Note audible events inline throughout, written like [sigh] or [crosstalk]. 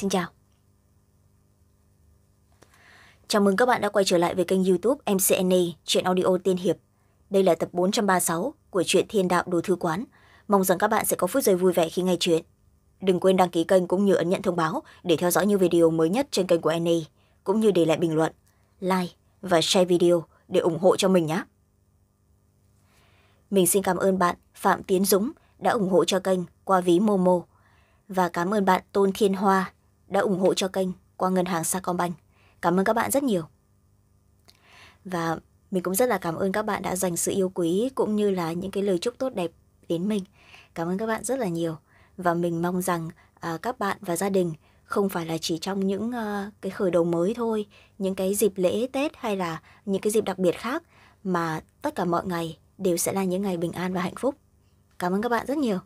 Xin chào. Chào mừng các bạn đã quay trở lại với kênh youtube MCNA Chuyện Audio Tiên Hiệp. Đây là tập bốn trăm ba mươi sáu của truyện Thiên Đạo Đồ Thư Quán. Mong rằng các bạn sẽ có phút giây vui vẻ khi nghe chuyện. Đừng quên đăng ký kênh cũng như ấn nhận thông báo để theo dõi những video mới nhất trên kênh của NA, cũng như để lại bình luận, like và share video để ủng hộ cho mình nhé. Mình xin cảm ơn bạn Phạm Tiến Dũng đã ủng hộ cho kênh qua ví Momo và cảm ơn bạn Tôn Thiên Hoa đã ủng hộ cho kênh qua ngân hàng sacombank cảm ơn các bạn rất nhiều và mình cũng rất là cảm ơn các bạn đã dành sự yêu quý cũng như là những cái lời chúc tốt đẹp đến mình cảm ơn các bạn rất là nhiều và mình mong rằng à, các bạn và gia đình không phải là chỉ trong những uh, cái khởi đầu mới thôi những cái dịp lễ tết hay là những cái dịp đặc biệt khác mà tất cả mọi ngày đều sẽ là những ngày bình an và hạnh phúc cảm ơn các bạn rất nhiều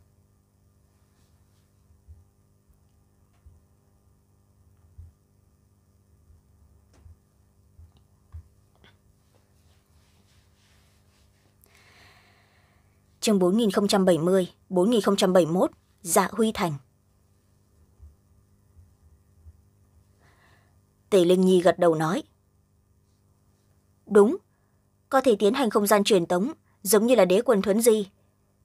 chương bốn nghìn bảy mươi bốn nghìn bảy mươi một dạ huy thành tề linh nhi gật đầu nói đúng có thể tiến hành không gian truyền tống giống như là đế quân thuấn di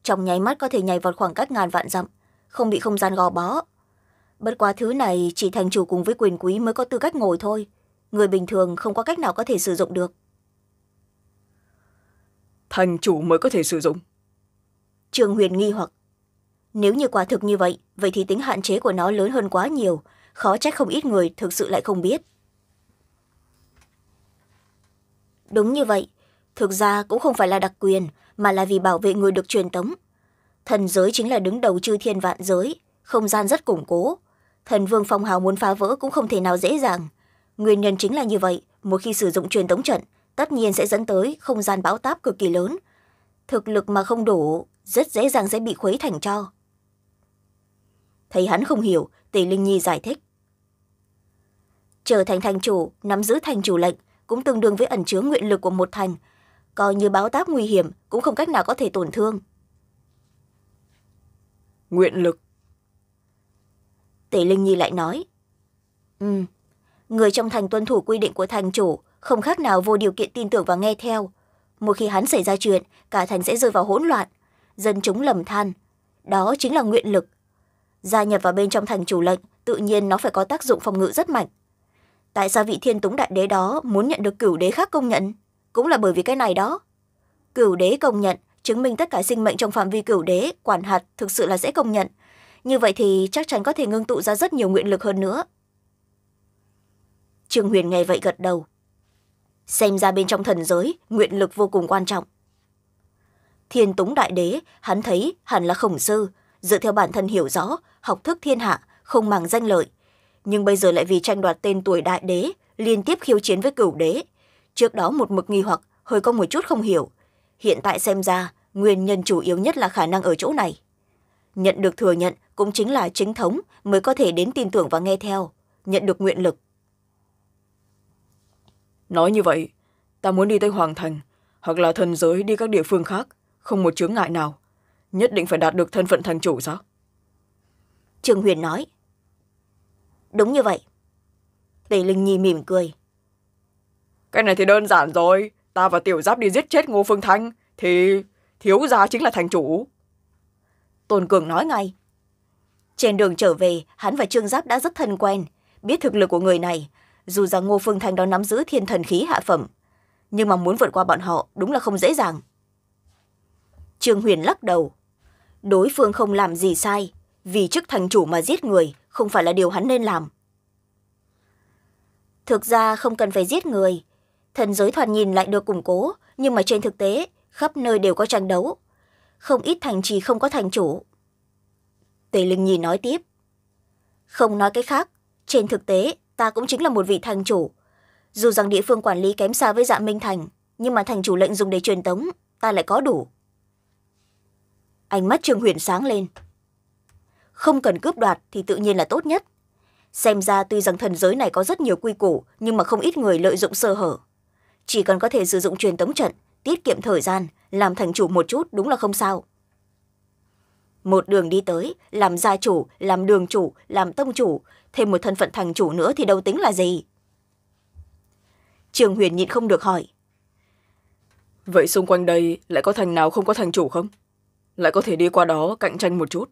trong nháy mắt có thể nhảy vọt khoảng cách ngàn vạn dặm không bị không gian gò bó bất quá thứ này chỉ thành chủ cùng với quyền quý mới có tư cách ngồi thôi người bình thường không có cách nào có thể sử dụng được thành chủ mới có thể sử dụng trương huyền nghi hoặc nếu như quả thực như vậy vậy thì tính hạn chế của nó lớn hơn quá nhiều khó trách không ít người thực sự lại không biết đúng như vậy thực ra cũng không phải là đặc quyền mà là vì bảo vệ người được truyền tống thần giới chính là đứng đầu chư thiên vạn giới không gian rất củng cố thần vương phong hào muốn phá vỡ cũng không thể nào dễ dàng nguyên nhân chính là như vậy một khi sử dụng truyền tống trận tất nhiên sẽ dẫn tới không gian bão táp cực kỳ lớn thực lực mà không đủ rất dễ dàng sẽ bị khuấy thành cho thấy hắn không hiểu tỷ linh nhi giải thích trở thành thành chủ nắm giữ thành chủ lệnh cũng tương đương với ẩn chứa nguyện lực của một thành coi như báo táp nguy hiểm cũng không cách nào có thể tổn thương nguyện lực tỷ linh nhi lại nói ừ người trong thành tuân thủ quy định của thành chủ không khác nào vô điều kiện tin tưởng và nghe theo một khi hắn xảy ra chuyện cả thành sẽ rơi vào hỗn loạn dân chúng lầm than đó chính là nguyện lực gia nhập vào bên trong thành chủ lệnh tự nhiên nó phải có tác dụng phòng ngự rất mạnh tại sao vị thiên túng đại đế đó muốn nhận được cửu đế khác công nhận cũng là bởi vì cái này đó cửu đế công nhận chứng minh tất cả sinh mệnh trong phạm vi cửu đế quản hạt thực sự là dễ công nhận như vậy thì chắc chắn có thể ngưng tụ ra rất nhiều nguyện lực hơn nữa trương huyền nghe vậy gật đầu xem ra bên trong thần giới nguyện lực vô cùng quan trọng thiên túng đại đế hắn thấy hẳn là khổng sư dựa theo bản thân hiểu rõ học thức thiên hạ không màng danh lợi nhưng bây giờ lại vì tranh đoạt tên tuổi đại đế liên tiếp khiêu chiến với cửu đế trước đó một mực nghi hoặc hơi có một chút không hiểu hiện tại xem ra nguyên nhân chủ yếu nhất là khả năng ở chỗ này nhận được thừa nhận cũng chính là chính thống mới có thể đến tin tưởng và nghe theo nhận được nguyện lực nói như vậy ta muốn đi tới hoàng thành hoặc là thần giới đi các địa phương khác không một chướng ngại nào nhất định phải đạt được thân phận thành chủ sao trương huyền nói đúng như vậy tề linh nhi mỉm cười cái này thì đơn giản rồi ta và tiểu giáp đi giết chết ngô phương thanh thì thiếu gia chính là thành chủ tôn cường nói ngay trên đường trở về hắn và trương giáp đã rất thân quen biết thực lực của người này dù rằng ngô phương thanh đó nắm giữ thiên thần khí hạ phẩm nhưng mà muốn vượt qua bọn họ đúng là không dễ dàng trương huyền lắc đầu đối phương không làm gì sai vì chức thành chủ mà giết người không phải là điều hắn nên làm thực ra không cần phải giết người thần giới thoạt nhìn lại được củng cố nhưng mà trên thực tế khắp nơi đều có tranh đấu không ít thành trì không có thành chủ tề linh nhi nói tiếp không nói cái khác trên thực tế ta cũng chính là một vị thành chủ dù rằng địa phương quản lý kém xa với dạ minh thành nhưng mà thành chủ lệnh dùng để truyền tống ta lại có đủ ánh mắt trương huyền sáng lên không cần cướp đoạt thì tự nhiên là tốt nhất xem ra tuy rằng thần giới này có rất nhiều quy củ nhưng mà không ít người lợi dụng sơ hở chỉ cần có thể sử dụng truyền tống trận tiết kiệm thời gian làm thành chủ một chút đúng là không sao một đường đi tới làm gia chủ làm đường chủ làm tông chủ thêm một thân phận thành chủ nữa thì đâu tính là gì trường huyền nhịn không được hỏi vậy xung quanh đây lại có thành nào không có thành chủ không lại có thể đi qua đó cạnh tranh một chút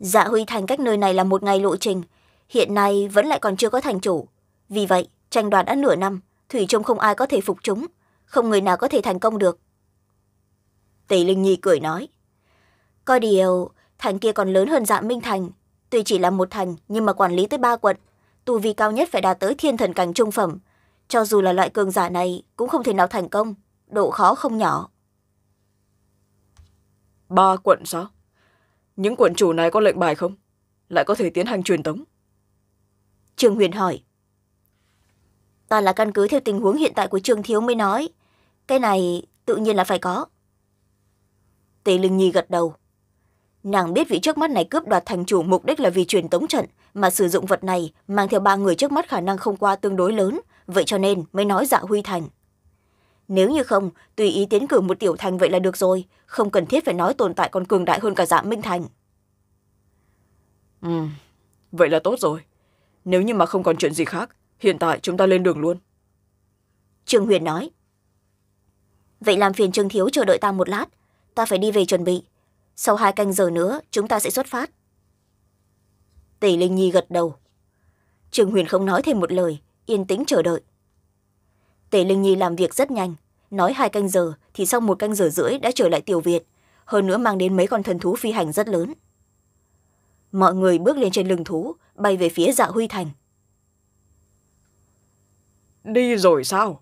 dạ huy thành cách nơi này là một ngày lộ trình hiện nay vẫn lại còn chưa có thành chủ vì vậy tranh đoạt đã nửa năm thủy chung không ai có thể phục chúng không người nào có thể thành công được tỷ linh nhi cười nói có điều thành kia còn lớn hơn dạ minh thành tuy chỉ là một thành nhưng mà quản lý tới ba quận tu vi cao nhất phải đạt tới thiên thần cảnh trung phẩm cho dù là loại cường giả này cũng không thể nào thành công độ khó không nhỏ ba quận sao những quận chủ này có lệnh bài không lại có thể tiến hành truyền tống trương huyền hỏi ta là căn cứ theo tình huống hiện tại của trương thiếu mới nói cái này tự nhiên là phải có tề linh nhi gật đầu nàng biết vị trước mắt này cướp đoạt thành chủ mục đích là vì truyền tống trận mà sử dụng vật này mang theo ba người trước mắt khả năng không qua tương đối lớn vậy cho nên mới nói dạ huy thành nếu như không tùy ý tiến cử một tiểu thành vậy là được rồi không cần thiết phải nói tồn tại còn cường đại hơn cả dạng minh thành ừ vậy là tốt rồi nếu như mà không còn chuyện gì khác hiện tại chúng ta lên đường luôn trương huyền nói vậy làm phiền trương thiếu chờ đợi ta một lát ta phải đi về chuẩn bị sau hai canh giờ nữa chúng ta sẽ xuất phát tỷ linh nhi gật đầu trương huyền không nói thêm một lời yên tĩnh chờ đợi tề linh nhi làm việc rất nhanh nói hai canh giờ thì sau một canh giờ rưỡi đã trở lại tiểu việt hơn nữa mang đến mấy con thần thú phi hành rất lớn mọi người bước lên trên lưng thú bay về phía dạ huy thành đi rồi sao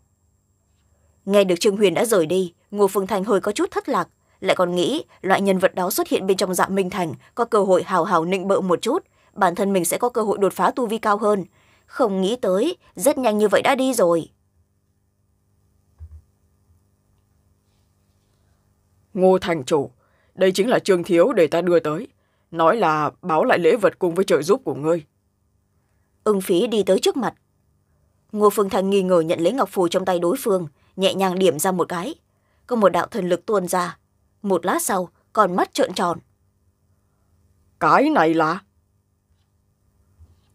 nghe được trương huyền đã rời đi ngô phương thành hơi có chút thất lạc lại còn nghĩ loại nhân vật đó xuất hiện bên trong dạ minh thành có cơ hội hào hào nịnh bợ một chút bản thân mình sẽ có cơ hội đột phá tu vi cao hơn không nghĩ tới rất nhanh như vậy đã đi rồi Ngô Thành Chủ, đây chính là Trương Thiếu để ta đưa tới. Nói là báo lại lễ vật cùng với trợ giúp của ngươi. Ưng phí đi tới trước mặt. Ngô Phương Thanh nghi ngờ nhận lấy ngọc phù trong tay đối phương, nhẹ nhàng điểm ra một cái. Có một đạo thần lực tuôn ra. Một lát sau, còn mắt trợn tròn. Cái này là...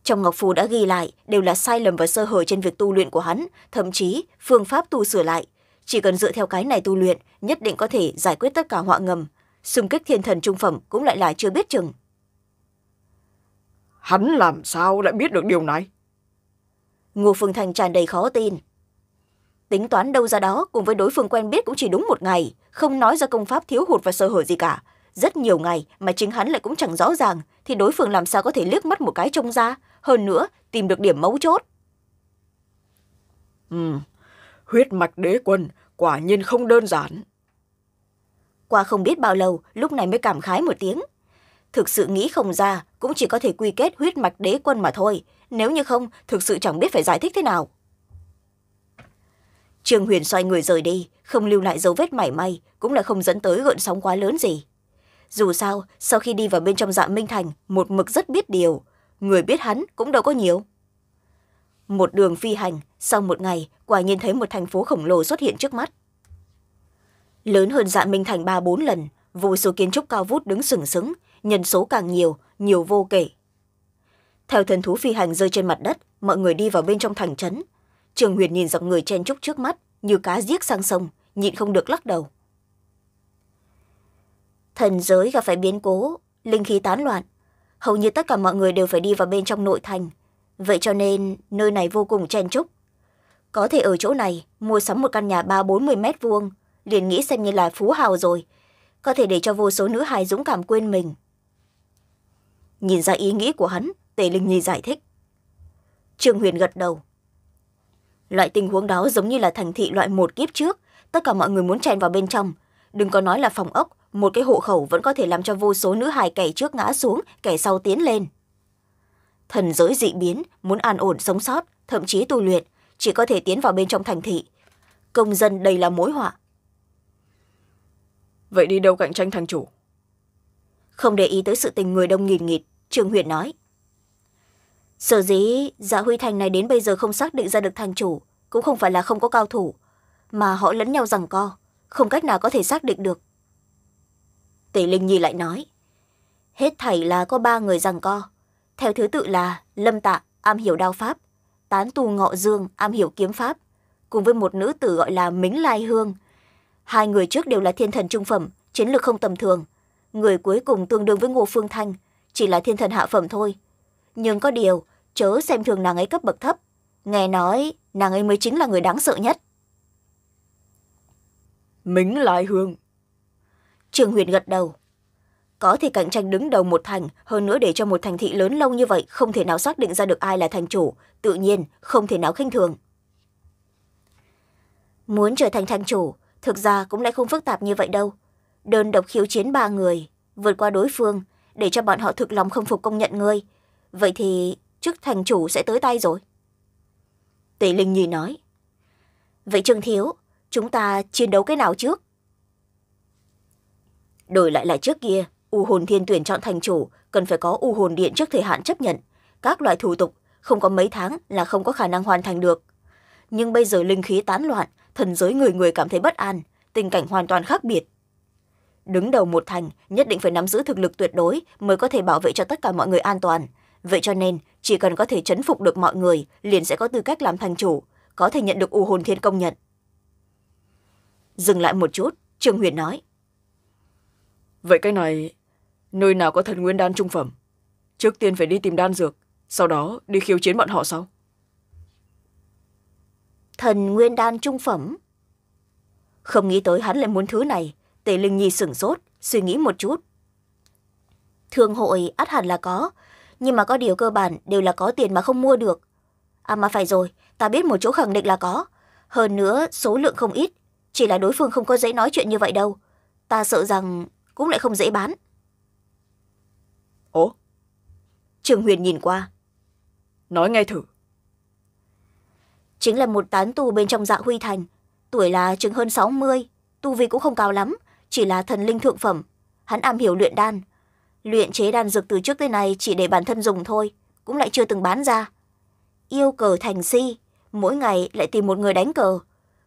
Trong Ngọc Phù đã ghi lại đều là sai lầm và sơ hở trên việc tu luyện của hắn, thậm chí phương pháp tu sửa lại, chỉ cần dựa theo cái này tu luyện nhất định có thể giải quyết tất cả họa ngầm xung kích thiên thần trung phẩm cũng lại là chưa biết chừng hắn làm sao lại biết được điều này ngô phương thành tràn đầy khó tin tính toán đâu ra đó cùng với đối phương quen biết cũng chỉ đúng một ngày không nói ra công pháp thiếu hụt và sơ hở gì cả rất nhiều ngày mà chính hắn lại cũng chẳng rõ ràng thì đối phương làm sao có thể liếc mắt một cái trông ra hơn nữa tìm được điểm mấu chốt ừ huyết mạch đế quân quả nhiên không đơn giản qua không biết bao lâu lúc này mới cảm khái một tiếng thực sự nghĩ không ra cũng chỉ có thể quy kết huyết mạch đế quân mà thôi nếu như không thực sự chẳng biết phải giải thích thế nào trương huyền xoay người rời đi không lưu lại dấu vết mảy may cũng là không dẫn tới gợn sóng quá lớn gì dù sao sau khi đi vào bên trong dạ minh thành một mực rất biết điều người biết hắn cũng đâu có nhiều một đường phi hành sau một ngày quả nhìn thấy một thành phố khổng lồ xuất hiện trước mắt lớn hơn dạ minh thành ba bốn lần vô số kiến trúc cao vút đứng sừng sững nhân số càng nhiều nhiều vô kể theo thần thú phi hành rơi trên mặt đất mọi người đi vào bên trong thành trấn trường huyền nhìn dòng người chen trúc trước mắt như cá giết sang sông nhịn không được lắc đầu thần giới gặp phải biến cố linh khí tán loạn hầu như tất cả mọi người đều phải đi vào bên trong nội thành vậy cho nên nơi này vô cùng chen trúc có thể ở chỗ này mua sắm một căn nhà ba bốn mươi m hai liền nghĩ xem như là phú hào rồi có thể để cho vô số nữ hài dũng cảm quên mình nhìn ra ý nghĩ của hắn tề linh nhi giải thích trương huyền gật đầu loại tình huống đó giống như là thành thị loại một kiếp trước tất cả mọi người muốn chen vào bên trong đừng có nói là phòng ốc một cái hộ khẩu vẫn có thể làm cho vô số nữ hài kẻ trước ngã xuống kẻ sau tiến lên thần giới dị biến muốn an ổn sống sót thậm chí tu luyện chỉ có thể tiến vào bên trong thành thị công dân đây là mối họa vậy đi đâu cạnh tranh thành chủ không để ý tới sự tình người đông nghìn nghịt trương huyện nói sở dĩ dạ huy thành này đến bây giờ không xác định ra được thành chủ cũng không phải là không có cao thủ mà họ lẫn nhau rằng co không cách nào có thể xác định được tề linh nhi lại nói hết thảy là có ba người rằng co theo thứ tự là lâm tạ am hiểu đao pháp tán tu ngọ dương am hiểu kiếm pháp cùng với một nữ tử gọi là mính lai hương hai người trước đều là thiên thần trung phẩm chiến lược không tầm thường người cuối cùng tương đương với ngô phương thanh chỉ là thiên thần hạ phẩm thôi nhưng có điều chớ xem thường nàng ấy cấp bậc thấp nghe nói nàng ấy mới chính là người đáng sợ nhất mính lai hương trường huyền gật đầu có thì cạnh tranh đứng đầu một thành hơn nữa để cho một thành thị lớn lâu như vậy không thể nào xác định ra được ai là thành chủ tự nhiên không thể nào khinh thường muốn trở thành thành chủ thực ra cũng lại không phức tạp như vậy đâu đơn độc khiếu chiến ba người vượt qua đối phương để cho bọn họ thực lòng không phục công nhận ngươi vậy thì chức thành chủ sẽ tới tay rồi tỷ linh nhi nói vậy trương thiếu chúng ta chiến đấu cái nào trước đổi lại là trước kia u hồn thiên tuyển chọn thành chủ cần phải có u hồn điện trước thời hạn chấp nhận các loại thủ tục không có mấy tháng là không có khả năng hoàn thành được nhưng bây giờ linh khí tán loạn thần giới người người cảm thấy bất an tình cảnh hoàn toàn khác biệt đứng đầu một thành nhất định phải nắm giữ thực lực tuyệt đối mới có thể bảo vệ cho tất cả mọi người an toàn vậy cho nên chỉ cần có thể chấn phục được mọi người liền sẽ có tư cách làm thành chủ có thể nhận được u hồn thiên công nhận dừng lại một chút trương huyền nói vậy cái này nơi nào có thần nguyên đan trung phẩm trước tiên phải đi tìm đan dược sau đó đi khiêu chiến bọn họ sau thần nguyên đan trung phẩm không nghĩ tới hắn lại muốn thứ này tề linh nhi sửng sốt suy nghĩ một chút thương hội ắt hẳn là có nhưng mà có điều cơ bản đều là có tiền mà không mua được à mà phải rồi ta biết một chỗ khẳng định là có hơn nữa số lượng không ít chỉ là đối phương không có dễ nói chuyện như vậy đâu ta sợ rằng cũng lại không dễ bán trương huyền nhìn qua nói ngay thử chính là một tán tù bên trong dạ huy thành tuổi là chừng hơn sáu mươi tu vi cũng không cao lắm chỉ là thần linh thượng phẩm hắn am hiểu luyện đan luyện chế đan dược từ trước tới nay chỉ để bản thân dùng thôi cũng lại chưa từng bán ra yêu cờ thành si mỗi ngày lại tìm một người đánh cờ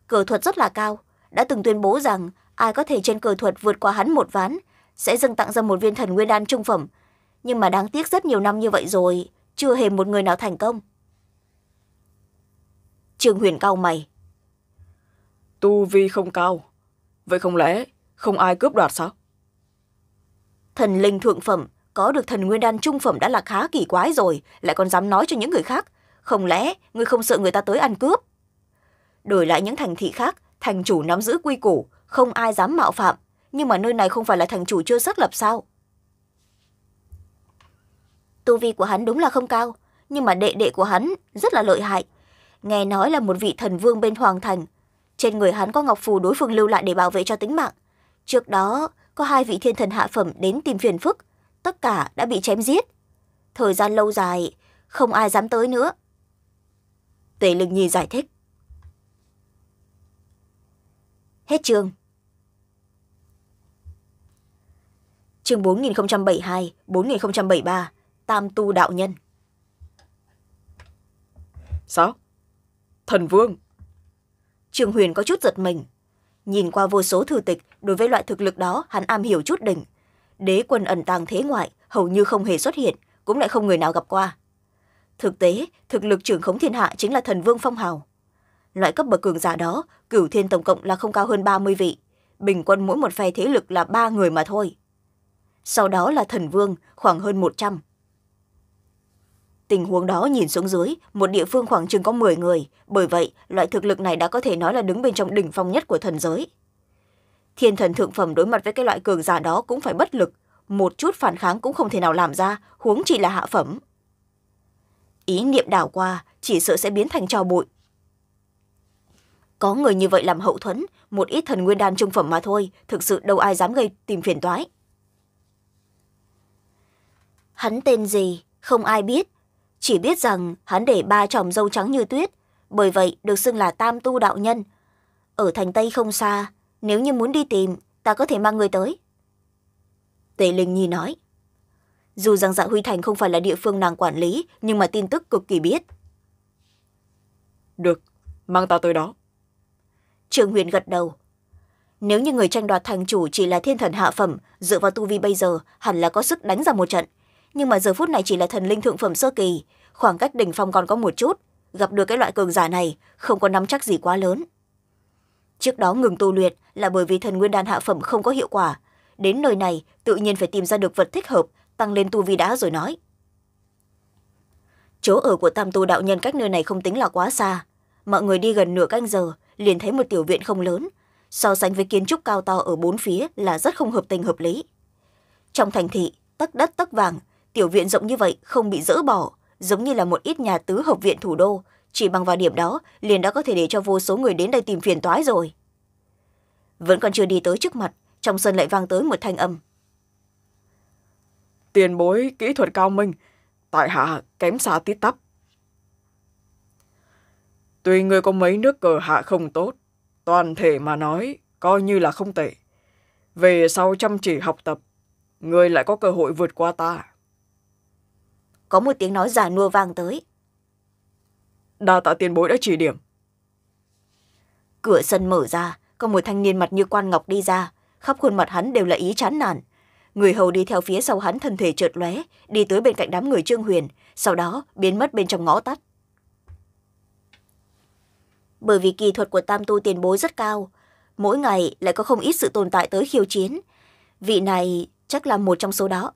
cờ thuật rất là cao đã từng tuyên bố rằng ai có thể trên cờ thuật vượt qua hắn một ván sẽ dâng tặng ra một viên thần nguyên đan trung phẩm nhưng mà đáng tiếc rất nhiều năm như vậy rồi chưa hề một người nào thành công trương huyền cao mày tu vi không cao vậy không lẽ không ai cướp đoạt sao thần linh thượng phẩm có được thần nguyên đan trung phẩm đã là khá kỳ quái rồi lại còn dám nói cho những người khác không lẽ ngươi không sợ người ta tới ăn cướp đổi lại những thành thị khác thành chủ nắm giữ quy củ không ai dám mạo phạm nhưng mà nơi này không phải là thành chủ chưa xác lập sao tu vi của hắn đúng là không cao nhưng mà đệ đệ của hắn rất là lợi hại nghe nói là một vị thần vương bên hoàng thành trên người hắn có ngọc phù đối phương lưu lại để bảo vệ cho tính mạng trước đó có hai vị thiên thần hạ phẩm đến tìm phiền phức tất cả đã bị chém giết thời gian lâu dài không ai dám tới nữa tề linh nhi giải thích hết chương chương 4072, 4073, tam tu đạo nhân. Sao? Thần vương? Trường Huyền có chút giật mình. Nhìn qua vô số thư tịch, đối với loại thực lực đó hắn am hiểu chút đỉnh. Đế quân ẩn tàng thế ngoại, hầu như không hề xuất hiện, cũng lại không người nào gặp qua. Thực tế, thực lực trưởng khống thiên hạ chính là thần vương phong hào. Loại cấp bậc cường giả đó, cửu thiên tổng cộng là không cao hơn ba mươi vị. Bình quân mỗi một phe thế lực là ba người mà thôi. Sau đó là thần vương, khoảng hơn một trăm tình huống đó nhìn xuống dưới một địa phương khoảng chừng có m người bởi vậy loại thực lực này đã có thể nói là đứng bên trong đỉnh phong nhất của thần giới thiên thần thượng phẩm đối mặt với cái loại cường giả đó cũng phải bất lực một chút phản kháng cũng không thể nào làm ra huống chỉ là hạ phẩm ý niệm đảo qua chỉ sợ sẽ biến thành trò bụi có người như vậy làm hậu thuẫn một ít thần nguyên đan trung phẩm mà thôi thực sự đâu ai dám gây tìm phiền toái hắn tên gì không ai biết chỉ biết rằng hắn để ba chòm dâu trắng như tuyết bởi vậy được xưng là tam tu đạo nhân ở thành tây không xa nếu như muốn đi tìm ta có thể mang người tới tề linh nhi nói dù rằng dạ huy thành không phải là địa phương nàng quản lý nhưng mà tin tức cực kỳ biết được mang ta tới đó trường huyền gật đầu nếu như người tranh đoạt thành chủ chỉ là thiên thần hạ phẩm dựa vào tu vi bây giờ hẳn là có sức đánh ra một trận nhưng mà giờ phút này chỉ là thần linh thượng phẩm sơ kỳ khoảng cách đỉnh phong còn có một chút gặp được cái loại cường giả này không có nắm chắc gì quá lớn trước đó ngừng tu luyện là bởi vì thần nguyên đan hạ phẩm không có hiệu quả đến nơi này tự nhiên phải tìm ra được vật thích hợp tăng lên tu vi đã rồi nói chỗ ở của tam tu đạo nhân cách nơi này không tính là quá xa mọi người đi gần nửa canh giờ liền thấy một tiểu viện không lớn so sánh với kiến trúc cao to ở bốn phía là rất không hợp tình hợp lý trong thành thị tất đất tất vàng tiểu viện rộng như vậy không bị dỡ bỏ giống như là một ít nhà tứ hợp viện thủ đô chỉ bằng vào điểm đó liền đã có thể để cho vô số người đến đây tìm phiền toái rồi vẫn còn chưa đi tới trước mặt trong sân lại vang tới một thanh âm tiền bối kỹ thuật cao minh tại hạ kém xa tít tắp tuy người có mấy nước cờ hạ không tốt toàn thể mà nói coi như là không tệ về sau chăm chỉ học tập người lại có cơ hội vượt qua ta có một tiếng nói già nua vang tới đa tạ tiền bối đã chỉ điểm cửa sân mở ra có một thanh niên mặt như quan ngọc đi ra khắp khuôn mặt hắn đều là ý chán nản người hầu đi theo phía sau hắn thân thể trượt lóe đi tới bên cạnh đám người trương huyền sau đó biến mất bên trong ngõ tắt bởi vì kỳ thuật của tam tu tiền bối rất cao mỗi ngày lại có không ít sự tồn tại tới khiêu chiến vị này chắc là một trong số đó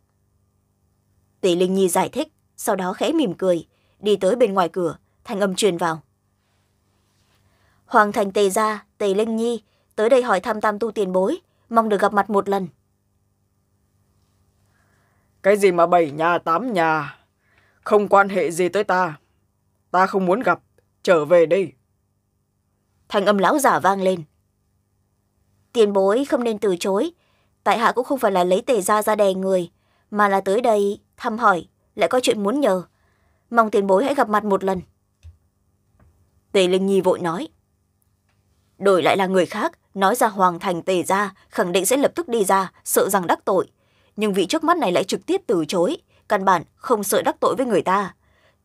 tỷ linh nhi giải thích sau đó khẽ mỉm cười đi tới bên ngoài cửa thanh âm truyền vào hoàng thành tề gia tề linh nhi tới đây hỏi thăm tam tu tiền bối mong được gặp mặt một lần cái gì mà bảy nhà tám nhà không quan hệ gì tới ta ta không muốn gặp trở về đi thành âm lão giả vang lên tiền bối không nên từ chối tại hạ cũng không phải là lấy tề gia ra đè người mà là tới đây thăm hỏi lại có chuyện muốn nhờ mong tiền bối hãy gặp mặt một lần tề linh nhi vội nói đổi lại là người khác nói ra hoàng thành tề ra khẳng định sẽ lập tức đi ra sợ rằng đắc tội nhưng vị trước mắt này lại trực tiếp từ chối căn bản không sợ đắc tội với người ta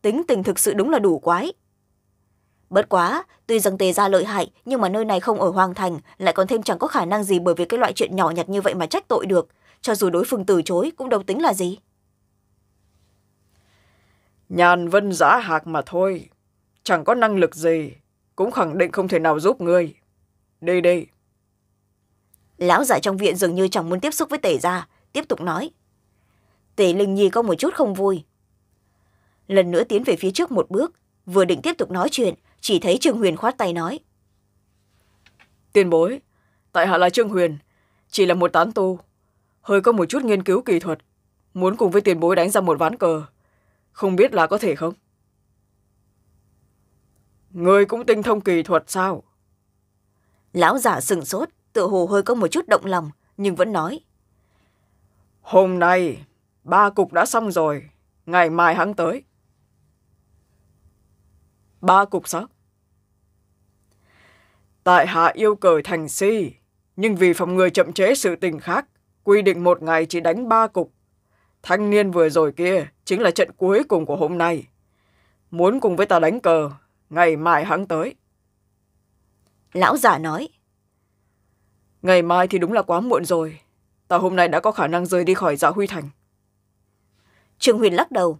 tính tình thực sự đúng là đủ quái bất quá tuy rằng tề ra lợi hại nhưng mà nơi này không ở hoàng thành lại còn thêm chẳng có khả năng gì bởi vì cái loại chuyện nhỏ nhặt như vậy mà trách tội được cho dù đối phương từ chối cũng đâu tính là gì nhàn vân giã hạc mà thôi chẳng có năng lực gì cũng khẳng định không thể nào giúp người đây đây lão giả trong viện dường như chẳng muốn tiếp xúc với tể gia tiếp tục nói tể linh nhi có một chút không vui lần nữa tiến về phía trước một bước vừa định tiếp tục nói chuyện chỉ thấy trương huyền khoát tay nói tiền bối tại hạ là trương huyền chỉ là một tán tu hơi có một chút nghiên cứu kỳ thuật muốn cùng với tiền bối đánh ra một ván cờ không biết là có thể không người cũng tinh thông kỳ thuật sao lão giả sừng sốt tự hồ hơi có một chút động lòng nhưng vẫn nói hôm nay ba cục đã xong rồi ngày mai hắn tới ba cục sao tại hạ yêu cờ thành si nhưng vì phòng người chậm chế sự tình khác quy định một ngày chỉ đánh ba cục thanh niên vừa rồi kia chính là trận cuối cùng của hôm nay muốn cùng với ta đánh cờ ngày mai hắn tới lão giả nói ngày mai thì đúng là quá muộn rồi ta hôm nay đã có khả năng rời đi khỏi dạ huy thành trương huyền lắc đầu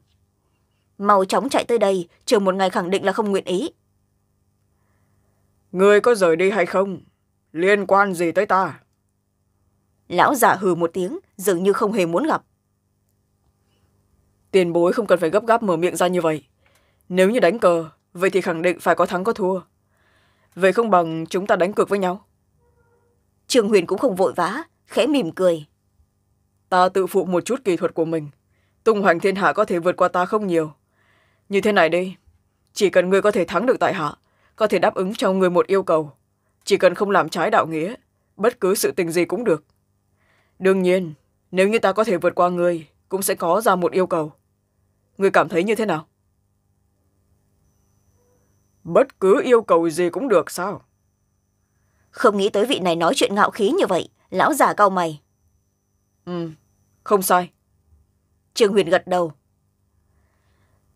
mau chóng chạy tới đây chờ một ngày khẳng định là không nguyện ý người có rời đi hay không liên quan gì tới ta lão giả hừ một tiếng dường như không hề muốn gặp tiền bối không cần phải gấp gáp mở miệng ra như vậy nếu như đánh cờ vậy thì khẳng định phải có thắng có thua vậy không bằng chúng ta đánh cược với nhau trương huyền cũng không vội vã khẽ mỉm cười ta tự phụ một chút kỳ thuật của mình tung hoành thiên hạ có thể vượt qua ta không nhiều như thế này đi chỉ cần ngươi có thể thắng được tại hạ có thể đáp ứng cho ngươi một yêu cầu chỉ cần không làm trái đạo nghĩa bất cứ sự tình gì cũng được đương nhiên nếu như ta có thể vượt qua ngươi cũng sẽ có ra một yêu cầu người cảm thấy như thế nào bất cứ yêu cầu gì cũng được sao không nghĩ tới vị này nói chuyện ngạo khí như vậy lão già cao mày ừ không sai trương huyền gật đầu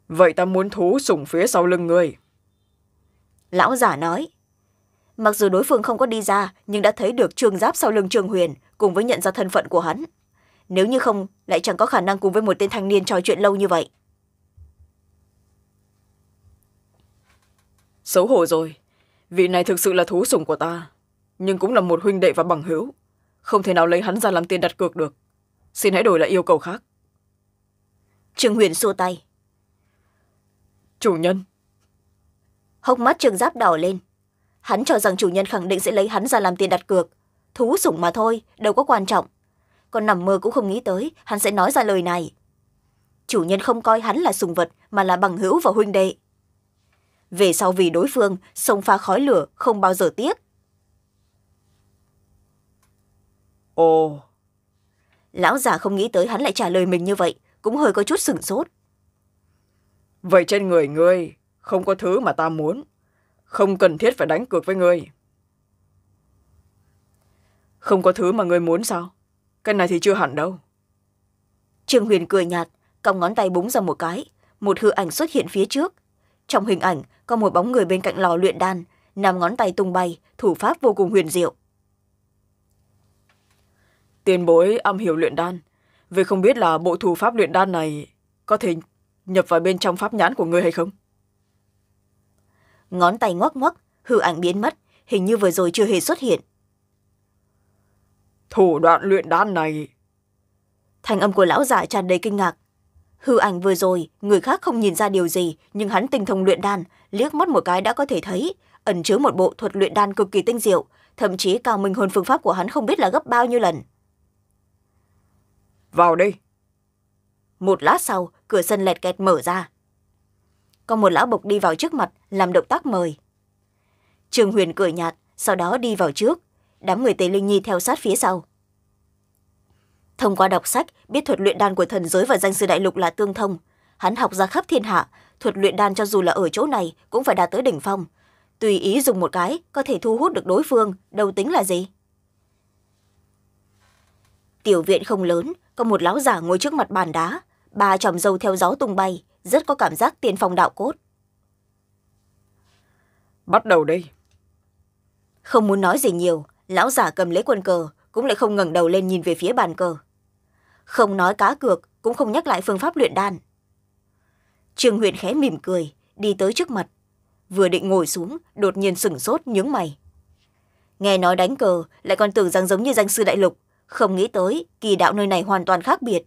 vậy ta muốn thú sùng phía sau lưng người lão già nói mặc dù đối phương không có đi ra nhưng đã thấy được trương giáp sau lưng trương huyền cùng với nhận ra thân phận của hắn nếu như không lại chẳng có khả năng cùng với một tên thanh niên trò chuyện lâu như vậy xấu hổ rồi vị này thực sự là thú sùng của ta nhưng cũng là một huynh đệ và bằng hữu không thể nào lấy hắn ra làm tiền đặt cược được xin hãy đổi lại yêu cầu khác trương huyền xua tay chủ nhân hốc mắt trương giáp đỏ lên hắn cho rằng chủ nhân khẳng định sẽ lấy hắn ra làm tiền đặt cược thú sủng mà thôi đâu có quan trọng còn nằm mơ cũng không nghĩ tới hắn sẽ nói ra lời này chủ nhân không coi hắn là sùng vật mà là bằng hữu và huynh đệ về sau vì đối phương sông pha khói lửa không bao giờ tiếc ồ lão già không nghĩ tới hắn lại trả lời mình như vậy cũng hơi có chút sửng sốt vậy trên người ngươi không có thứ mà ta muốn không cần thiết phải đánh cược với ngươi không có thứ mà ngươi muốn sao cái này thì chưa hẳn đâu trương huyền cười nhạt còng ngón tay búng ra một cái một hư ảnh xuất hiện phía trước trong hình ảnh có một bóng người bên cạnh lò luyện đan nằm ngón tay tung bay thủ pháp vô cùng huyền diệu tiền bối âm hiểu luyện đan vì không biết là bộ thủ pháp luyện đan này có thể nhập vào bên trong pháp nhãn của người hay không ngón tay ngoắc ngoắc hư ảnh biến mất hình như vừa rồi chưa hề xuất hiện thủ đoạn luyện đan này thành âm của lão giả tràn đầy kinh ngạc hư ảnh vừa rồi người khác không nhìn ra điều gì nhưng hắn tinh thông luyện đan liếc mắt một cái đã có thể thấy ẩn chứa một bộ thuật luyện đan cực kỳ tinh diệu thậm chí cao minh hơn phương pháp của hắn không biết là gấp bao nhiêu lần vào đi một lát sau cửa sân lẹt kẹt mở ra có một lão bộc đi vào trước mặt làm động tác mời trường huyền cười nhạt sau đó đi vào trước đám người tề linh nhi theo sát phía sau thông qua đọc sách biết thuật luyện đan của thần giới và danh sư đại lục là tương thông hắn học ra khắp thiên hạ thuật luyện đan cho dù là ở chỗ này cũng phải đạt tới đỉnh phong tùy ý dùng một cái có thể thu hút được đối phương đầu tính là gì tiểu viện không lớn có một lão giả ngồi trước mặt bàn đá ba chòm dâu theo gió tung bay rất có cảm giác tiên phong đạo cốt bắt đầu đi. không muốn nói gì nhiều lão giả cầm lấy quân cờ cũng lại không ngẩng đầu lên nhìn về phía bàn cờ không nói cá cược cũng không nhắc lại phương pháp luyện đan trương Huyện khẽ mỉm cười đi tới trước mặt vừa định ngồi xuống đột nhiên sửng sốt nhướng mày nghe nói đánh cờ lại còn tưởng rằng giống như danh sư đại lục không nghĩ tới kỳ đạo nơi này hoàn toàn khác biệt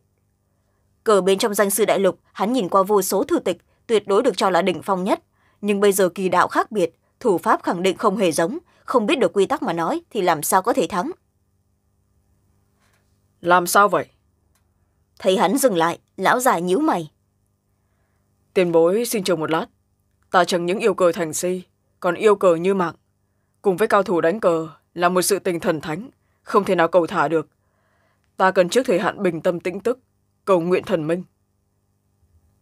cờ bên trong danh sư đại lục hắn nhìn qua vô số thư tịch tuyệt đối được cho là đỉnh phong nhất nhưng bây giờ kỳ đạo khác biệt thủ pháp khẳng định không hề giống không biết được quy tắc mà nói thì làm sao có thể thắng làm sao vậy thấy hắn dừng lại lão già nhíu mày tiền bối xin chờ một lát ta chẳng những yêu cờ thành si còn yêu cờ như mạng cùng với cao thủ đánh cờ là một sự tình thần thánh không thể nào cầu thả được ta cần trước thời hạn bình tâm tĩnh tức cầu nguyện thần minh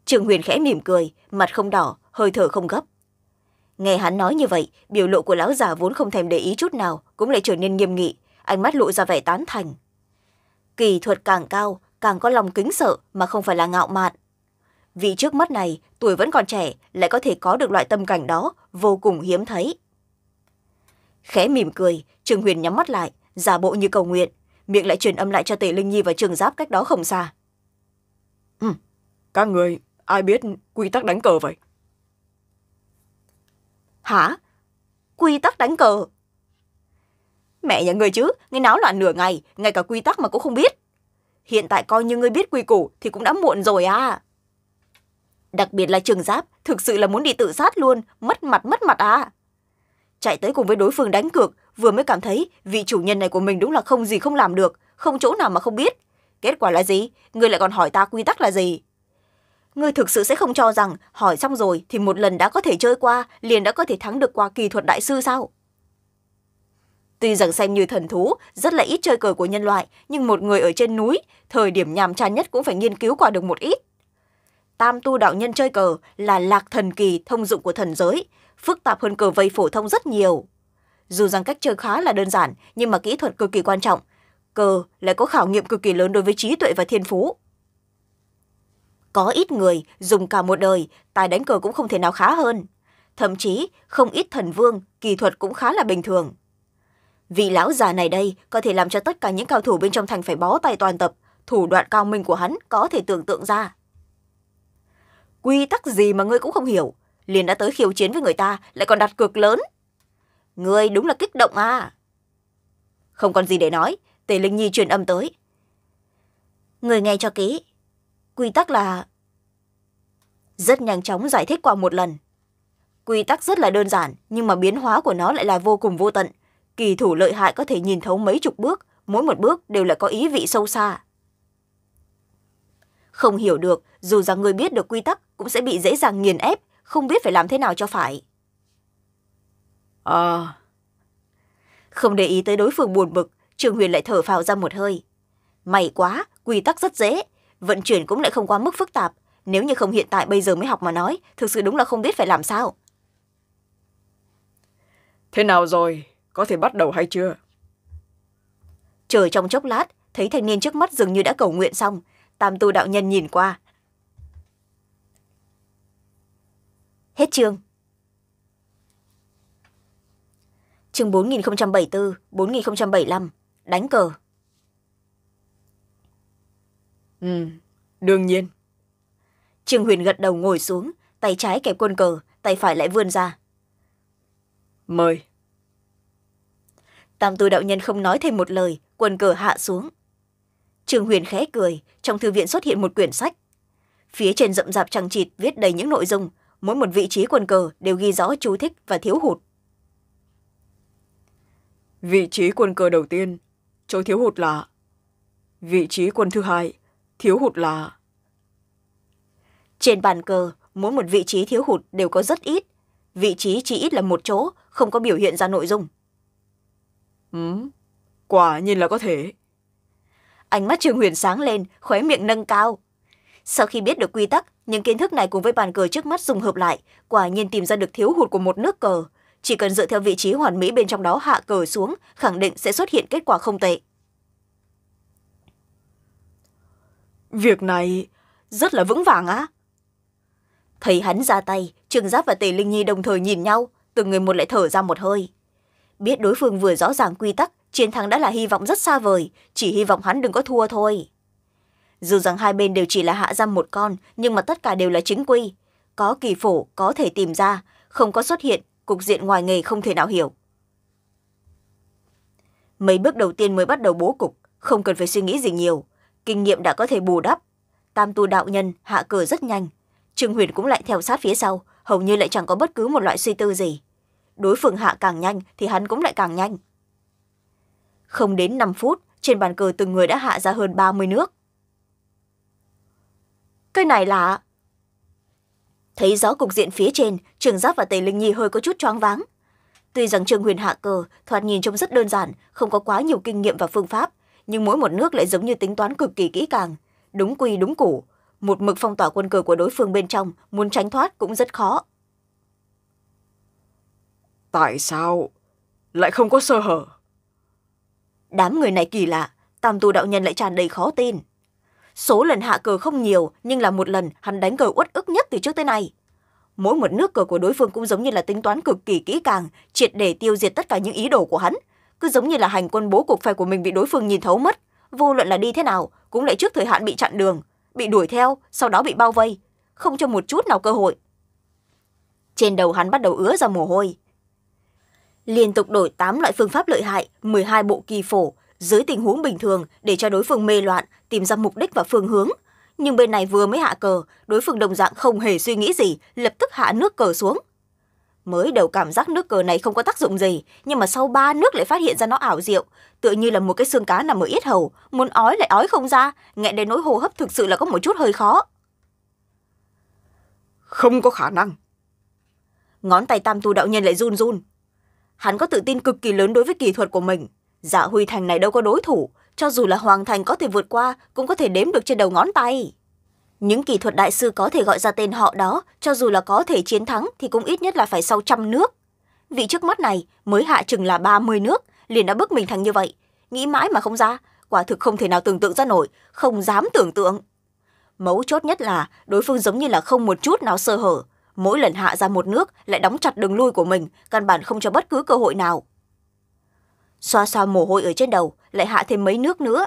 trường huyền khẽ mỉm cười mặt không đỏ hơi thở không gấp nghe hắn nói như vậy biểu lộ của lão già vốn không thèm để ý chút nào cũng lại trở nên nghiêm nghị ánh mắt lộ ra vẻ tán thành kỳ thuật càng cao càng có lòng kính sợ mà không phải là ngạo mạn vì trước mắt này tuổi vẫn còn trẻ lại có thể có được loại tâm cảnh đó vô cùng hiếm thấy khẽ mỉm cười trường huyền nhắm mắt lại giả bộ như cầu nguyện miệng lại truyền âm lại cho tề linh nhi và trường giáp cách đó không xa ừ, các người ai biết quy tắc đánh cờ vậy hả quy tắc đánh cờ mẹ nhà người chứ nghe náo loạn nửa ngày ngay cả quy tắc mà cũng không biết hiện tại coi như ngươi biết quy củ thì cũng đã muộn rồi à đặc biệt là trường giáp thực sự là muốn đi tự sát luôn mất mặt mất mặt à chạy tới cùng với đối phương đánh cược vừa mới cảm thấy vị chủ nhân này của mình đúng là không gì không làm được không chỗ nào mà không biết kết quả là gì ngươi lại còn hỏi ta quy tắc là gì ngươi thực sự sẽ không cho rằng hỏi xong rồi thì một lần đã có thể chơi qua liền đã có thể thắng được qua kỳ thuật đại sư sao Tuy rằng xem như thần thú, rất là ít chơi cờ của nhân loại, nhưng một người ở trên núi, thời điểm nhàm chán nhất cũng phải nghiên cứu qua được một ít. Tam tu đạo nhân chơi cờ là lạc thần kỳ thông dụng của thần giới, phức tạp hơn cờ vây phổ thông rất nhiều. Dù rằng cách chơi khá là đơn giản, nhưng mà kỹ thuật cực kỳ quan trọng. Cờ lại có khảo nghiệm cực kỳ lớn đối với trí tuệ và thiên phú. Có ít người dùng cả một đời, tài đánh cờ cũng không thể nào khá hơn. Thậm chí, không ít thần vương, kỳ thuật cũng khá là bình thường vị lão già này đây có thể làm cho tất cả những cao thủ bên trong thành phải bó tay toàn tập thủ đoạn cao minh của hắn có thể tưởng tượng ra quy tắc gì mà ngươi cũng không hiểu liền đã tới khiêu chiến với người ta lại còn đặt cược lớn ngươi đúng là kích động à không còn gì để nói tề linh nhi truyền âm tới người nghe cho kỹ quy tắc là rất nhanh chóng giải thích qua một lần quy tắc rất là đơn giản nhưng mà biến hóa của nó lại là vô cùng vô tận kỳ thủ lợi hại có thể nhìn thấu mấy chục bước mỗi một bước đều là có ý vị sâu xa không hiểu được dù rằng người biết được quy tắc cũng sẽ bị dễ dàng nghiền ép không biết phải làm thế nào cho phải ờ à. không để ý tới đối phương buồn bực trường huyền lại thở phào ra một hơi may quá quy tắc rất dễ vận chuyển cũng lại không quá mức phức tạp nếu như không hiện tại bây giờ mới học mà nói thực sự đúng là không biết phải làm sao thế nào rồi có thể bắt đầu hay chưa chờ trong chốc lát thấy thanh niên trước mắt dường như đã cầu nguyện xong tam tu đạo nhân nhìn qua hết chương chương bốn bốn bốn nghìn nghìn bảy bảy mươi mươi 4075, đánh cờ. Ừ, đương nhiên. Trương Huyền gật đầu ngồi xuống, tay trái kẹp quân cờ, tay phải lại vươn ra. Mời tam tư đạo nhân không nói thêm một lời quần cờ hạ xuống trương huyền khẽ cười trong thư viện xuất hiện một quyển sách phía trên rậm rạp chẳng chịt viết đầy những nội dung mỗi một vị trí quần cờ đều ghi rõ chú thích và thiếu hụt vị trí quân cờ đầu tiên chỗ thiếu hụt là vị trí quân thứ hai thiếu hụt là trên bàn cờ mỗi một vị trí thiếu hụt đều có rất ít vị trí chỉ ít là một chỗ không có biểu hiện ra nội dung Ừ, quả nhiên là có thể. Ánh mắt Trương Huyền sáng lên, khóe miệng nâng cao. Sau khi biết được quy tắc, những kiến thức này cùng với bàn cờ trước mắt dùng hợp lại, quả nhiên tìm ra được thiếu hụt của một nước cờ. Chỉ cần dựa theo vị trí hoàn mỹ bên trong đó hạ cờ xuống, khẳng định sẽ xuất hiện kết quả không tệ. Việc này rất là vững vàng á. Thấy hắn ra tay, Trương Giáp và Tề Linh Nhi đồng thời nhìn nhau, từng người một lại thở ra một hơi biết đối phương vừa rõ ràng quy tắc chiến thắng đã là hy vọng rất xa vời chỉ hy vọng hắn đừng có thua thôi dù rằng hai bên đều chỉ là hạ giam một con nhưng mà tất cả đều là chính quy có kỳ phổ có thể tìm ra không có xuất hiện cục diện ngoài nghề không thể nào hiểu mấy bước đầu tiên mới bắt đầu bố cục không cần phải suy nghĩ gì nhiều kinh nghiệm đã có thể bù đắp tam tu đạo nhân hạ cờ rất nhanh trương huyền cũng lại theo sát phía sau hầu như lại chẳng có bất cứ một loại suy tư gì đối phương hạ càng nhanh thì hắn cũng lại càng nhanh không đến năm phút trên bàn cờ từng người đã hạ ra hơn ba mươi nước cái này là thấy rõ cục diện phía trên trường giáp và tề linh nhi hơi có chút choáng váng tuy rằng trường huyền hạ cờ thoạt nhìn trông rất đơn giản không có quá nhiều kinh nghiệm và phương pháp nhưng mỗi một nước lại giống như tính toán cực kỳ kỹ càng đúng quy đúng củ một mực phong tỏa quân cờ của đối phương bên trong muốn tránh thoát cũng rất khó tại sao lại không có sơ hở đám người này kỳ lạ tam tu đạo nhân lại tràn đầy khó tin số lần hạ cờ không nhiều nhưng là một lần hắn đánh cờ uất ức nhất từ trước tới nay mỗi một nước cờ của đối phương cũng giống như là tính toán cực kỳ kỹ càng triệt để tiêu diệt tất cả những ý đồ của hắn cứ giống như là hành quân bố cục phe của mình bị đối phương nhìn thấu mất vô luận là đi thế nào cũng lại trước thời hạn bị chặn đường bị đuổi theo sau đó bị bao vây không cho một chút nào cơ hội trên đầu hắn bắt đầu ứa ra mồ hôi liên tục đổi tám loại phương pháp lợi hại, hai bộ kỳ phổ, dưới tình huống bình thường để cho đối phương mê loạn, tìm ra mục đích và phương hướng. Nhưng bên này vừa mới hạ cờ, đối phương đồng dạng không hề suy nghĩ gì, lập tức hạ nước cờ xuống. Mới đầu cảm giác nước cờ này không có tác dụng gì, nhưng mà sau ba nước lại phát hiện ra nó ảo diệu, tựa như là một cái xương cá nằm ở yết hầu, muốn ói lại ói không ra, nghẹn đến nỗi hô hấp thực sự là có một chút hơi khó. Không có khả năng. Ngón tay Tam Tu đạo nhân lại run run, hắn có tự tin cực kỳ lớn đối với kỹ thuật của mình dạ huy thành này đâu có đối thủ cho dù là hoàng thành có thể vượt qua cũng có thể đếm được trên đầu ngón tay những kỹ thuật đại sư có thể gọi ra tên họ đó cho dù là có thể chiến thắng thì cũng ít nhất là phải sau trăm nước vị trước mắt này mới hạ chừng là ba mươi nước liền đã bức mình thành như vậy nghĩ mãi mà không ra quả thực không thể nào tưởng tượng ra nổi không dám tưởng tượng mấu chốt nhất là đối phương giống như là không một chút nào sơ hở mỗi lần hạ ra một nước lại đóng chặt đường lui của mình căn bản không cho bất cứ cơ hội nào xoa xoa mồ hôi ở trên đầu lại hạ thêm mấy nước nữa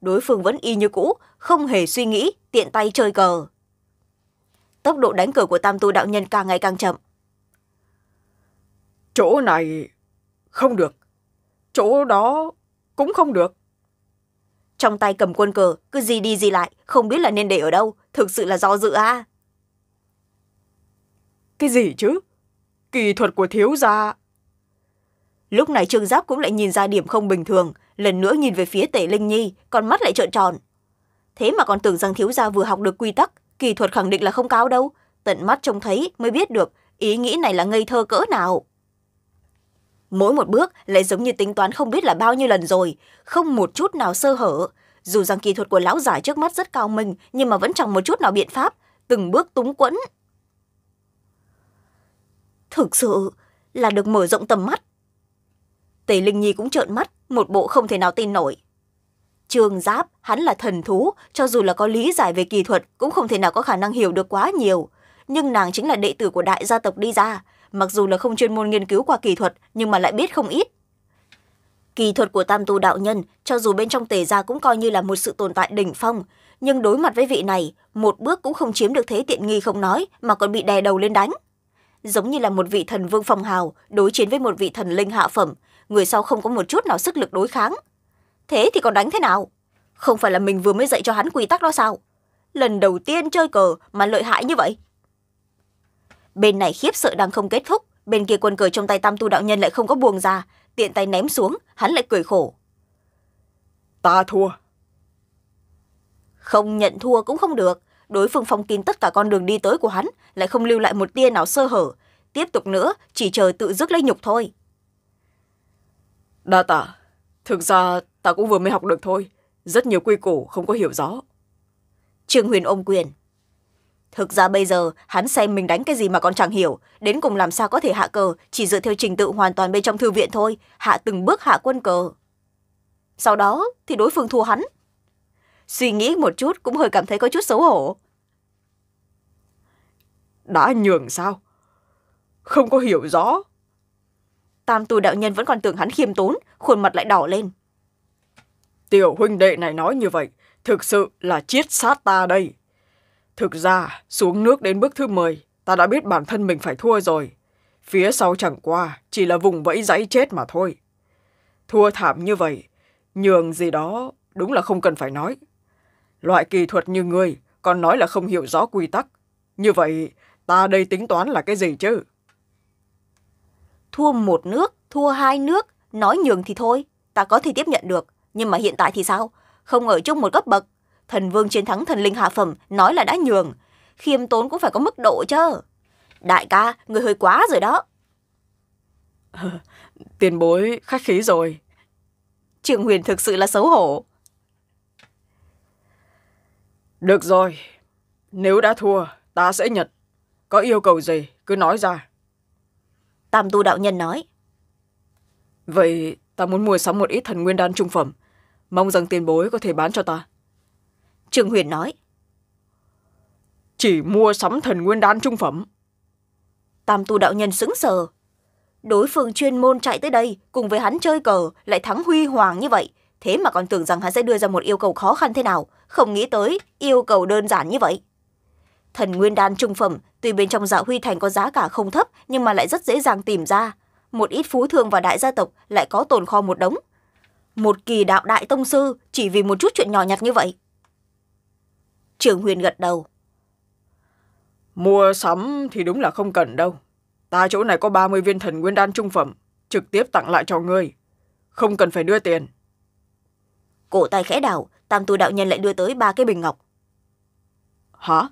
đối phương vẫn y như cũ không hề suy nghĩ tiện tay chơi cờ tốc độ đánh cờ của tam tu đạo nhân càng ngày càng chậm chỗ này không được chỗ đó cũng không được trong tay cầm quân cờ cứ gì đi gì lại không biết là nên để ở đâu thực sự là do dự a à. Cái gì chứ? Kỳ thuật của thiếu gia. Lúc này Trương Giáp cũng lại nhìn ra điểm không bình thường, lần nữa nhìn về phía Tể Linh Nhi, con mắt lại trợn tròn. Thế mà còn tưởng rằng thiếu gia vừa học được quy tắc, kỳ thuật khẳng định là không cao đâu, tận mắt trông thấy mới biết được ý nghĩ này là ngây thơ cỡ nào mỗi một bước lại giống như tính toán không biết là bao nhiêu lần rồi không một chút nào sơ hở dù rằng kỳ thuật của lão giả trước mắt rất cao mình, nhưng mà vẫn chẳng một chút nào biện pháp từng bước túng quẫn thực sự là được mở rộng tầm mắt tề linh nhi cũng trợn mắt một bộ không thể nào tin nổi trường giáp hắn là thần thú cho dù là có lý giải về kỳ thuật cũng không thể nào có khả năng hiểu được quá nhiều nhưng nàng chính là đệ tử của đại gia tộc đi ra mặc dù là không chuyên môn nghiên cứu qua kỳ thuật nhưng mà lại biết không ít kỳ thuật của tam tu đạo nhân cho dù bên trong tề gia cũng coi như là một sự tồn tại đỉnh phong nhưng đối mặt với vị này một bước cũng không chiếm được thế tiện nghi không nói mà còn bị đè đầu lên đánh giống như là một vị thần vương phong hào đối chiến với một vị thần linh hạ phẩm người sau không có một chút nào sức lực đối kháng thế thì còn đánh thế nào không phải là mình vừa mới dạy cho hắn quy tắc đó sao lần đầu tiên chơi cờ mà lợi hại như vậy bên này khiếp sợ đang không kết thúc bên kia quân cờ trong tay tam tu đạo nhân lại không có buông ra tiện tay ném xuống hắn lại cười khổ ta thua không nhận thua cũng không được đối phương phong kín tất cả con đường đi tới của hắn lại không lưu lại một tia nào sơ hở tiếp tục nữa chỉ chờ tự dứt lấy nhục thôi đa tả thực ra ta cũng vừa mới học được thôi rất nhiều quy củ không có hiểu rõ trương huyền ôm quyền thực ra bây giờ hắn xem mình đánh cái gì mà còn chẳng hiểu đến cùng làm sao có thể hạ cờ chỉ dựa theo trình tự hoàn toàn bên trong thư viện thôi hạ từng bước hạ quân cờ sau đó thì đối phương thua hắn suy nghĩ một chút cũng hơi cảm thấy có chút xấu hổ. Đã nhường sao? Không có hiểu rõ. Tam tu đạo nhân vẫn còn tưởng hắn khiêm tốn, khuôn mặt lại đỏ lên. Tiểu huynh đệ này nói như vậy, thực sự là chiết sát ta đây. Thực ra, xuống nước đến bước thứ 10, ta đã biết bản thân mình phải thua rồi. Phía sau chẳng qua, chỉ là vùng vẫy giấy chết mà thôi. Thua thảm như vậy, nhường gì đó đúng là không cần phải nói loại kỳ thuật như ngươi còn nói là không hiểu rõ quy tắc như vậy ta đây tính toán là cái gì chứ thua một nước thua hai nước nói nhường thì thôi ta có thể tiếp nhận được nhưng mà hiện tại thì sao không ở chung một cấp bậc thần vương chiến thắng thần linh hạ phẩm nói là đã nhường khiêm tốn cũng phải có mức độ chứ đại ca người hơi quá rồi đó [laughs] tiền bối khách khí rồi trường huyền thực sự là xấu hổ được rồi, nếu đã thua, ta sẽ nhận. Có yêu cầu gì, cứ nói ra. Tam tu đạo nhân nói. Vậy ta muốn mua sắm một ít thần nguyên đan trung phẩm. Mong rằng tiền bối có thể bán cho ta. Trương Huyền nói. Chỉ mua sắm thần nguyên đan trung phẩm. Tam tu đạo nhân sững sờ. Đối phương chuyên môn chạy tới đây cùng với hắn chơi cờ lại thắng huy hoàng như vậy thế mà còn tưởng rằng hắn sẽ đưa ra một yêu cầu khó khăn thế nào không nghĩ tới yêu cầu đơn giản như vậy thần nguyên đan trung phẩm tuy bên trong dạ huy thành có giá cả không thấp nhưng mà lại rất dễ dàng tìm ra một ít phú thương và đại gia tộc lại có tồn kho một đống một kỳ đạo đại tông sư chỉ vì một chút chuyện nhỏ nhặt như vậy trường huyền gật đầu mua sắm thì đúng là không cần đâu ta chỗ này có ba mươi viên thần nguyên đan trung phẩm trực tiếp tặng lại cho ngươi không cần phải đưa tiền cổ tay khẽ đảo tam tu đạo nhân lại đưa tới ba cái bình ngọc hả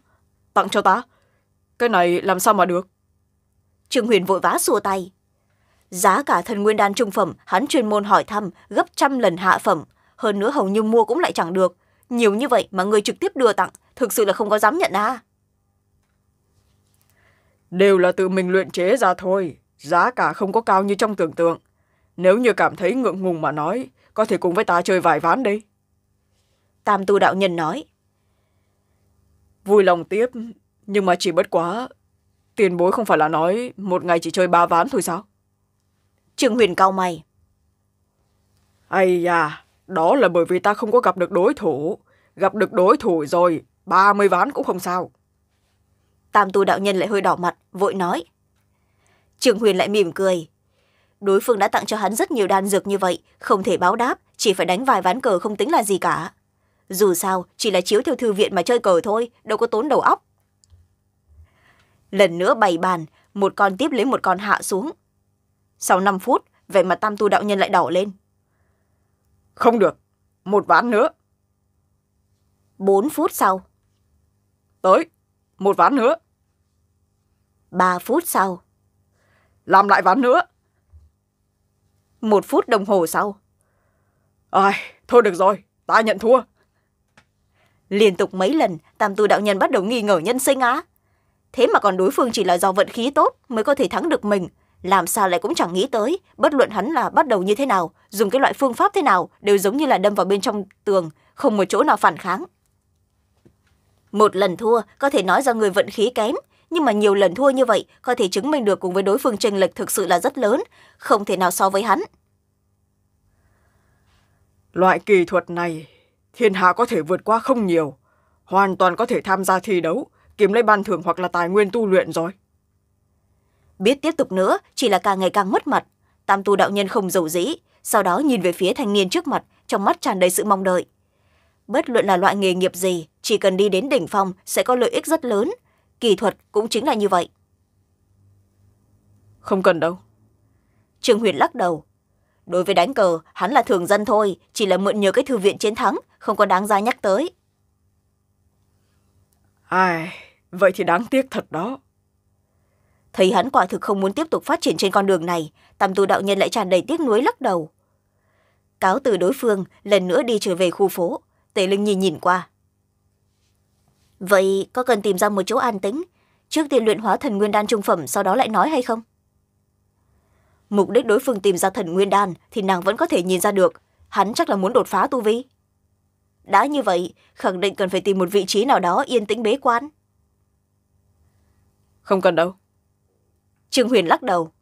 tặng cho ta cái này làm sao mà được trương huyền vội vã xua tay giá cả thần nguyên đan trung phẩm hắn chuyên môn hỏi thăm gấp trăm lần hạ phẩm hơn nữa hầu như mua cũng lại chẳng được nhiều như vậy mà người trực tiếp đưa tặng thực sự là không có dám nhận à đều là tự mình luyện chế ra thôi giá cả không có cao như trong tưởng tượng nếu như cảm thấy ngượng ngùng mà nói có thể cùng với ta chơi vài ván đi tam tu đạo nhân nói vui lòng tiếp nhưng mà chỉ bất quá tiền bối không phải là nói một ngày chỉ chơi ba ván thôi sao trương huyền cao mày ây da đó là bởi vì ta không có gặp được đối thủ gặp được đối thủ rồi ba mươi ván cũng không sao tam tu đạo nhân lại hơi đỏ mặt vội nói trương huyền lại mỉm cười đối phương đã tặng cho hắn rất nhiều đan dược như vậy không thể báo đáp chỉ phải đánh vài ván cờ không tính là gì cả dù sao chỉ là chiếu theo thư viện mà chơi cờ thôi đâu có tốn đầu óc lần nữa bày bàn một con tiếp lấy một con hạ xuống sau năm phút vậy mà tam tu đạo nhân lại đỏ lên không được một ván nữa bốn phút sau tới một ván nữa ba phút sau làm lại ván nữa một phút đồng hồ sau ai thôi được rồi ta nhận thua liên tục mấy lần tam tu đạo nhân bắt đầu nghi ngờ nhân sinh á thế mà còn đối phương chỉ là do vận khí tốt mới có thể thắng được mình làm sao lại cũng chẳng nghĩ tới bất luận hắn là bắt đầu như thế nào dùng cái loại phương pháp thế nào đều giống như là đâm vào bên trong tường không một chỗ nào phản kháng một lần thua có thể nói do người vận khí kém nhưng mà nhiều lần thua như vậy có thể chứng minh được cùng với đối phương tranh lệch thực sự là rất lớn không thể nào so với hắn loại kỳ thuật này thiên hạ có thể vượt qua không nhiều hoàn toàn có thể tham gia thi đấu kiếm lấy ban thưởng hoặc là tài nguyên tu luyện rồi biết tiếp tục nữa chỉ là càng ngày càng mất mặt tam tu đạo nhân không giàu dĩ sau đó nhìn về phía thanh niên trước mặt trong mắt tràn đầy sự mong đợi bất luận là loại nghề nghiệp gì chỉ cần đi đến đỉnh phong sẽ có lợi ích rất lớn kỹ thuật cũng chính là như vậy không cần đâu trương huyền lắc đầu đối với đánh cờ hắn là thường dân thôi chỉ là mượn nhờ cái thư viện chiến thắng không có đáng ra nhắc tới ai vậy thì đáng tiếc thật đó thấy hắn quả thực không muốn tiếp tục phát triển trên con đường này tam tu đạo nhân lại tràn đầy tiếc nuối lắc đầu cáo từ đối phương lần nữa đi trở về khu phố tề linh nhìn nhìn qua vậy có cần tìm ra một chỗ an tĩnh trước tiên luyện hóa thần nguyên đan trung phẩm sau đó lại nói hay không mục đích đối phương tìm ra thần nguyên đan thì nàng vẫn có thể nhìn ra được hắn chắc là muốn đột phá tu vi đã như vậy khẳng định cần phải tìm một vị trí nào đó yên tĩnh bế quan không cần đâu trương huyền lắc đầu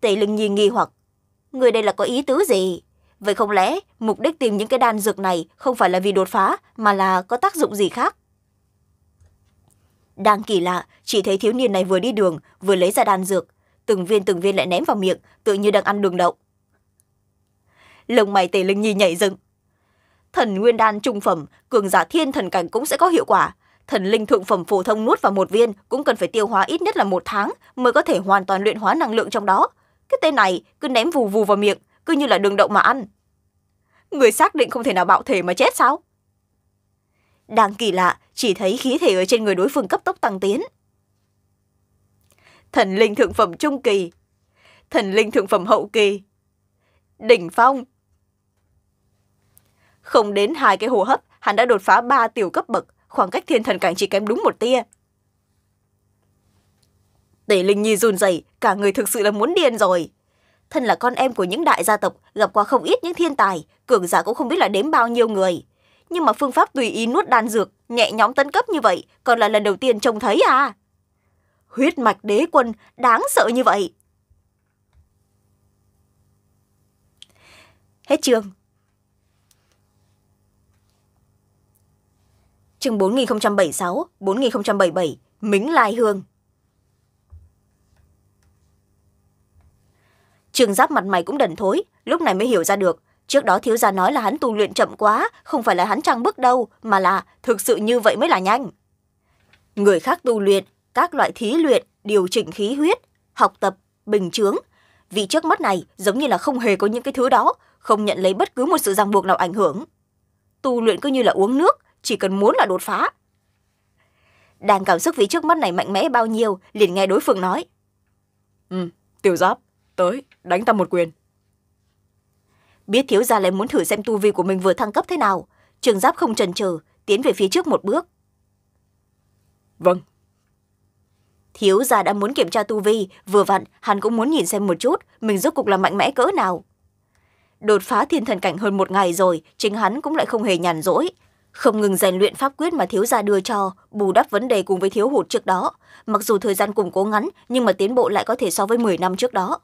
tề linh nhi nghi hoặc người đây là có ý tứ gì vậy không lẽ mục đích tìm những cái đan dược này không phải là vì đột phá mà là có tác dụng gì khác đang kỳ lạ chỉ thấy thiếu niên này vừa đi đường vừa lấy ra đan dược từng viên từng viên lại ném vào miệng tự như đang ăn đường đậu lông mày tề linh nhi nhảy dựng thần nguyên đan trung phẩm cường giả thiên thần cảnh cũng sẽ có hiệu quả thần linh thượng phẩm phổ thông nuốt vào một viên cũng cần phải tiêu hóa ít nhất là một tháng mới có thể hoàn toàn luyện hóa năng lượng trong đó cái tên này cứ ném vù vù vào miệng cứ như là đường đậu mà ăn người xác định không thể nào bạo thể mà chết sao đang kỳ lạ, chỉ thấy khí thể ở trên người đối phương cấp tốc tăng tiến. Thần linh thượng phẩm trung kỳ, thần linh thượng phẩm hậu kỳ, đỉnh phong. Không đến hai cái hô hấp, hắn đã đột phá ba tiểu cấp bậc, khoảng cách thiên thần cảnh chỉ kém đúng một tia. Tề Linh Nhi run rẩy, cả người thực sự là muốn điên rồi. Thân là con em của những đại gia tộc, gặp qua không ít những thiên tài, cường giả cũng không biết là đếm bao nhiêu người nhưng mà phương pháp tùy ý nuốt đan dược, nhẹ nhõm tấn cấp như vậy còn là lần đầu tiên trông thấy à. Huyết mạch đế quân đáng sợ như vậy. Hết chương. Chương 4076, 4077, Mính Lai Hương. Trường Giáp mặt mày cũng đần thối, lúc này mới hiểu ra được, trước đó thiếu gia nói là hắn tu luyện chậm quá không phải là hắn trăng bước đâu mà là thực sự như vậy mới là nhanh người khác tu luyện các loại thí luyện điều chỉnh khí huyết học tập bình chướng vì trước mắt này giống như là không hề có những cái thứ đó không nhận lấy bất cứ một sự ràng buộc nào ảnh hưởng tu luyện cứ như là uống nước chỉ cần muốn là đột phá đang cảm xúc vì trước mắt này mạnh mẽ bao nhiêu liền nghe đối phương nói ừ tiểu giáp tới đánh ta một quyền biết thiếu gia lại muốn thử xem tu vi của mình vừa thăng cấp thế nào trường giáp không chần chừ tiến về phía trước một bước vâng thiếu gia đã muốn kiểm tra tu vi vừa vặn hắn cũng muốn nhìn xem một chút mình rốt cục là mạnh mẽ cỡ nào đột phá thiên thần cảnh hơn một ngày rồi chính hắn cũng lại không hề nhàn rỗi không ngừng rèn luyện pháp quyết mà thiếu gia đưa cho bù đắp vấn đề cùng với thiếu hụt trước đó mặc dù thời gian củng cố ngắn nhưng mà tiến bộ lại có thể so với m năm trước đó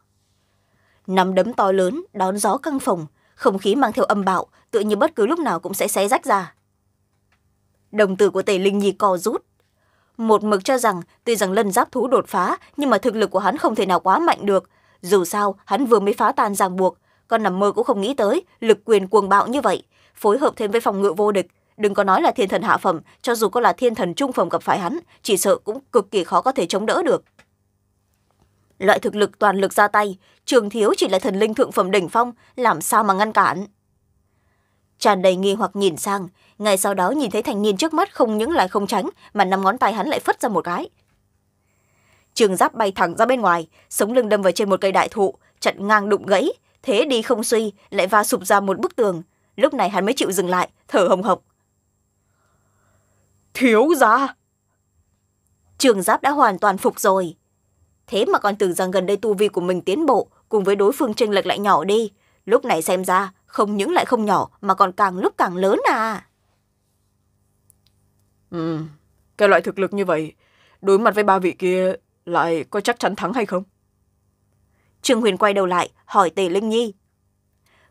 nắm đấm to lớn đón gió căng phồng không khí mang theo âm bạo tựa như bất cứ lúc nào cũng sẽ xé rách ra đồng tử của tề linh nhi co rút một mực cho rằng tuy rằng lân giáp thú đột phá nhưng mà thực lực của hắn không thể nào quá mạnh được dù sao hắn vừa mới phá tan ràng buộc con nằm mơ cũng không nghĩ tới lực quyền cuồng bạo như vậy phối hợp thêm với phòng ngự vô địch đừng có nói là thiên thần hạ phẩm cho dù có là thiên thần trung phẩm gặp phải hắn chỉ sợ cũng cực kỳ khó có thể chống đỡ được loại thực lực toàn lực ra tay trường thiếu chỉ là thần linh thượng phẩm đỉnh phong làm sao mà ngăn cản tràn đầy nghi hoặc nhìn sang ngay sau đó nhìn thấy thanh niên trước mắt không những lại không tránh mà năm ngón tay hắn lại phất ra một cái trường giáp bay thẳng ra bên ngoài sống lưng đâm vào trên một cây đại thụ chặn ngang đụng gãy thế đi không suy lại va sụp ra một bức tường lúc này hắn mới chịu dừng lại thở hồng hộc thiếu gia trường giáp đã hoàn toàn phục rồi thế mà còn tưởng rằng gần đây tu vi của mình tiến bộ cùng với đối phương tranh lệch lại nhỏ đi lúc này xem ra không những lại không nhỏ mà còn càng lúc càng lớn à ừ cái loại thực lực như vậy đối mặt với ba vị kia lại có chắc chắn thắng hay không trương huyền quay đầu lại hỏi tề linh nhi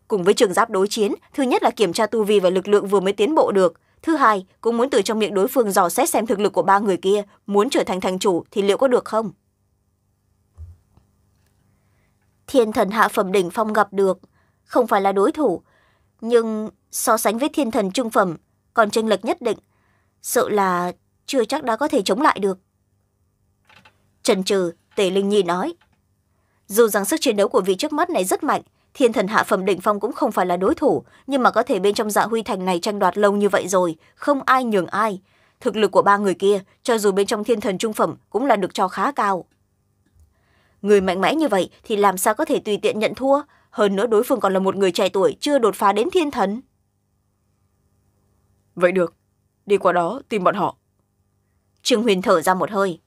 cùng với trường giáp đối chiến thứ nhất là kiểm tra tu vi và lực lượng vừa mới tiến bộ được thứ hai cũng muốn từ trong miệng đối phương dò xét xem thực lực của ba người kia muốn trở thành thành chủ thì liệu có được không thiên thần hạ phẩm đỉnh phong gặp được không phải là đối thủ nhưng so sánh với thiên thần trung phẩm còn tranh lệch nhất định sợ là chưa chắc đã có thể chống lại được trần trừ tề linh nhi nói dù rằng sức chiến đấu của vị trước mắt này rất mạnh thiên thần hạ phẩm đỉnh phong cũng không phải là đối thủ nhưng mà có thể bên trong dạ huy thành này tranh đoạt lâu như vậy rồi không ai nhường ai thực lực của ba người kia cho dù bên trong thiên thần trung phẩm cũng là được cho khá cao người mạnh mẽ như vậy thì làm sao có thể tùy tiện nhận thua hơn nữa đối phương còn là một người trẻ tuổi chưa đột phá đến thiên thần vậy được đi qua đó tìm bọn họ trương huyền thở ra một hơi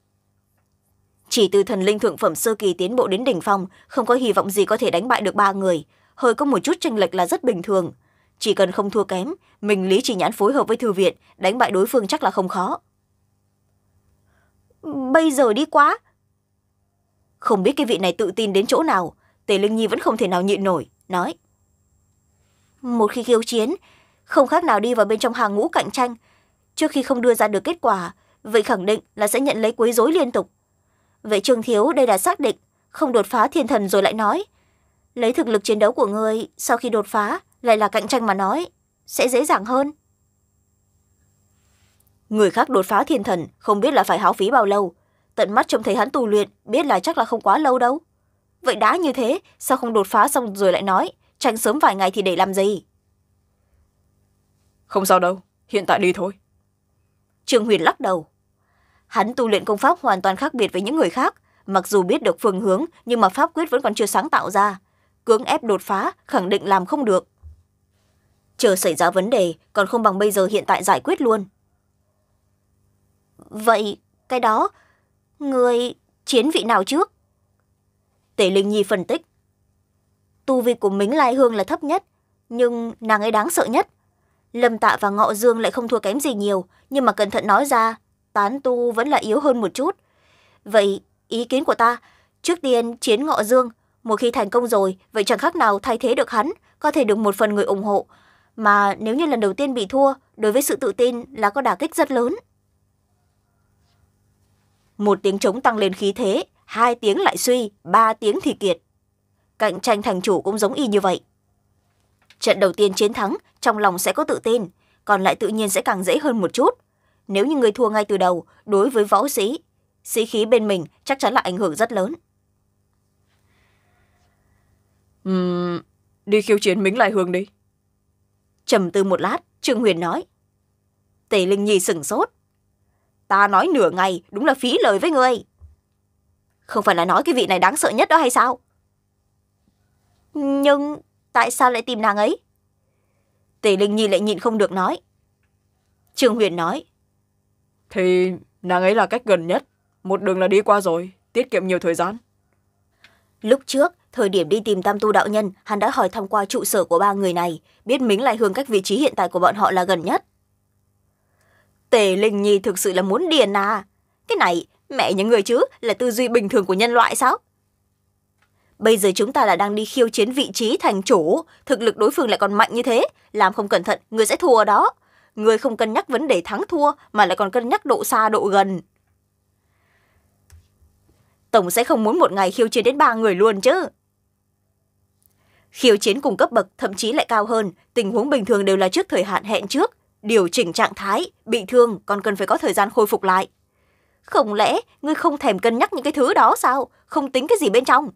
chỉ từ thần linh thượng phẩm sơ kỳ tiến bộ đến đỉnh phong không có hy vọng gì có thể đánh bại được ba người hơi có một chút tranh lệch là rất bình thường chỉ cần không thua kém mình lý chỉ nhãn phối hợp với thư viện đánh bại đối phương chắc là không khó bây giờ đi quá không biết cái vị này tự tin đến chỗ nào tề linh nhi vẫn không thể nào nhịn nổi nói một khi khiêu chiến không khác nào đi vào bên trong hàng ngũ cạnh tranh trước khi không đưa ra được kết quả vậy khẳng định là sẽ nhận lấy quấy rối liên tục vậy trương thiếu đây đã xác định không đột phá thiên thần rồi lại nói lấy thực lực chiến đấu của người sau khi đột phá lại là cạnh tranh mà nói sẽ dễ dàng hơn người khác đột phá thiên thần không biết là phải háo phí bao lâu tận mắt trông thấy hắn tu luyện biết là chắc là không quá lâu đâu vậy đã như thế sao không đột phá xong rồi lại nói tranh sớm vài ngày thì để làm gì không sao đâu hiện tại đi thôi trương huyền lắc đầu hắn tu luyện công pháp hoàn toàn khác biệt với những người khác mặc dù biết được phương hướng nhưng mà pháp quyết vẫn còn chưa sáng tạo ra cưỡng ép đột phá khẳng định làm không được chờ xảy ra vấn đề còn không bằng bây giờ hiện tại giải quyết luôn vậy cái đó người chiến vị nào trước Tề linh nhi phân tích tu vi của mính lai hương là thấp nhất nhưng nàng ấy đáng sợ nhất lâm tạ và ngọ dương lại không thua kém gì nhiều nhưng mà cẩn thận nói ra tán tu vẫn là yếu hơn một chút vậy ý kiến của ta trước tiên chiến ngọ dương một khi thành công rồi vậy chẳng khác nào thay thế được hắn có thể được một phần người ủng hộ mà nếu như lần đầu tiên bị thua đối với sự tự tin là có đả kích rất lớn một tiếng trống tăng lên khí thế hai tiếng lại suy ba tiếng thì kiệt cạnh tranh thành chủ cũng giống y như vậy trận đầu tiên chiến thắng trong lòng sẽ có tự tin còn lại tự nhiên sẽ càng dễ hơn một chút nếu như người thua ngay từ đầu đối với võ sĩ sĩ khí bên mình chắc chắn là ảnh hưởng rất lớn uhm, đi khiêu chiến mính lại hương đi trầm tư một lát trương huyền nói tề linh nhi sửng sốt ta nói nửa ngày đúng là phí lời với người không phải là nói cái vị này đáng sợ nhất đó hay sao nhưng tại sao lại tìm nàng ấy tề linh nhi lại nhịn không được nói trương huyền nói thì nàng ấy là cách gần nhất một đường là đi qua rồi tiết kiệm nhiều thời gian lúc trước thời điểm đi tìm tam tu đạo nhân hắn đã hỏi thăm qua trụ sở của ba người này biết mính lại hướng cách vị trí hiện tại của bọn họ là gần nhất Tề Linh Nhi thực sự là muốn điền à. Cái này, mẹ những người chứ, là tư duy bình thường của nhân loại sao? Bây giờ chúng ta là đang đi khiêu chiến vị trí thành chủ, thực lực đối phương lại còn mạnh như thế, làm không cẩn thận, người sẽ thua đó. Người không cân nhắc vấn đề thắng thua mà lại còn cân nhắc độ xa độ gần. Tổng sẽ không muốn một ngày khiêu chiến đến ba người luôn chứ khiêu chiến cùng cấp bậc thậm chí lại cao hơn tình huống bình thường đều là trước thời hạn hẹn trước điều chỉnh trạng thái bị thương còn cần phải có thời gian khôi phục lại không lẽ ngươi không thèm cân nhắc những cái thứ đó sao không tính cái gì bên trong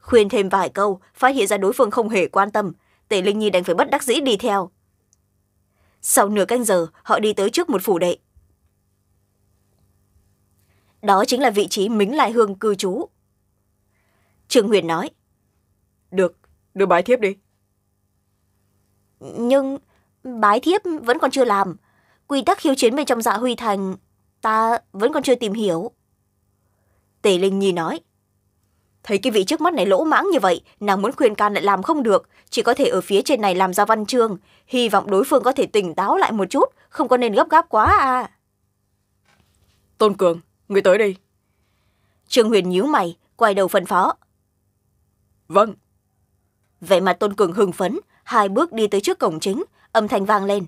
khuyên thêm vài câu phát hiện ra đối phương không hề quan tâm tề linh nhi đành phải bất đắc dĩ đi theo sau nửa canh giờ họ đi tới trước một phủ đệ đó chính là vị trí mính lại hương cư trú trương huyền nói được đưa bái thiếp đi nhưng bái thiếp vẫn còn chưa làm quy tắc khiêu chiến bên trong dạ huy thành ta vẫn còn chưa tìm hiểu tề linh nhi nói thấy cái vị trước mắt này lỗ mãng như vậy nàng muốn khuyên can lại làm không được chỉ có thể ở phía trên này làm ra văn chương hy vọng đối phương có thể tỉnh táo lại một chút không có nên gấp gáp quá à tôn cường người tới đi trương huyền nhíu mày quay đầu phân phó vâng vậy mà tôn cường hưng phấn hai bước đi tới trước cổng chính âm thanh vang lên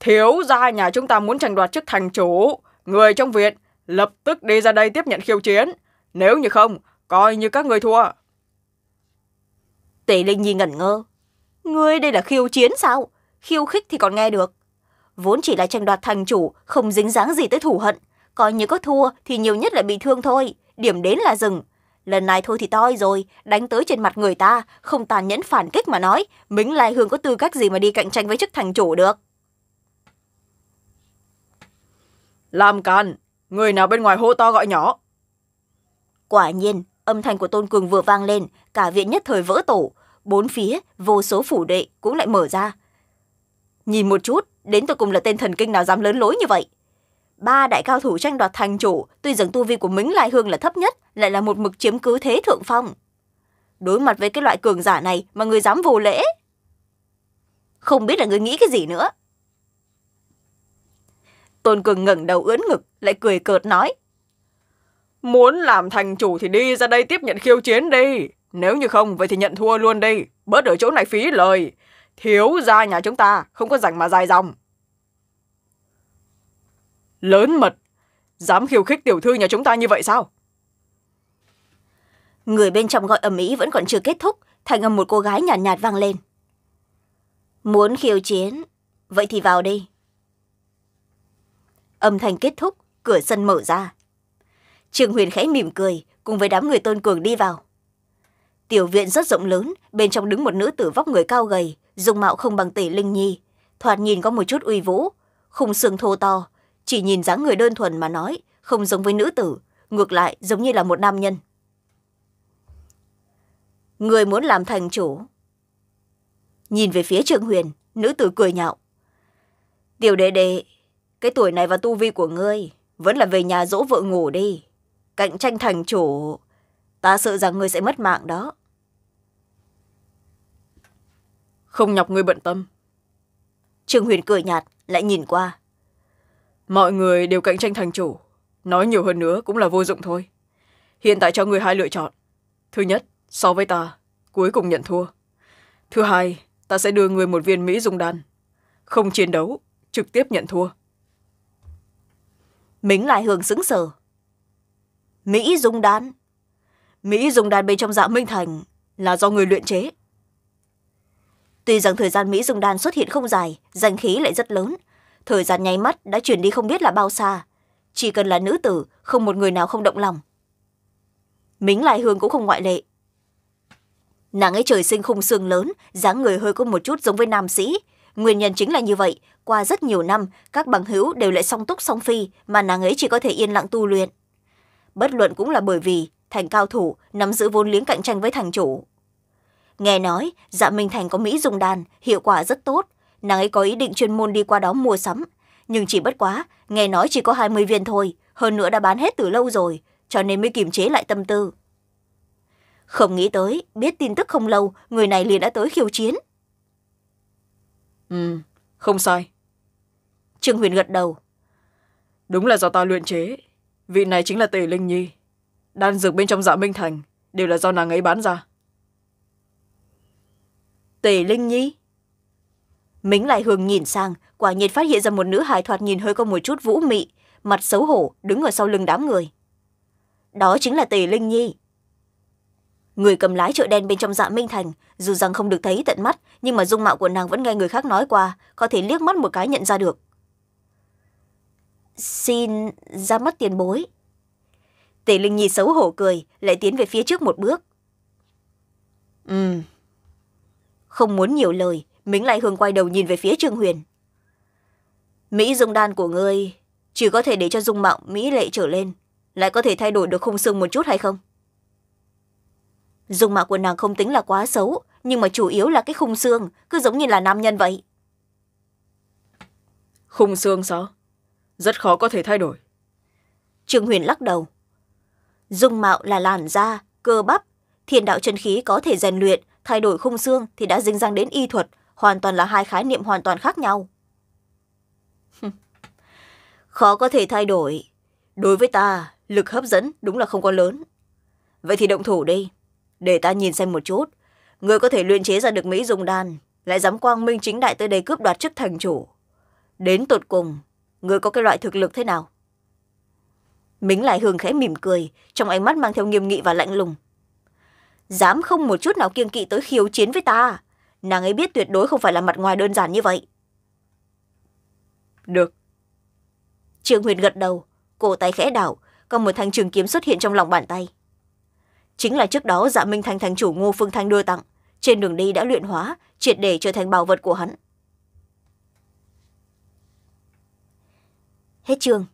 thiếu gia nhà chúng ta muốn tranh đoạt chức thành chủ người trong viện lập tức đi ra đây tiếp nhận khiêu chiến nếu như không coi như các người thua tề linh nhi ngẩn ngơ ngươi đây là khiêu chiến sao khiêu khích thì còn nghe được vốn chỉ là tranh đoạt thành chủ không dính dáng gì tới thủ hận coi như có thua thì nhiều nhất là bị thương thôi điểm đến là dừng lần này thôi thì toi rồi đánh tới trên mặt người ta không tàn nhẫn phản kích mà nói mính lai hương có tư cách gì mà đi cạnh tranh với chức thành chủ được làm càn người nào bên ngoài hô to gọi nhỏ quả nhiên âm thanh của tôn cường vừa vang lên cả viện nhất thời vỡ tổ bốn phía vô số phủ đệ cũng lại mở ra nhìn một chút đến tôi cùng là tên thần kinh nào dám lớn lối như vậy ba đại cao thủ tranh đoạt thành chủ, tuy rằng tu vi của Mính Lai Hương là thấp nhất, lại là một mực chiếm cứ thế thượng phong. Đối mặt với cái loại cường giả này mà người dám vô lễ? Không biết là người nghĩ cái gì nữa. Tôn Cường ngẩng đầu ưỡn ngực, lại cười cợt nói: "Muốn làm thành chủ thì đi ra đây tiếp nhận khiêu chiến đi, nếu như không vậy thì nhận thua luôn đi, bớt ở chỗ này phí lời. Thiếu gia nhà chúng ta không có rảnh mà dài dòng." lớn mật dám khiêu khích tiểu thư nhà chúng ta như vậy sao người bên trong gọi ầm ĩ vẫn còn chưa kết thúc thành âm một cô gái nhàn nhạt, nhạt vang lên muốn khiêu chiến vậy thì vào đi âm thanh kết thúc cửa sân mở ra trương huyền khẽ mỉm cười cùng với đám người tôn cường đi vào tiểu viện rất rộng lớn bên trong đứng một nữ tử vóc người cao gầy dung mạo không bằng tỷ linh nhi thoạt nhìn có một chút uy vũ khung xương thô to chỉ nhìn dáng người đơn thuần mà nói không giống với nữ tử ngược lại giống như là một nam nhân người muốn làm thành chủ nhìn về phía trương huyền nữ tử cười nhạo tiểu đệ đệ cái tuổi này và tu vi của ngươi vẫn là về nhà dỗ vợ ngủ đi cạnh tranh thành chủ ta sợ rằng ngươi sẽ mất mạng đó không nhọc ngươi bận tâm trương huyền cười nhạt lại nhìn qua mọi người đều cạnh tranh thành chủ nói nhiều hơn nữa cũng là vô dụng thôi hiện tại cho người hai lựa chọn thứ nhất so với ta cuối cùng nhận thua thứ hai ta sẽ đưa người một viên mỹ dung đan không chiến đấu trực tiếp nhận thua mính lại hưởng xứng sở mỹ dung đan mỹ dung đan bên trong dạ minh thành là do người luyện chế tuy rằng thời gian mỹ dung đan xuất hiện không dài danh khí lại rất lớn thời gian nháy mắt đã chuyển đi không biết là bao xa chỉ cần là nữ tử không một người nào không động lòng mính lai hương cũng không ngoại lệ nàng ấy trời sinh khung xương lớn dáng người hơi có một chút giống với nam sĩ nguyên nhân chính là như vậy qua rất nhiều năm các bằng hữu đều lại song túc song phi mà nàng ấy chỉ có thể yên lặng tu luyện bất luận cũng là bởi vì thành cao thủ nắm giữ vốn liếng cạnh tranh với thành chủ nghe nói dạ minh thành có mỹ dùng đàn hiệu quả rất tốt nàng ấy có ý định chuyên môn đi qua đó mua sắm nhưng chỉ bất quá nghe nói chỉ có hai mươi viên thôi hơn nữa đã bán hết từ lâu rồi cho nên mới kiềm chế lại tâm tư không nghĩ tới biết tin tức không lâu người này liền đã tới khiêu chiến ừ không sai trương huyền gật đầu đúng là do ta luyện chế vị này chính là tề linh nhi đan dược bên trong dạ minh thành đều là do nàng ấy bán ra tề linh nhi mính lại hường nhìn sang quả nhiên phát hiện ra một nữ hài thoạt nhìn hơi có một chút vũ mị mặt xấu hổ đứng ở sau lưng đám người đó chính là tề linh nhi người cầm lái chợ đen bên trong dạ minh thành dù rằng không được thấy tận mắt nhưng mà dung mạo của nàng vẫn nghe người khác nói qua có thể liếc mắt một cái nhận ra được xin ra mắt tiền bối tề linh nhi xấu hổ cười lại tiến về phía trước một bước ừ không muốn nhiều lời mính lại hương quay đầu nhìn về phía trương huyền mỹ dung đan của ngươi chỉ có thể để cho dung mạo mỹ lệ trở lên lại có thể thay đổi được khung xương một chút hay không dung mạo của nàng không tính là quá xấu nhưng mà chủ yếu là cái khung xương cứ giống như là nam nhân vậy khung xương sao rất khó có thể thay đổi trương huyền lắc đầu dung mạo là làn da cơ bắp thiền đạo chân khí có thể rèn luyện thay đổi khung xương thì đã dính dáng đến y thuật hoàn toàn là hai khái niệm hoàn toàn khác nhau [laughs] khó có thể thay đổi đối với ta lực hấp dẫn đúng là không có lớn vậy thì động thủ đi để ta nhìn xem một chút người có thể luyện chế ra được mỹ dùng đan lại dám quang minh chính đại tới đây cướp đoạt chức thành chủ đến tột cùng người có cái loại thực lực thế nào mính lại hương khẽ mỉm cười trong ánh mắt mang theo nghiêm nghị và lạnh lùng dám không một chút nào kiêng kỵ tới khiêu chiến với ta nàng ấy biết tuyệt đối không phải là mặt ngoài đơn giản như vậy được trương huyền gật đầu cổ tay khẽ đảo còn một thanh trường kiếm xuất hiện trong lòng bàn tay chính là trước đó dạ minh thanh thành chủ ngô phương thanh đưa tặng trên đường đi đã luyện hóa triệt để trở thành bảo vật của hắn hết chương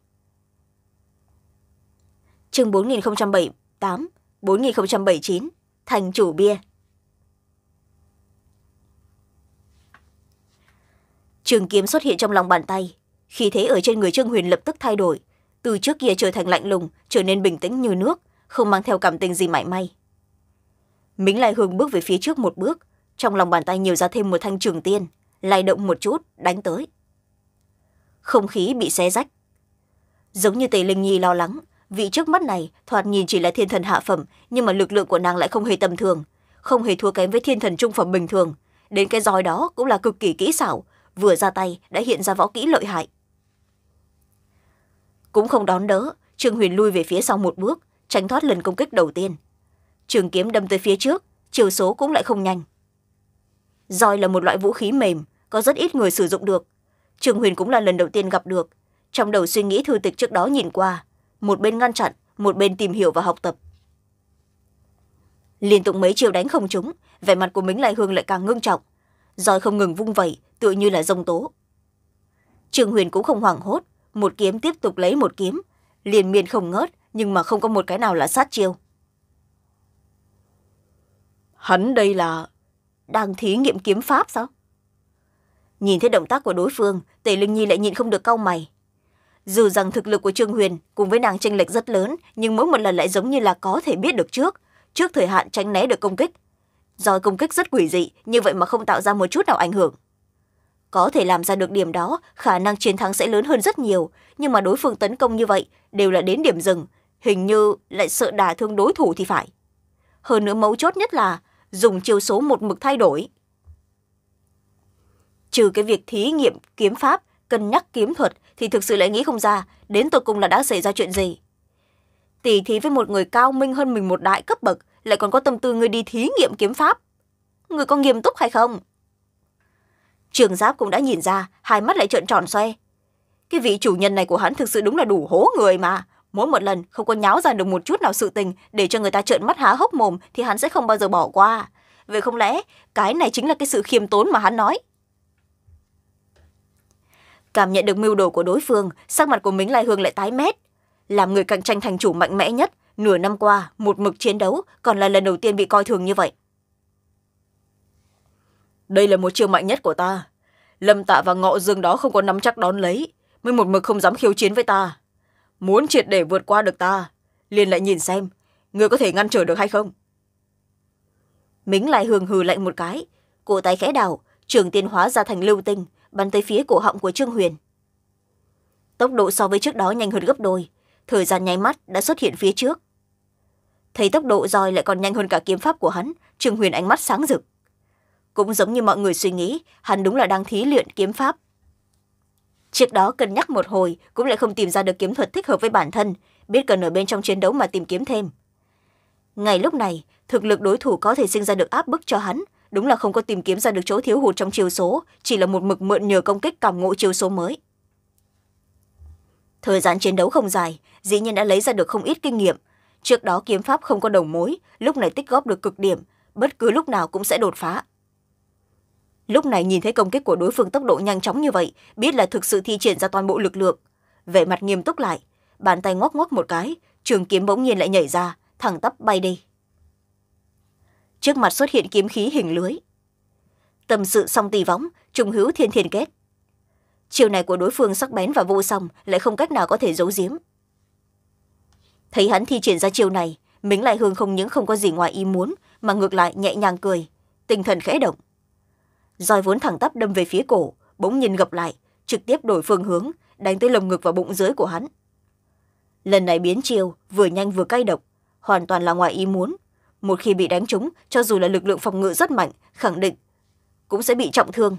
chương bốn nghìn bảy tám bốn nghìn bảy chín thành chủ bia trường kiếm xuất hiện trong lòng bàn tay khi thế ở trên người trương huyền lập tức thay đổi từ trước kia trở thành lạnh lùng trở nên bình tĩnh như nước không mang theo cảm tình gì mãi may mính lai hương bước về phía trước một bước trong lòng bàn tay nhiều ra thêm một thanh trường tiên lai động một chút đánh tới không khí bị xé rách giống như tề linh nhi lo lắng vị trước mắt này thoạt nhìn chỉ là thiên thần hạ phẩm nhưng mà lực lượng của nàng lại không hề tầm thường không hề thua kém với thiên thần trung phẩm bình thường đến cái roi đó cũng là cực kỳ kỹ xảo vừa ra tay đã hiện ra võ kỹ lợi hại cũng không đón đỡ trương huyền lui về phía sau một bước tránh thoát lần công kích đầu tiên trường kiếm đâm tới phía trước chiều số cũng lại không nhanh roi là một loại vũ khí mềm có rất ít người sử dụng được trương huyền cũng là lần đầu tiên gặp được trong đầu suy nghĩ thư tịch trước đó nhìn qua một bên ngăn chặn một bên tìm hiểu và học tập liên tục mấy chiều đánh không trúng vẻ mặt của mính lai hương lại càng ngưng trọng roi không ngừng vung vẩy tựa như là rông tố trương huyền cũng không hoảng hốt một kiếm tiếp tục lấy một kiếm liền miên không ngớt nhưng mà không có một cái nào là sát chiêu hắn đây là đang thí nghiệm kiếm pháp sao nhìn thấy động tác của đối phương tề linh nhi lại nhịn không được cau mày dù rằng thực lực của trương huyền cùng với nàng tranh lệch rất lớn nhưng mỗi một lần lại giống như là có thể biết được trước trước thời hạn tránh né được công kích do công kích rất quỷ dị như vậy mà không tạo ra một chút nào ảnh hưởng có thể làm ra được điểm đó khả năng chiến thắng sẽ lớn hơn rất nhiều nhưng mà đối phương tấn công như vậy đều là đến điểm dừng hình như lại sợ đả thương đối thủ thì phải hơn nữa mấu chốt nhất là dùng chiêu số một mực thay đổi trừ cái việc thí nghiệm kiếm pháp cân nhắc kiếm thuật thì thực sự lại nghĩ không ra đến tột cùng là đã xảy ra chuyện gì tỉ thí với một người cao minh hơn mình một đại cấp bậc lại còn có tâm tư người đi thí nghiệm kiếm pháp người có nghiêm túc hay không trường giáp cũng đã nhìn ra hai mắt lại trợn tròn xoe cái vị chủ nhân này của hắn thực sự đúng là đủ hố người mà mỗi một lần không có nháo ra được một chút nào sự tình để cho người ta trợn mắt há hốc mồm thì hắn sẽ không bao giờ bỏ qua vậy không lẽ cái này chính là cái sự khiêm tốn mà hắn nói cảm nhận được mưu đồ của đối phương sắc mặt của mính lai hương lại tái mét làm người cạnh tranh thành chủ mạnh mẽ nhất nửa năm qua một mực chiến đấu còn là lần đầu tiên bị coi thường như vậy đây là một chiêu mạnh nhất của ta lâm tạ và ngọ dương đó không có nắm chắc đón lấy mới một mực không dám khiêu chiến với ta muốn triệt để vượt qua được ta liền lại nhìn xem người có thể ngăn trở được hay không mính lại hường hừ lạnh một cái cổ tay khẽ đảo trường tiên hóa ra thành lưu tinh bắn tới phía cổ họng của trương huyền tốc độ so với trước đó nhanh hơn gấp đôi thời gian nháy mắt đã xuất hiện phía trước thấy tốc độ roi lại còn nhanh hơn cả kiếm pháp của hắn trương huyền ánh mắt sáng rực cũng giống như mọi người suy nghĩ hắn đúng là đang thí luyện kiếm pháp trước đó cân nhắc một hồi cũng lại không tìm ra được kiếm thuật thích hợp với bản thân biết cần ở bên trong chiến đấu mà tìm kiếm thêm ngay lúc này thực lực đối thủ có thể sinh ra được áp bức cho hắn đúng là không có tìm kiếm ra được chỗ thiếu hụt trong chiều số chỉ là một mực mượn nhờ công kích cảm ngộ chiều số mới thời gian chiến đấu không dài dĩ nhiên đã lấy ra được không ít kinh nghiệm trước đó kiếm pháp không có đầu mối lúc này tích góp được cực điểm bất cứ lúc nào cũng sẽ đột phá lúc này nhìn thấy công kích của đối phương tốc độ nhanh chóng như vậy biết là thực sự thi triển ra toàn bộ lực lượng vẻ mặt nghiêm túc lại bàn tay ngoắc ngoắc một cái trường kiếm bỗng nhiên lại nhảy ra thẳng tắp bay đi trước mặt xuất hiện kiếm khí hình lưới tâm sự song tì võng trùng hữu thiên thiên kết chiều này của đối phương sắc bén và vô song lại không cách nào có thể giấu giếm thấy hắn thi triển ra chiêu này mính lại hương không những không có gì ngoài ý muốn mà ngược lại nhẹ nhàng cười tinh thần khẽ động roi vốn thẳng tắp đâm về phía cổ bỗng nhìn gập lại trực tiếp đổi phương hướng đánh tới lồng ngực và bụng dưới của hắn lần này biến chiêu vừa nhanh vừa cay độc hoàn toàn là ngoài ý muốn một khi bị đánh trúng cho dù là lực lượng phòng ngự rất mạnh khẳng định cũng sẽ bị trọng thương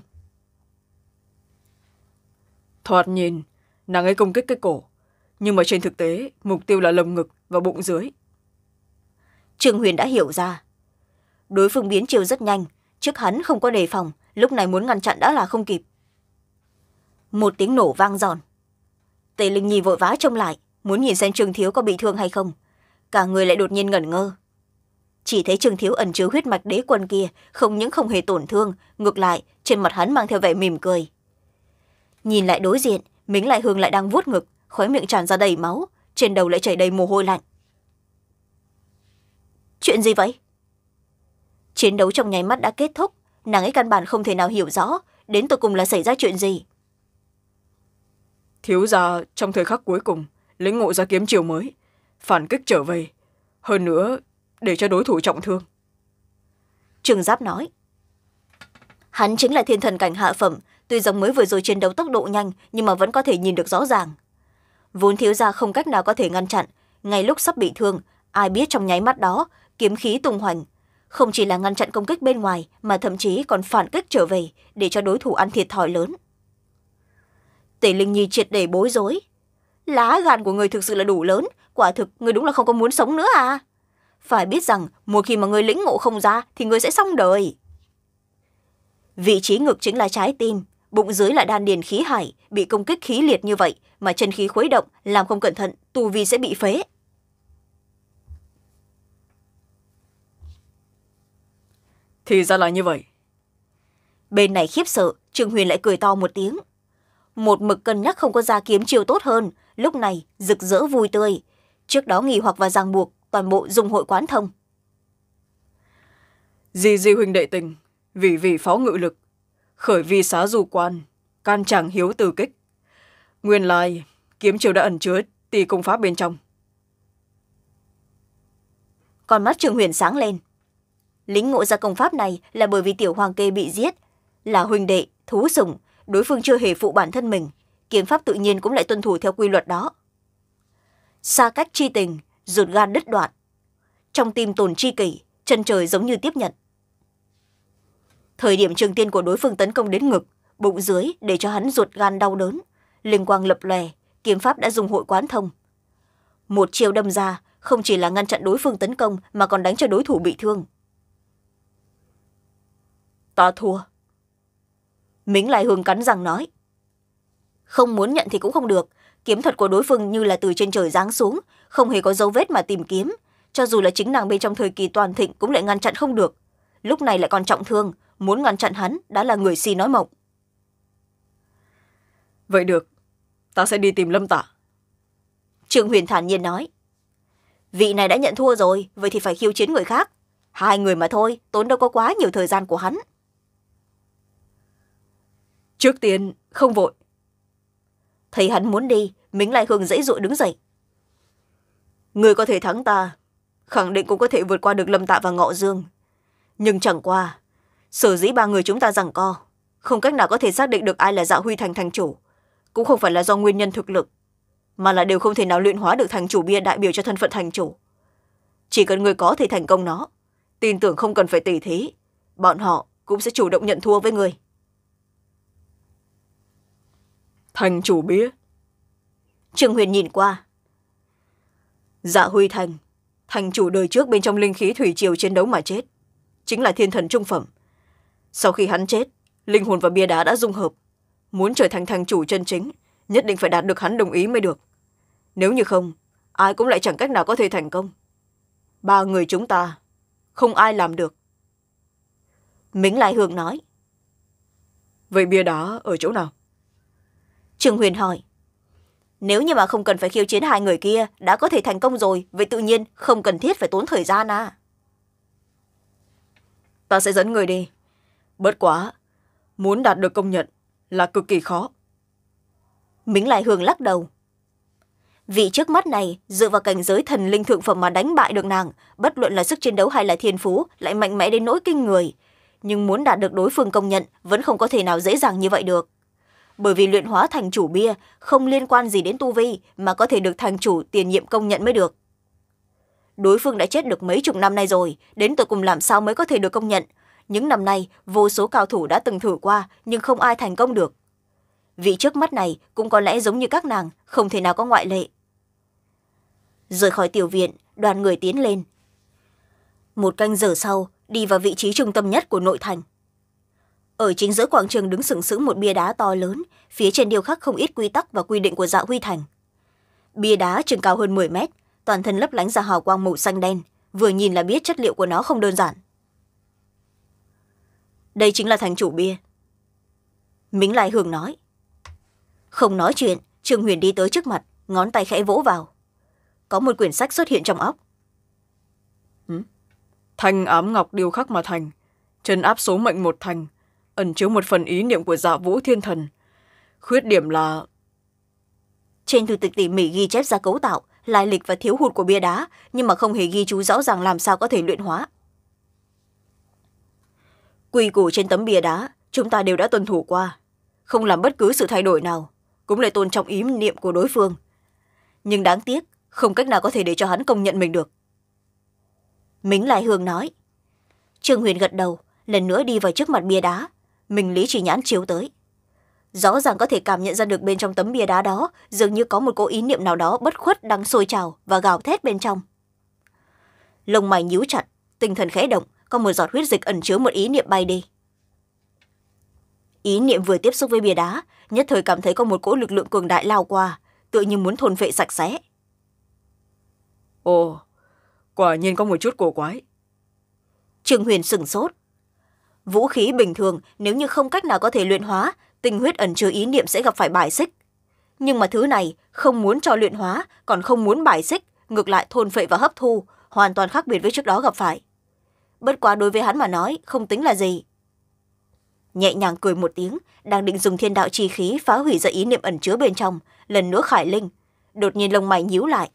thoạt nhìn nàng ấy công kích cái cổ nhưng mà trên thực tế mục tiêu là lồng ngực và bụng dưới trương huyền đã hiểu ra đối phương biến chiều rất nhanh trước hắn không có đề phòng lúc này muốn ngăn chặn đã là không kịp một tiếng nổ vang giòn tề linh nhi vội vã trông lại muốn nhìn xem trương thiếu có bị thương hay không cả người lại đột nhiên ngẩn ngơ chỉ thấy trương thiếu ẩn chứa huyết mạch đế quân kia không những không hề tổn thương ngược lại trên mặt hắn mang theo vẻ mỉm cười nhìn lại đối diện mính lại hương lại đang vuốt ngực khói miệng tràn ra đầy máu trên đầu lại chảy đầy mồ hôi lạnh chuyện gì vậy chiến đấu trong nháy mắt đã kết thúc nàng ấy căn bản không thể nào hiểu rõ đến tột cùng là xảy ra chuyện gì thiếu gia trong thời khắc cuối cùng lĩnh ngộ ra kiếm chiều mới phản kích trở về hơn nữa để cho đối thủ trọng thương trường giáp nói hắn chính là thiên thần cảnh hạ phẩm tuy rằng mới vừa rồi chiến đấu tốc độ nhanh nhưng mà vẫn có thể nhìn được rõ ràng vốn thiếu gia không cách nào có thể ngăn chặn ngay lúc sắp bị thương ai biết trong nháy mắt đó kiếm khí tung hoành không chỉ là ngăn chặn công kích bên ngoài mà thậm chí còn phản kích trở về để cho đối thủ ăn thiệt thòi lớn tề linh nhi triệt để bối rối lá gan của người thực sự là đủ lớn quả thực người đúng là không có muốn sống nữa à phải biết rằng một khi mà người lĩnh ngộ không ra thì người sẽ xong đời vị trí ngực chính là trái tim bụng dưới là đan điền khí hải bị công kích khí liệt như vậy mà chân khí khuấy động làm không cẩn thận tu vi sẽ bị phế thì ra là như vậy bên này khiếp sợ trương huyền lại cười to một tiếng một mực cân nhắc không có ra kiếm chiều tốt hơn lúc này rực rỡ vui tươi trước đó nghỉ hoặc và ràng buộc toàn bộ dùng hội quán thông di di huynh đệ tình vì vì phó ngự lực khởi vi xá du quan can chẳng hiếu từ kích nguyên lai kiếm chiều đã ẩn chứa tỷ công pháp bên trong còn mắt trường huyền sáng lên lính ngộ ra công pháp này là bởi vì tiểu hoàng kê bị giết là huynh đệ thú sùng đối phương chưa hề phụ bản thân mình kiếm pháp tự nhiên cũng lại tuân thủ theo quy luật đó xa cách chi tình ruột gan đứt đoạn trong tim tồn chi kỷ chân trời giống như tiếp nhận thời điểm trường tiên của đối phương tấn công đến ngực bụng dưới để cho hắn ruột gan đau đớn linh quang lập lòe kiếm pháp đã dùng hội quán thông một chiêu đâm ra không chỉ là ngăn chặn đối phương tấn công mà còn đánh cho đối thủ bị thương ta thua mính lại hương cắn rằng nói không muốn nhận thì cũng không được kiếm thuật của đối phương như là từ trên trời giáng xuống không hề có dấu vết mà tìm kiếm cho dù là chính nàng bên trong thời kỳ toàn thịnh cũng lại ngăn chặn không được lúc này lại còn trọng thương muốn ngăn chặn hắn đã là người si nói mộng vậy được ta sẽ đi tìm lâm tả trương huyền thản nhiên nói vị này đã nhận thua rồi vậy thì phải khiêu chiến người khác hai người mà thôi tốn đâu có quá nhiều thời gian của hắn trước tiên không vội thấy hắn muốn đi mính lại hương dãy dội đứng dậy người có thể thắng ta khẳng định cũng có thể vượt qua được lâm tạ và ngọ dương nhưng chẳng qua sở dĩ ba người chúng ta rằng co không cách nào có thể xác định được ai là dạ huy thành thành chủ cũng không phải là do nguyên nhân thực lực mà là đều không thể nào luyện hóa được thành chủ bia đại biểu cho thân phận thành chủ chỉ cần người có thể thành công nó tin tưởng không cần phải tỉ thí bọn họ cũng sẽ chủ động nhận thua với người thành chủ bia trương huyền nhìn qua dạ huy thành thành chủ đời trước bên trong linh khí thủy triều chiến đấu mà chết chính là thiên thần trung phẩm sau khi hắn chết linh hồn và bia đá đã dung hợp muốn trở thành thành chủ chân chính nhất định phải đạt được hắn đồng ý mới được nếu như không ai cũng lại chẳng cách nào có thể thành công ba người chúng ta không ai làm được mính lai hương nói vậy bia đá ở chỗ nào trương huyền hỏi nếu như mà không cần phải khiêu chiến hai người kia đã có thể thành công rồi vậy tự nhiên không cần thiết phải tốn thời gian à ta sẽ dẫn người đi bớt quá muốn đạt được công nhận là cực kỳ khó mính lại hương lắc đầu vị trước mắt này dựa vào cảnh giới thần linh thượng phẩm mà đánh bại được nàng bất luận là sức chiến đấu hay là thiên phú lại mạnh mẽ đến nỗi kinh người nhưng muốn đạt được đối phương công nhận vẫn không có thể nào dễ dàng như vậy được bởi vì luyện hóa thành chủ bia không liên quan gì đến tu vi mà có thể được thành chủ tiền nhiệm công nhận mới được đối phương đã chết được mấy chục năm nay rồi đến tôi cùng làm sao mới có thể được công nhận những năm nay vô số cao thủ đã từng thử qua nhưng không ai thành công được vị trước mắt này cũng có lẽ giống như các nàng không thể nào có ngoại lệ rời khỏi tiểu viện đoàn người tiến lên một canh giờ sau đi vào vị trí trung tâm nhất của nội thành ở chính giữa quảng trường đứng sừng sững một bia đá to lớn phía trên điêu khắc không ít quy tắc và quy định của dạ huy thành bia đá chừng cao hơn m mét toàn thân lấp lánh ra hào quang màu xanh đen vừa nhìn là biết chất liệu của nó không đơn giản đây chính là thành chủ bia mính lai hường nói không nói chuyện trương huyền đi tới trước mặt ngón tay khẽ vỗ vào có một quyển sách xuất hiện trong óc ừ? thành ám ngọc điêu khắc mà thành chân áp số mệnh một thành ẩn chứa một phần ý niệm của dạ vũ thiên thần khuyết điểm là trên thư tịch tỉ mỉ ghi chép ra cấu tạo lai lịch và thiếu hụt của bia đá nhưng mà không hề ghi chú rõ ràng làm sao có thể luyện hóa quy củ trên tấm bia đá chúng ta đều đã tuân thủ qua không làm bất cứ sự thay đổi nào cũng lại tôn trọng ý niệm của đối phương nhưng đáng tiếc không cách nào có thể để cho hắn công nhận mình được mính lai hương nói trương huyền gật đầu lần nữa đi vào trước mặt bia đá mình lý chỉ nhãn chiếu tới rõ ràng có thể cảm nhận ra được bên trong tấm bia đá đó dường như có một cỗ ý niệm nào đó bất khuất đang sôi trào và gào thét bên trong lông mày nhíu chặt tinh thần khẽ động có một giọt huyết dịch ẩn chứa một ý niệm bay đi ý niệm vừa tiếp xúc với bia đá nhất thời cảm thấy có một cỗ lực lượng cường đại lao qua tựa như muốn thôn vệ sạch sẽ ồ quả nhiên có một chút cổ quái trương huyền sửng sốt vũ khí bình thường nếu như không cách nào có thể luyện hóa tinh huyết ẩn chứa ý niệm sẽ gặp phải bài xích nhưng mà thứ này không muốn cho luyện hóa còn không muốn bài xích ngược lại thôn phệ và hấp thu hoàn toàn khác biệt với trước đó gặp phải bất quá đối với hắn mà nói không tính là gì nhẹ nhàng cười một tiếng đang định dùng thiên đạo chi khí phá hủy ra ý niệm ẩn chứa bên trong lần nữa khải linh đột nhiên lông mày nhíu lại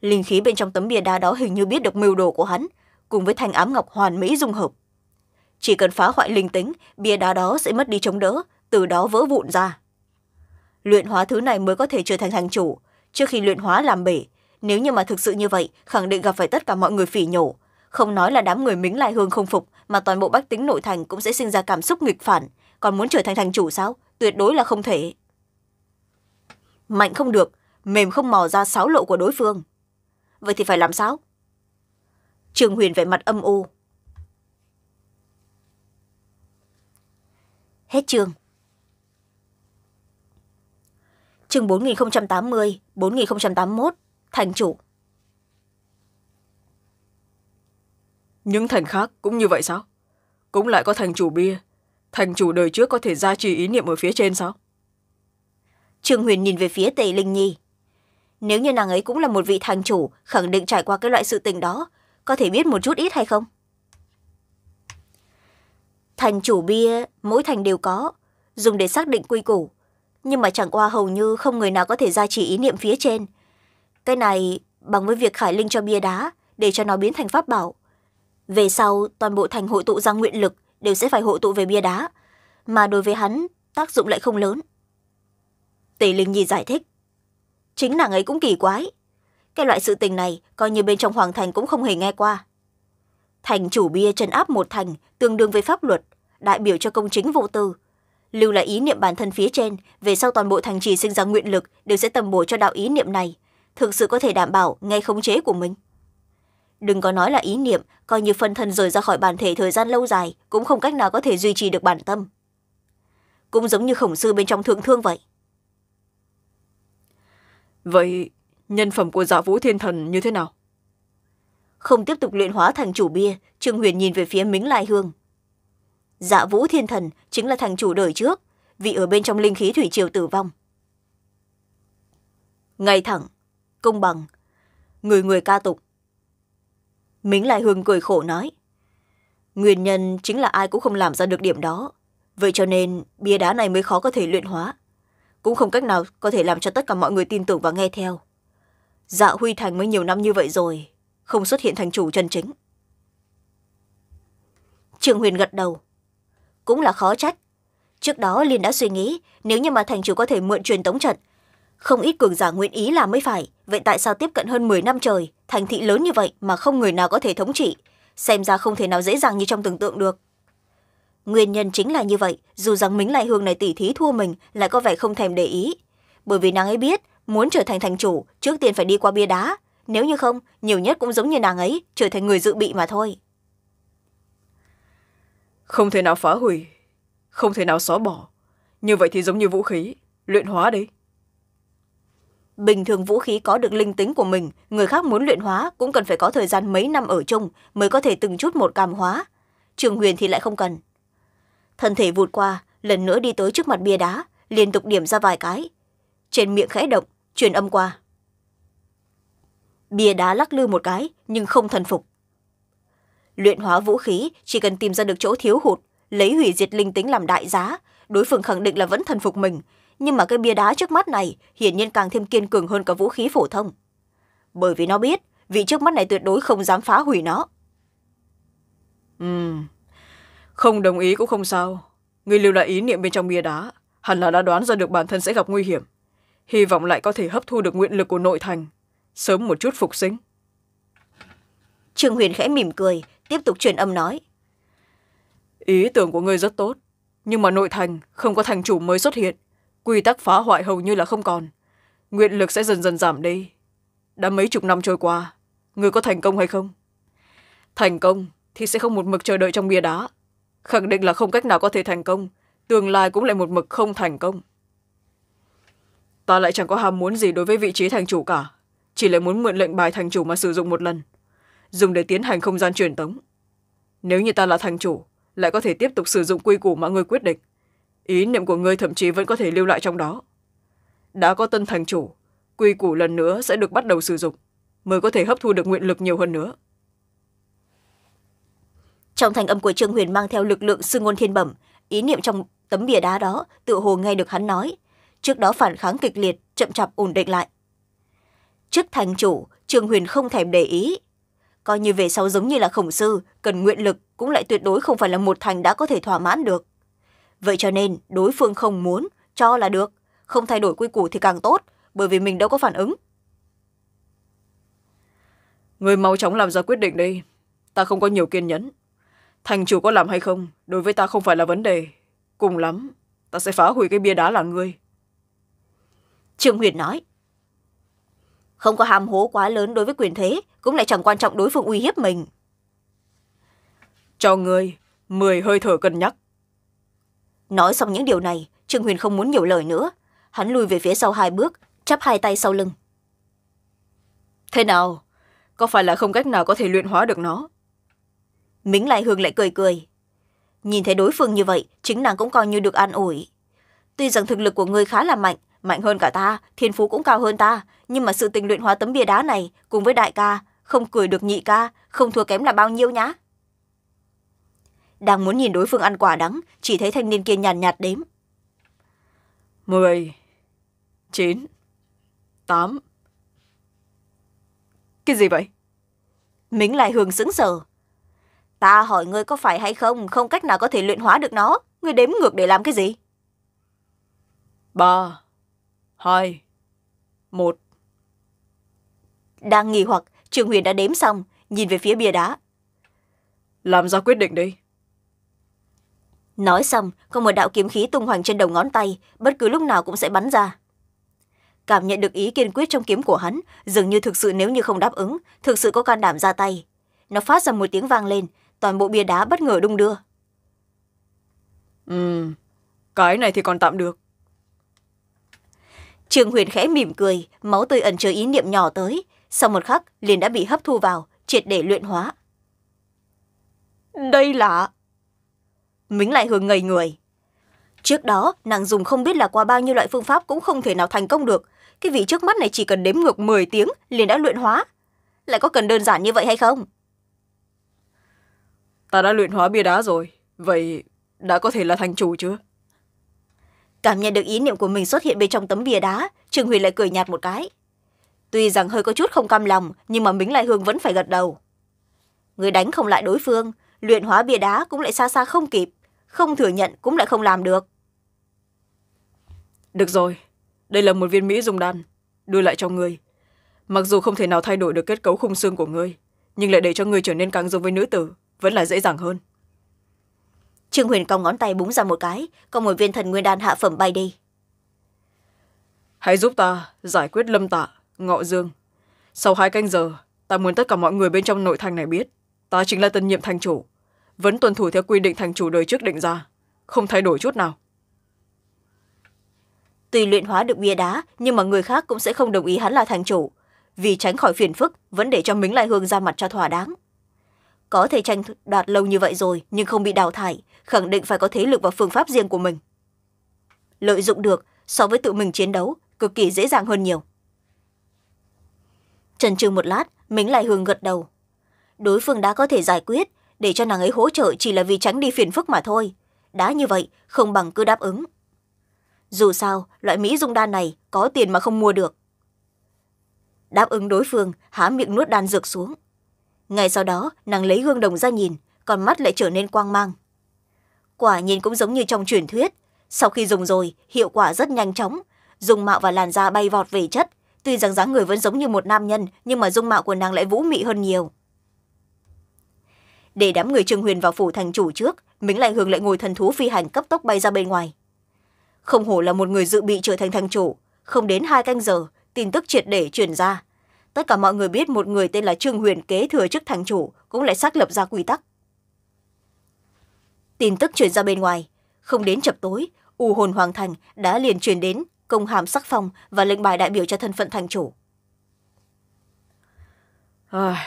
linh khí bên trong tấm bia đá đó hình như biết được mưu đồ của hắn cùng với thanh ám ngọc hoàn mỹ dung hợp chỉ cần phá hoại linh tính bia đá đó sẽ mất đi chống đỡ từ đó vỡ vụn ra luyện hóa thứ này mới có thể trở thành hành chủ trước khi luyện hóa làm bể nếu như mà thực sự như vậy khẳng định gặp phải tất cả mọi người phỉ nhổ không nói là đám người mính lại hương không phục mà toàn bộ bách tính nội thành cũng sẽ sinh ra cảm xúc nghịch phản còn muốn trở thành thành chủ sao tuyệt đối là không thể mạnh không được mềm không mò ra sáo lộ của đối phương vậy thì phải làm sao trường huyền vẻ mặt âm u hết trường chương 4080, 4081, thành chủ những thành khác cũng như vậy sao cũng lại có thành chủ bia thành chủ đời trước có thể gia trì ý niệm ở phía trên sao trương huyền nhìn về phía tề linh nhi nếu như nàng ấy cũng là một vị thành chủ khẳng định trải qua cái loại sự tình đó có thể biết một chút ít hay không thành chủ bia mỗi thành đều có dùng để xác định quy củ nhưng mà chẳng qua hầu như không người nào có thể ra chỉ ý niệm phía trên cái này bằng với việc khải linh cho bia đá để cho nó biến thành pháp bảo về sau toàn bộ thành hội tụ ra nguyện lực đều sẽ phải hội tụ về bia đá mà đối với hắn tác dụng lại không lớn tỷ linh nhi giải thích chính nàng ấy cũng kỳ quái cái loại sự tình này coi như bên trong hoàng thành cũng không hề nghe qua thành chủ bia chân áp một thành tương đương với pháp luật đại biểu cho công chính vô tư lưu lại ý niệm bản thân phía trên về sau toàn bộ thành trì sinh ra nguyện lực đều sẽ tầm bổ cho đạo ý niệm này thực sự có thể đảm bảo ngay khống chế của mình đừng có nói là ý niệm coi như phân thân rời ra khỏi bản thể thời gian lâu dài cũng không cách nào có thể duy trì được bản tâm cũng giống như khổng sư bên trong thượng thương vậy vậy nhân phẩm của dạ vũ thiên thần như thế nào không tiếp tục luyện hóa thành chủ bia trương huyền nhìn về phía mính lai hương dạ vũ thiên thần chính là thằng chủ đời trước vị ở bên trong linh khí thủy triều tử vong ngay thẳng công bằng người người ca tục mính lai hương cười khổ nói nguyên nhân chính là ai cũng không làm ra được điểm đó vậy cho nên bia đá này mới khó có thể luyện hóa cũng không cách nào có thể làm cho tất cả mọi người tin tưởng và nghe theo dạ huy thành mới nhiều năm như vậy rồi không xuất hiện thành chủ chân chính trường huyền gật đầu cũng là khó trách trước đó liên đã suy nghĩ nếu như mà thành chủ có thể mượn truyền tống trận không ít cường giả nguyện ý làm mới phải vậy tại sao tiếp cận hơn m năm trời thành thị lớn như vậy mà không người nào có thể thống trị xem ra không thể nào dễ dàng như trong tưởng tượng được nguyên nhân chính là như vậy dù rằng mính lại hương này tỉ thí thua mình lại có vẻ không thèm để ý bởi vì nàng ấy biết muốn trở thành thành chủ trước tiên phải đi qua bia đá nếu như không nhiều nhất cũng giống như nàng ấy trở thành người dự bị mà thôi không thể nào phá hủy không thể nào xóa bỏ như vậy thì giống như vũ khí luyện hóa đấy bình thường vũ khí có được linh tính của mình người khác muốn luyện hóa cũng cần phải có thời gian mấy năm ở chung mới có thể từng chút một cảm hóa trường huyền thì lại không cần thân thể vụt qua lần nữa đi tới trước mặt bia đá liên tục điểm ra vài cái trên miệng khẽ động truyền âm qua bia đá lắc lư một cái nhưng không thần phục luyện hóa vũ khí chỉ cần tìm ra được chỗ thiếu hụt lấy hủy diệt linh tính làm đại giá đối phương khẳng định là vẫn thần phục mình nhưng mà cái bia đá trước mắt này hiển nhiên càng thêm kiên cường hơn cả vũ khí phổ thông bởi vì nó biết vị trước mắt này tuyệt đối không dám phá hủy nó ừ không đồng ý cũng không sao người lưu lại ý niệm bên trong bia đá hẳn là đã đoán ra được bản thân sẽ gặp nguy hiểm hy vọng lại có thể hấp thu được nguyện lực của nội thành sớm một chút phục sinh trương huyền khẽ mỉm cười tiếp tục truyền âm nói ý tưởng của ngươi rất tốt nhưng mà nội thành không có thành chủ mới xuất hiện quy tắc phá hoại hầu như là không còn nguyện lực sẽ dần dần giảm đi đã mấy chục năm trôi qua ngươi có thành công hay không thành công thì sẽ không một mực chờ đợi trong bia đá khẳng định là không cách nào có thể thành công tương lai cũng lại một mực không thành công ta lại chẳng có ham muốn gì đối với vị trí thành chủ cả chỉ là muốn mượn lệnh bài thành chủ mà sử dụng một lần dùng để tiến hành không gian truyền tống nếu như ta là thành chủ lại có thể tiếp tục sử dụng quy củ mà ngươi quyết định ý niệm của ngươi thậm chí vẫn có thể lưu lại trong đó đã có tân thành chủ quy củ lần nữa sẽ được bắt đầu sử dụng mới có thể hấp thu được nguyện lực nhiều hơn nữa trong thành âm của trương huyền mang theo lực lượng sư ngôn thiên bẩm ý niệm trong tấm bìa đá đó tự hồ nghe được hắn nói trước đó phản kháng kịch liệt chậm chạp ổn định lại trước thành chủ trương huyền không thèm để ý coi như về sau giống như là khổng sư cần nguyện lực cũng lại tuyệt đối không phải là một thành đã có thể thỏa mãn được vậy cho nên đối phương không muốn cho là được không thay đổi quy củ thì càng tốt bởi vì mình đâu có phản ứng người mau chóng làm ra quyết định đi ta không có nhiều kiên nhẫn thành chủ có làm hay không đối với ta không phải là vấn đề cùng lắm ta sẽ phá hủy cái bia đá là ngươi trương huyền nói không có ham hố quá lớn đối với quyền thế cũng lại chẳng quan trọng đối phương uy hiếp mình cho người mười hơi thở cân nhắc nói xong những điều này trương huyền không muốn nhiều lời nữa hắn lui về phía sau hai bước chắp hai tay sau lưng thế nào có phải là không cách nào có thể luyện hóa được nó mính lại hương lại cười cười nhìn thấy đối phương như vậy chính nàng cũng coi như được an ủi tuy rằng thực lực của ngươi khá là mạnh mạnh hơn cả ta thiên phú cũng cao hơn ta nhưng mà sự tình luyện hóa tấm bia đá này cùng với đại ca không cười được nhị ca không thua kém là bao nhiêu nhá đang muốn nhìn đối phương ăn quả đắng chỉ thấy thanh niên kia nhàn nhạt, đếm mười chín tám cái gì vậy mính lại hường sững sờ ta hỏi ngươi có phải hay không không cách nào có thể luyện hóa được nó ngươi đếm ngược để làm cái gì ba hai một đang nghỉ hoặc trương huyền đã đếm xong nhìn về phía bia đá làm ra quyết định đi nói xong có một đạo kiếm khí tung hoành trên đầu ngón tay bất cứ lúc nào cũng sẽ bắn ra cảm nhận được ý kiên quyết trong kiếm của hắn dường như thực sự nếu như không đáp ứng thực sự có can đảm ra tay nó phát ra một tiếng vang lên toàn bộ bia đá bất ngờ đung đưa ừ cái này thì còn tạm được trương huyền khẽ mỉm cười máu tươi ẩn chứa ý niệm nhỏ tới sau một khắc liền đã bị hấp thu vào triệt để luyện hóa đây là mính lại hường ngây người trước đó nàng dùng không biết là qua bao nhiêu loại phương pháp cũng không thể nào thành công được cái vị trước mắt này chỉ cần đếm ngược m tiếng liền đã luyện hóa lại có cần đơn giản như vậy hay không ta đã luyện hóa bia đá rồi vậy đã có thể là thành chủ chưa cảm nhận được ý niệm của mình xuất hiện bên trong tấm bia đá trương huyền lại cười nhạt một cái tuy rằng hơi có chút không cam lòng nhưng mà mính lại hương vẫn phải gật đầu người đánh không lại đối phương luyện hóa bia đá cũng lại xa xa không kịp không thừa nhận cũng lại không làm được được rồi đây là một viên mỹ dùng đan đưa lại cho ngươi mặc dù không thể nào thay đổi được kết cấu khung xương của ngươi nhưng lại để cho ngươi trở nên càng giống với nữ tử vẫn là dễ dàng hơn trương huyền cong ngón tay búng ra một cái còn một viên thần nguyên đan hạ phẩm bay đi hãy giúp ta giải quyết lâm tạ ngọ dương sau hai canh giờ ta muốn tất cả mọi người bên trong nội thành này biết ta chính là tân nhiệm thành chủ vẫn tuân thủ theo quy định thành chủ đời trước định ra không thay đổi chút nào Tùy luyện hóa được bia đá nhưng mà người khác cũng sẽ không đồng ý hắn là thành chủ vì tránh khỏi phiền phức vẫn để cho mính lại hương ra mặt cho thỏa đáng có thể tranh đoạt lâu như vậy rồi nhưng không bị đào thải khẳng định phải có thế lực và phương pháp riêng của mình lợi dụng được so với tự mình chiến đấu cực kỳ dễ dàng hơn nhiều trần trừ một lát mính lại hương gật đầu đối phương đã có thể giải quyết để cho nàng ấy hỗ trợ chỉ là vì tránh đi phiền phức mà thôi đã như vậy không bằng cứ đáp ứng dù sao loại mỹ dung đan này có tiền mà không mua được đáp ứng đối phương há miệng nuốt đan dược xuống ngay sau đó nàng lấy gương đồng ra nhìn còn mắt lại trở nên quang mang quả nhìn cũng giống như trong truyền thuyết sau khi dùng rồi hiệu quả rất nhanh chóng dung mạo và làn da bay vọt về chất tuy rằng dáng người vẫn giống như một nam nhân nhưng mà dung mạo của nàng lại vũ mị hơn nhiều để đám người trương huyền vào phủ thành chủ trước mính lại hưởng lại ngồi thần thú phi hành cấp tốc bay ra bên ngoài không hổ là một người dự bị trở thành thành chủ không đến hai canh giờ tin tức triệt để truyền ra tất cả mọi người biết một người tên là trương huyền kế thừa chức thành chủ cũng lại xác lập ra quy tắc tin tức truyền ra bên ngoài không đến chập tối u hồn hoàng thành đã liền truyền đến công hàm sắc phong và lệnh bài đại biểu cho thân phận thành chủ à,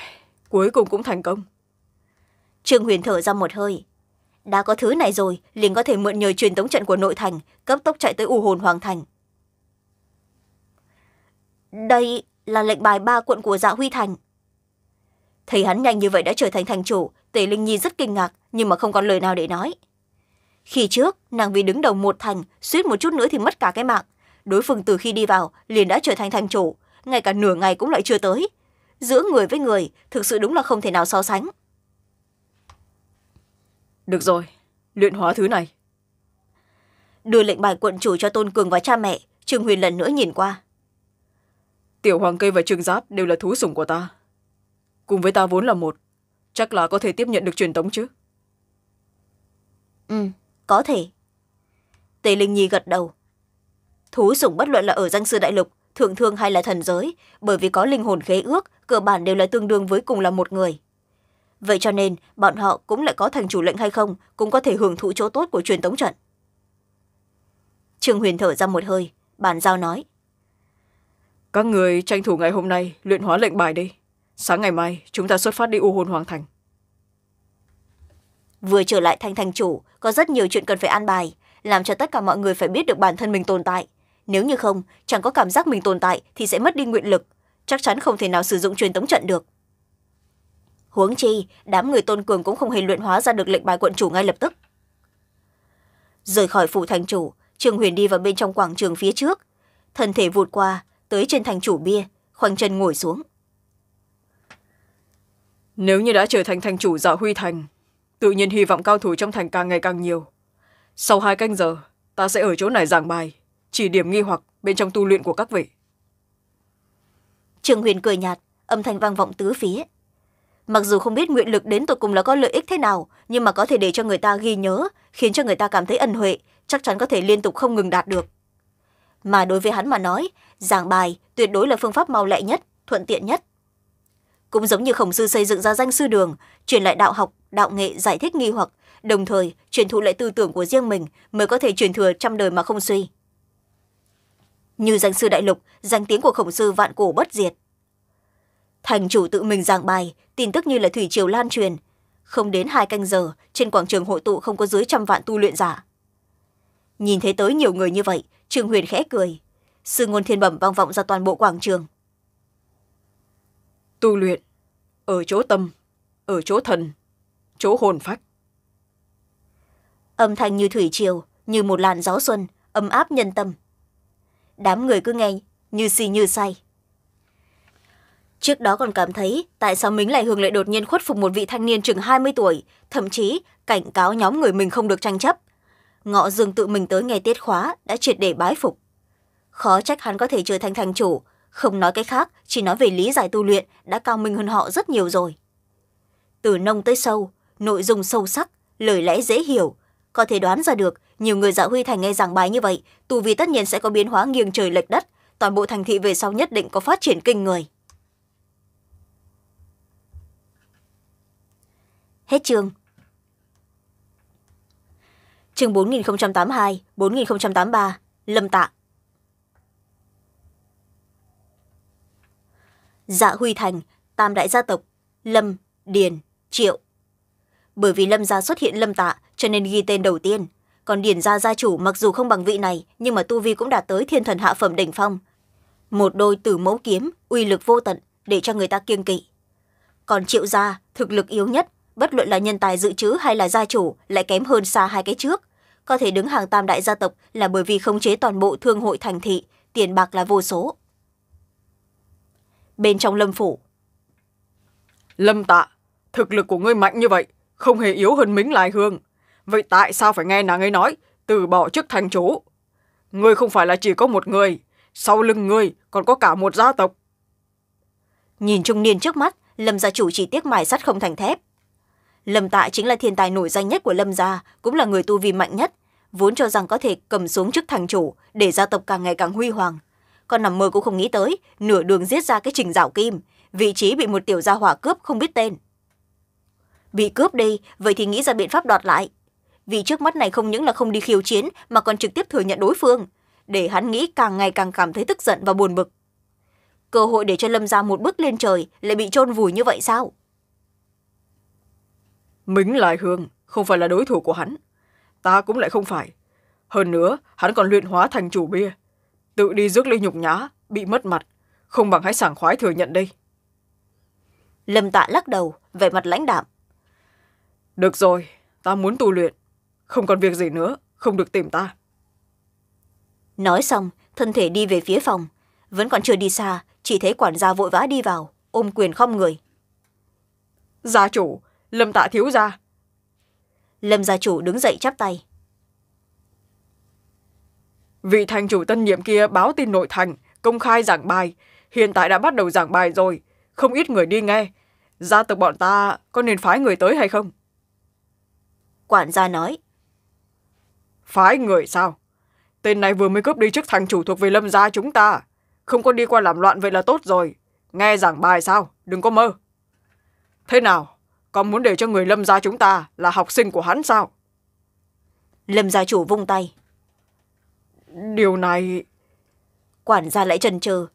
cuối cùng cũng thành công trương huyền thở ra một hơi đã có thứ này rồi liền có thể mượn nhờ truyền tống trận của nội thành cấp tốc chạy tới u hồn hoàng thành đây là lệnh bài ba quận của dạ huy thành thấy hắn nhanh như vậy đã trở thành thành chủ tề linh nhi rất kinh ngạc nhưng mà không còn lời nào để nói khi trước nàng vì đứng đầu một thành suýt một chút nữa thì mất cả cái mạng đối phương từ khi đi vào liền đã trở thành thành chủ ngay cả nửa ngày cũng lại chưa tới giữa người với người thực sự đúng là không thể nào so sánh được rồi luyện hóa thứ này đưa lệnh bài quận chủ cho tôn cường và cha mẹ trương huyền lần nữa nhìn qua tiểu hoàng cây và Trường giáp đều là thú sùng của ta cùng với ta vốn là một chắc là có thể tiếp nhận được truyền tống chứ ừ có thể tề linh nhi gật đầu thú sùng bất luận là ở danh sư đại lục thượng thương hay là thần giới bởi vì có linh hồn khế ước cơ bản đều là tương đương với cùng là một người vậy cho nên bọn họ cũng lại có thành chủ lệnh hay không cũng có thể hưởng thụ chỗ tốt của truyền tống trận trương huyền thở ra một hơi bàn giao nói các người tranh thủ ngày hôm nay luyện hóa lệnh bài đi sáng ngày mai chúng ta xuất phát đi u hồn hoàng thành vừa trở lại thành thành chủ có rất nhiều chuyện cần phải an bài làm cho tất cả mọi người phải biết được bản thân mình tồn tại nếu như không chẳng có cảm giác mình tồn tại thì sẽ mất đi nguyện lực chắc chắn không thể nào sử dụng truyền tống trận được huống chi đám người tôn cường cũng không hề luyện hóa ra được lệnh bài quận chủ ngay lập tức rời khỏi phủ thành chủ trường huyền đi vào bên trong quảng trường phía trước thân thể vụt qua tới trên thành chủ bia khoanh chân ngồi xuống nếu như đã trở thành thành chủ giả huy thành tự nhiên hy vọng cao thủ trong thành càng ngày càng nhiều sau hai canh giờ ta sẽ ở chỗ này giảng bài chỉ điểm nghi hoặc bên trong tu luyện của các vị trường huyền cười nhạt âm thanh vang vọng tứ phía mặc dù không biết nguyện lực đến tột cùng là có lợi ích thế nào nhưng mà có thể để cho người ta ghi nhớ khiến cho người ta cảm thấy ân huệ chắc chắn có thể liên tục không ngừng đạt được mà đối với hắn mà nói giảng bài tuyệt đối là phương pháp mau lẹ nhất thuận tiện nhất cũng giống như khổng sư xây dựng ra danh sư đường truyền lại đạo học đạo nghệ giải thích nghi hoặc đồng thời truyền thụ lại tư tưởng của riêng mình mới có thể truyền thừa trăm đời mà không suy như danh sư đại lục danh tiếng của khổng sư vạn cổ bất diệt thành chủ tự mình giảng bài tin tức như là thủy triều lan truyền không đến hai canh giờ trên quảng trường hội tụ không có dưới trăm vạn tu luyện giả nhìn thấy tới nhiều người như vậy trương huyền khẽ cười sư ngôn thiên bẩm vang vọng ra toàn bộ quảng trường tu luyện ở chỗ tâm ở chỗ thần chỗ hồn phách âm thanh như thủy triều như một làn gió xuân ấm áp nhân tâm đám người cứ nghe như xì như say trước đó còn cảm thấy tại sao mình lại hương lại đột nhiên khuất phục một vị thanh niên chừng hai mươi tuổi thậm chí cảnh cáo nhóm người mình không được tranh chấp ngọ dương tự mình tới ngày tiết khóa đã triệt để bái phục khó trách hắn có thể trở thành thành chủ không nói cái khác chỉ nói về lý giải tu luyện đã cao minh hơn họ rất nhiều rồi từ nông tới sâu nội dung sâu sắc lời lẽ dễ hiểu có thể đoán ra được nhiều người dạ huy thành nghe giảng bài như vậy tu vì tất nhiên sẽ có biến hóa nghiêng trời lệch đất toàn bộ thành thị về sau nhất định có phát triển kinh người hết chương chương bốn nghìn tám hai bốn nghìn tám ba lâm tạ dạ huy thành tam đại gia tộc lâm điền triệu bởi vì lâm gia xuất hiện lâm tạ cho nên ghi tên đầu tiên còn điền gia gia chủ mặc dù không bằng vị này nhưng mà tu vi cũng đạt tới thiên thần hạ phẩm đỉnh phong một đôi tử mẫu kiếm uy lực vô tận để cho người ta kiêng kỵ còn triệu gia thực lực yếu nhất bất luận là nhân tài dự trữ hay là gia chủ lại kém hơn xa hai cái trước có thể đứng hàng tam đại gia tộc là bởi vì khống chế toàn bộ thương hội thành thị tiền bạc là vô số bên trong lâm phủ lâm tạ thực lực của ngươi mạnh như vậy không hề yếu hơn mính lai hương vậy tại sao phải nghe nàng ấy nói từ bỏ chức thành chủ ngươi không phải là chỉ có một người sau lưng ngươi còn có cả một gia tộc nhìn trung niên trước mắt lâm gia chủ chỉ tiếc mài sắt không thành thép lâm tạ chính là thiên tài nổi danh nhất của lâm gia cũng là người tu vi mạnh nhất vốn cho rằng có thể cầm xuống chức thành chủ để gia tộc càng ngày càng huy hoàng con nằm mơ cũng không nghĩ tới nửa đường giết ra cái trình rảo kim vị trí bị một tiểu gia hỏa cướp không biết tên bị cướp đi vậy thì nghĩ ra biện pháp đoạt lại vì trước mắt này không những là không đi khiêu chiến mà còn trực tiếp thừa nhận đối phương để hắn nghĩ càng ngày càng cảm thấy tức giận và buồn bực cơ hội để cho lâm ra một bước lên trời lại bị chôn vùi như vậy sao mính lại hương không phải là đối thủ của hắn ta cũng lại không phải hơn nữa hắn còn luyện hóa thành chủ bia tự đi rước lấy nhục nhã bị mất mặt không bằng hãy sảng khoái thừa nhận đây lâm tạ lắc đầu vẻ mặt lãnh đạm được rồi ta muốn tu luyện không còn việc gì nữa không được tìm ta nói xong thân thể đi về phía phòng vẫn còn chưa đi xa chỉ thấy quản gia vội vã đi vào ôm quyền khom người gia chủ lâm tạ thiếu gia lâm gia chủ đứng dậy chắp tay Vị thành chủ tân nhiệm kia báo tin nội thành, công khai giảng bài. Hiện tại đã bắt đầu giảng bài rồi, không ít người đi nghe. Gia tộc bọn ta có nên phái người tới hay không? Quản gia nói. Phái người sao? Tên này vừa mới cướp đi chức thành chủ thuộc về lâm gia chúng ta. Không có đi qua làm loạn vậy là tốt rồi. Nghe giảng bài sao? Đừng có mơ. Thế nào? Con muốn để cho người lâm gia chúng ta là học sinh của hắn sao? Lâm gia chủ vung tay điều này quản gia lại trần trừ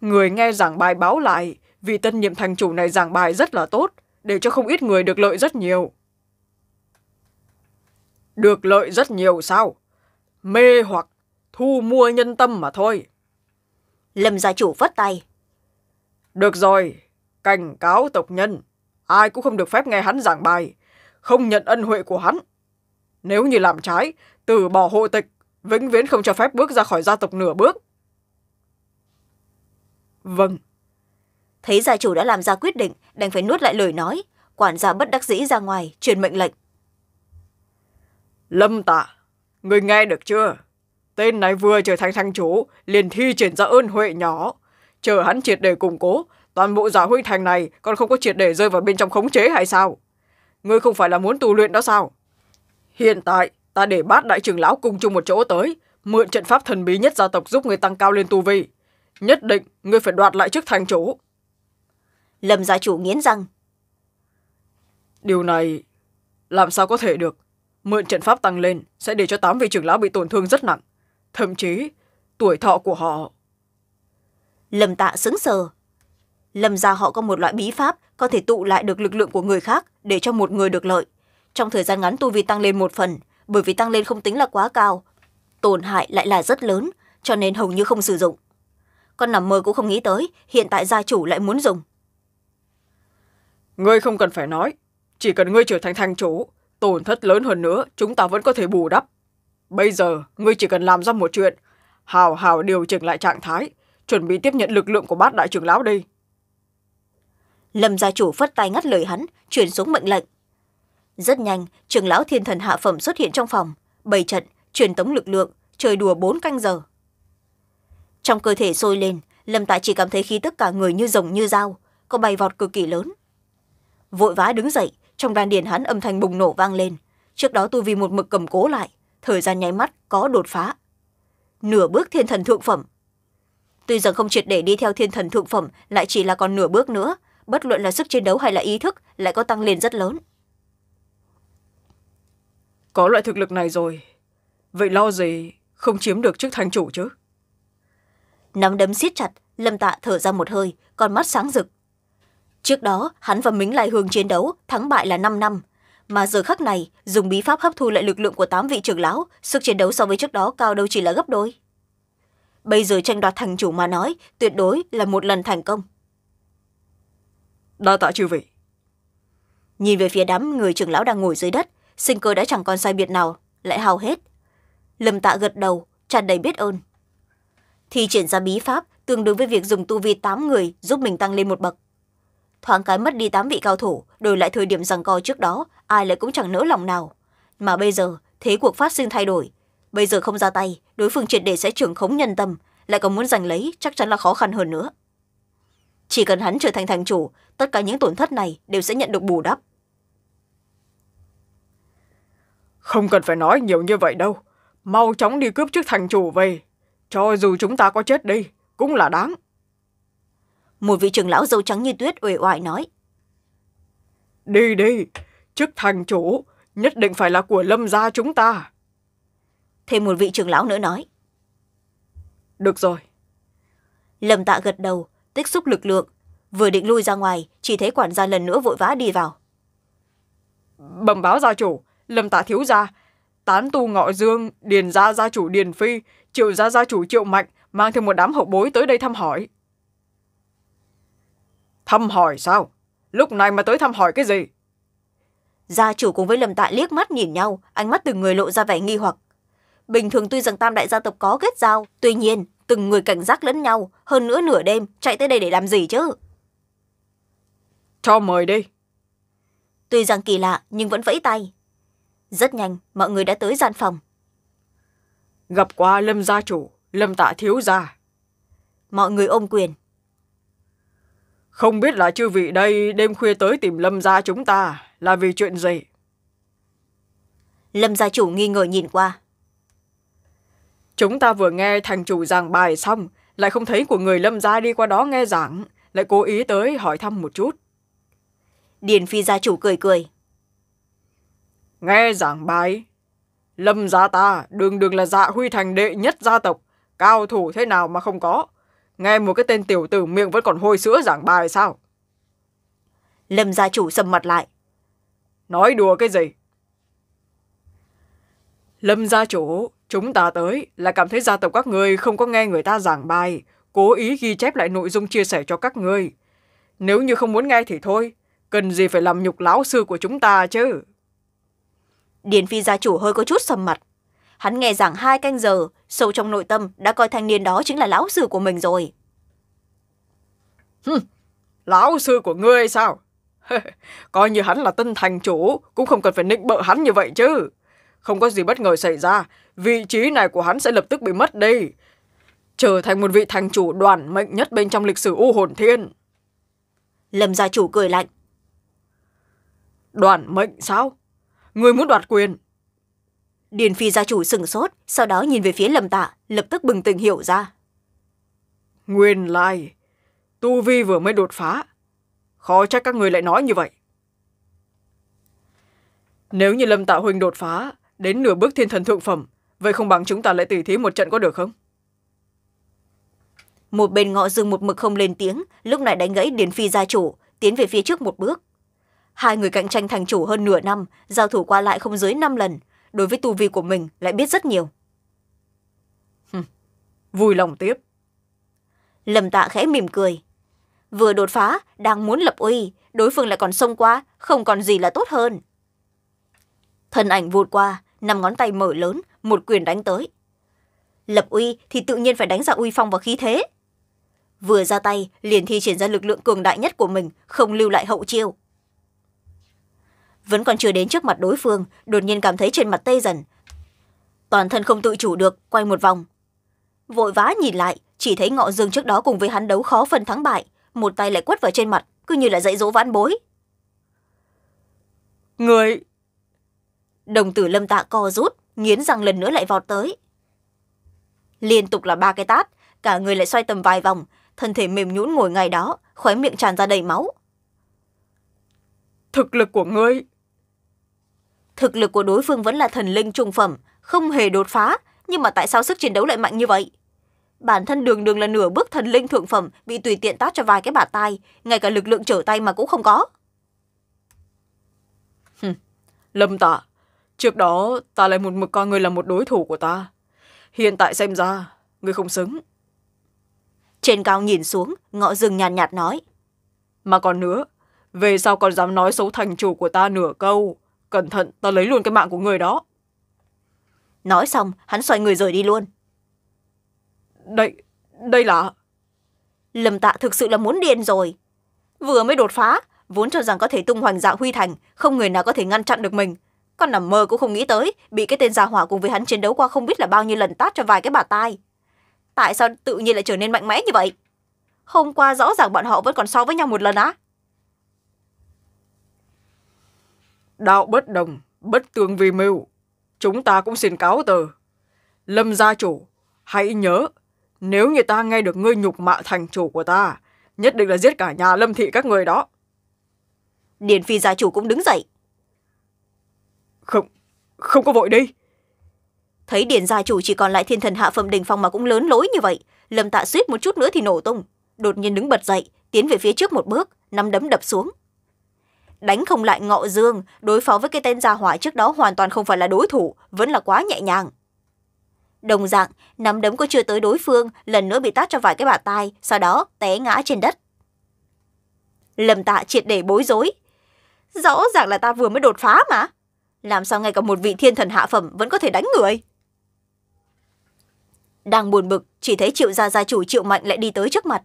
người nghe giảng bài báo lại vị tân nhiệm thành chủ này giảng bài rất là tốt để cho không ít người được lợi rất nhiều được lợi rất nhiều sao mê hoặc thu mua nhân tâm mà thôi lâm gia chủ vất tay được rồi cảnh cáo tộc nhân ai cũng không được phép nghe hắn giảng bài không nhận ân huệ của hắn nếu như làm trái từ bỏ hộ tịch vĩnh viễn không cho phép bước ra khỏi gia tộc nửa bước vâng thấy gia chủ đã làm ra quyết định đành phải nuốt lại lời nói quản gia bất đắc dĩ ra ngoài truyền mệnh lệnh lâm tạ người nghe được chưa tên này vừa trở thành thanh chủ liền thi triển ra ơn huệ nhỏ chờ hắn triệt để củng cố toàn bộ giả huy thành này còn không có triệt để rơi vào bên trong khống chế hay sao ngươi không phải là muốn tu luyện đó sao hiện tại ta để bát đại trưởng lão cùng chung một chỗ tới mượn trận pháp thần bí nhất gia tộc giúp người tăng cao lên tu vi nhất định ngươi phải đoạt lại chức thành chủ lâm gia chủ nghiến răng điều này làm sao có thể được mượn trận pháp tăng lên sẽ để cho tám vị trưởng lão bị tổn thương rất nặng thậm chí tuổi thọ của họ lâm tạ sững sờ lâm gia họ có một loại bí pháp có thể tụ lại được lực lượng của người khác để cho một người được lợi trong thời gian ngắn tu vi tăng lên một phần bởi vì tăng lên không tính là quá cao tổn hại lại là rất lớn cho nên hầu như không sử dụng con nằm mơ cũng không nghĩ tới hiện tại gia chủ lại muốn dùng ngươi không cần phải nói chỉ cần ngươi trở thành thành chủ tổn thất lớn hơn nữa chúng ta vẫn có thể bù đắp bây giờ ngươi chỉ cần làm ra một chuyện hào hào điều chỉnh lại trạng thái chuẩn bị tiếp nhận lực lượng của bát đại trưởng lão đi lâm gia chủ phất tay ngắt lời hắn chuyển xuống mệnh lệnh rất nhanh trưởng lão thiên thần hạ phẩm xuất hiện trong phòng bày trận truyền tống lực lượng chơi đùa bốn canh giờ trong cơ thể sôi lên lâm tại chỉ cảm thấy khí tất cả người như rồng như dao có bay vọt cực kỳ lớn vội vã đứng dậy trong đan điền hắn âm thanh bùng nổ vang lên trước đó tu vi một mực cầm cố lại thời gian nháy mắt có đột phá nửa bước thiên thần thượng phẩm tuy rằng không triệt để đi theo thiên thần thượng phẩm lại chỉ là còn nửa bước nữa bất luận là sức chiến đấu hay là ý thức lại có tăng lên rất lớn có loại thực lực này rồi, vậy lo gì không chiếm được chức thành chủ chứ? Nắm đấm siết chặt, Lâm Tạ thở ra một hơi, con mắt sáng rực. Trước đó, hắn và Mính Lai Hương chiến đấu, thắng bại là năm năm. Mà giờ khắc này, dùng bí pháp hấp thu lại lực lượng của tám vị trưởng lão, sức chiến đấu so với trước đó cao đâu chỉ là gấp đôi. Bây giờ tranh đoạt thành chủ mà nói, tuyệt đối là một lần thành công. Đa tạ chư vị nhìn về phía đám người trưởng lão đang ngồi dưới đất sinh cơ đã chẳng còn sai biệt nào lại hao hết lâm tạ gật đầu tràn đầy biết ơn thì triển ra bí pháp tương đương với việc dùng tu vi tám người giúp mình tăng lên một bậc thoáng cái mất đi tám vị cao thủ đổi lại thời điểm rằng co trước đó ai lại cũng chẳng nỡ lòng nào mà bây giờ thế cuộc phát sinh thay đổi bây giờ không ra tay đối phương triệt để sẽ trưởng khống nhân tâm lại còn muốn giành lấy chắc chắn là khó khăn hơn nữa chỉ cần hắn trở thành thành chủ tất cả những tổn thất này đều sẽ nhận được bù đắp Không cần phải nói nhiều như vậy đâu. Mau chóng đi cướp chức thành chủ về. Cho dù chúng ta có chết đi, cũng là đáng. Một vị trưởng lão dâu trắng như tuyết uể oải nói. Đi đi, chức thành chủ nhất định phải là của lâm gia chúng ta. Thêm một vị trưởng lão nữa nói. Được rồi. Lâm tạ gật đầu, tích xúc lực lượng. Vừa định lui ra ngoài, chỉ thấy quản gia lần nữa vội vã đi vào. Bẩm báo gia chủ, lâm tả thiếu gia tán tu ngọ dương điền gia gia chủ điền phi triệu gia gia chủ triệu mạnh mang theo một đám hậu bối tới đây thăm hỏi thăm hỏi sao lúc này mà tới thăm hỏi cái gì gia chủ cùng với lâm tạ liếc mắt nhìn nhau ánh mắt từng người lộ ra vẻ nghi hoặc bình thường tuy rằng tam đại gia tộc có kết giao tuy nhiên từng người cảnh giác lẫn nhau hơn nữa nửa đêm chạy tới đây để làm gì chứ cho mời đi tuy rằng kỳ lạ nhưng vẫn vẫy tay rất nhanh mọi người đã tới gian phòng gặp qua lâm gia chủ lâm tạ thiếu gia mọi người ôm quyền không biết là chư vị đây đêm khuya tới tìm lâm gia chúng ta là vì chuyện gì lâm gia chủ nghi ngờ nhìn qua chúng ta vừa nghe thành chủ giảng bài xong lại không thấy của người lâm gia đi qua đó nghe giảng lại cố ý tới hỏi thăm một chút điền phi gia chủ cười cười nghe giảng bài lâm gia ta đường đường là dạ huy thành đệ nhất gia tộc cao thủ thế nào mà không có nghe một cái tên tiểu tử miệng vẫn còn hôi sữa giảng bài sao lâm gia chủ sầm mặt lại nói đùa cái gì lâm gia chủ chúng ta tới là cảm thấy gia tộc các người không có nghe người ta giảng bài cố ý ghi chép lại nội dung chia sẻ cho các người nếu như không muốn nghe thì thôi cần gì phải làm nhục lão sư của chúng ta chứ điền phi gia chủ hơi có chút sầm mặt hắn nghe rằng hai canh giờ sâu trong nội tâm đã coi thanh niên đó chính là lão sư của mình rồi lão sư của ngươi sao [laughs] coi như hắn là tân thành chủ cũng không cần phải nịnh bợ hắn như vậy chứ không có gì bất ngờ xảy ra vị trí này của hắn sẽ lập tức bị mất đi trở thành một vị thành chủ đoàn mệnh nhất bên trong lịch sử u hồn thiên lâm gia chủ cười lạnh đoàn mệnh sao người muốn đoạt quyền điền phi gia chủ sừng sốt sau đó nhìn về phía lâm tạ lập tức bừng tỉnh hiểu ra nguyên lai tu vi vừa mới đột phá khó trách các người lại nói như vậy nếu như lâm tạ huynh đột phá đến nửa bước thiên thần thượng phẩm vậy không bằng chúng ta lại tỉ thí một trận có được không một bên ngọ dương một mực không lên tiếng lúc này đánh gãy điền phi gia chủ tiến về phía trước một bước hai người cạnh tranh thành chủ hơn nửa năm giao thủ qua lại không dưới năm lần đối với tu vi của mình lại biết rất nhiều vui lòng tiếp lâm tạ khẽ mỉm cười vừa đột phá đang muốn lập uy đối phương lại còn xông qua không còn gì là tốt hơn thân ảnh vụt qua năm ngón tay mở lớn một quyền đánh tới lập uy thì tự nhiên phải đánh ra uy phong và khí thế vừa ra tay liền thi triển ra lực lượng cường đại nhất của mình không lưu lại hậu chiêu vẫn còn chưa đến trước mặt đối phương đột nhiên cảm thấy trên mặt tê dần toàn thân không tự chủ được quay một vòng vội vã nhìn lại chỉ thấy ngọ dương trước đó cùng với hắn đấu khó phần thắng bại một tay lại quất vào trên mặt cứ như là dạy dỗ vãn bối người đồng tử lâm tạ co rút nghiến răng lần nữa lại vọt tới liên tục là ba cái tát cả người lại xoay tầm vài vòng thân thể mềm nhũn ngồi ngay đó khóe miệng tràn ra đầy máu thực lực của ngươi thực lực của đối phương vẫn là thần linh trung phẩm không hề đột phá nhưng mà tại sao sức chiến đấu lại mạnh như vậy bản thân đường đường là nửa bước thần linh thượng phẩm bị tùy tiện tát cho vài cái bạt tay, ngay cả lực lượng trở tay mà cũng không có lâm tạ trước đó ta lại một mực coi ngươi là một đối thủ của ta hiện tại xem ra ngươi không xứng trên cao nhìn xuống ngọ rừng nhàn nhạt, nhạt nói mà còn nữa về sao còn dám nói xấu thành chủ của ta nửa câu? Cẩn thận, ta lấy luôn cái mạng của người đó. Nói xong, hắn xoay người rời đi luôn. Đây, đây là... Lâm tạ thực sự là muốn điên rồi. Vừa mới đột phá, vốn cho rằng có thể tung hoành dạ huy thành, không người nào có thể ngăn chặn được mình. Con nằm mơ cũng không nghĩ tới, bị cái tên gia hỏa cùng với hắn chiến đấu qua không biết là bao nhiêu lần tát cho vài cái bà tai. Tại sao tự nhiên lại trở nên mạnh mẽ như vậy? Hôm qua rõ ràng bọn họ vẫn còn so với nhau một lần á. đạo bất đồng bất tương vi mưu chúng ta cũng xin cáo từ lâm gia chủ hãy nhớ nếu như ta nghe được ngươi nhục mạ thành chủ của ta nhất định là giết cả nhà lâm thị các người đó điền phi gia chủ cũng đứng dậy không không có vội đi thấy điền gia chủ chỉ còn lại thiên thần hạ phẩm đình phong mà cũng lớn lối như vậy lâm tạ suýt một chút nữa thì nổ tung đột nhiên đứng bật dậy tiến về phía trước một bước nắm đấm đập xuống đánh không lại ngọ dương đối phó với cái tên gia hỏa trước đó hoàn toàn không phải là đối thủ vẫn là quá nhẹ nhàng đồng dạng nắm đấm có chưa tới đối phương lần nữa bị tát cho vài cái bà tai sau đó té ngã trên đất lầm tạ triệt để bối rối rõ ràng là ta vừa mới đột phá mà làm sao ngay cả một vị thiên thần hạ phẩm vẫn có thể đánh người đang buồn bực chỉ thấy triệu gia gia chủ triệu mạnh lại đi tới trước mặt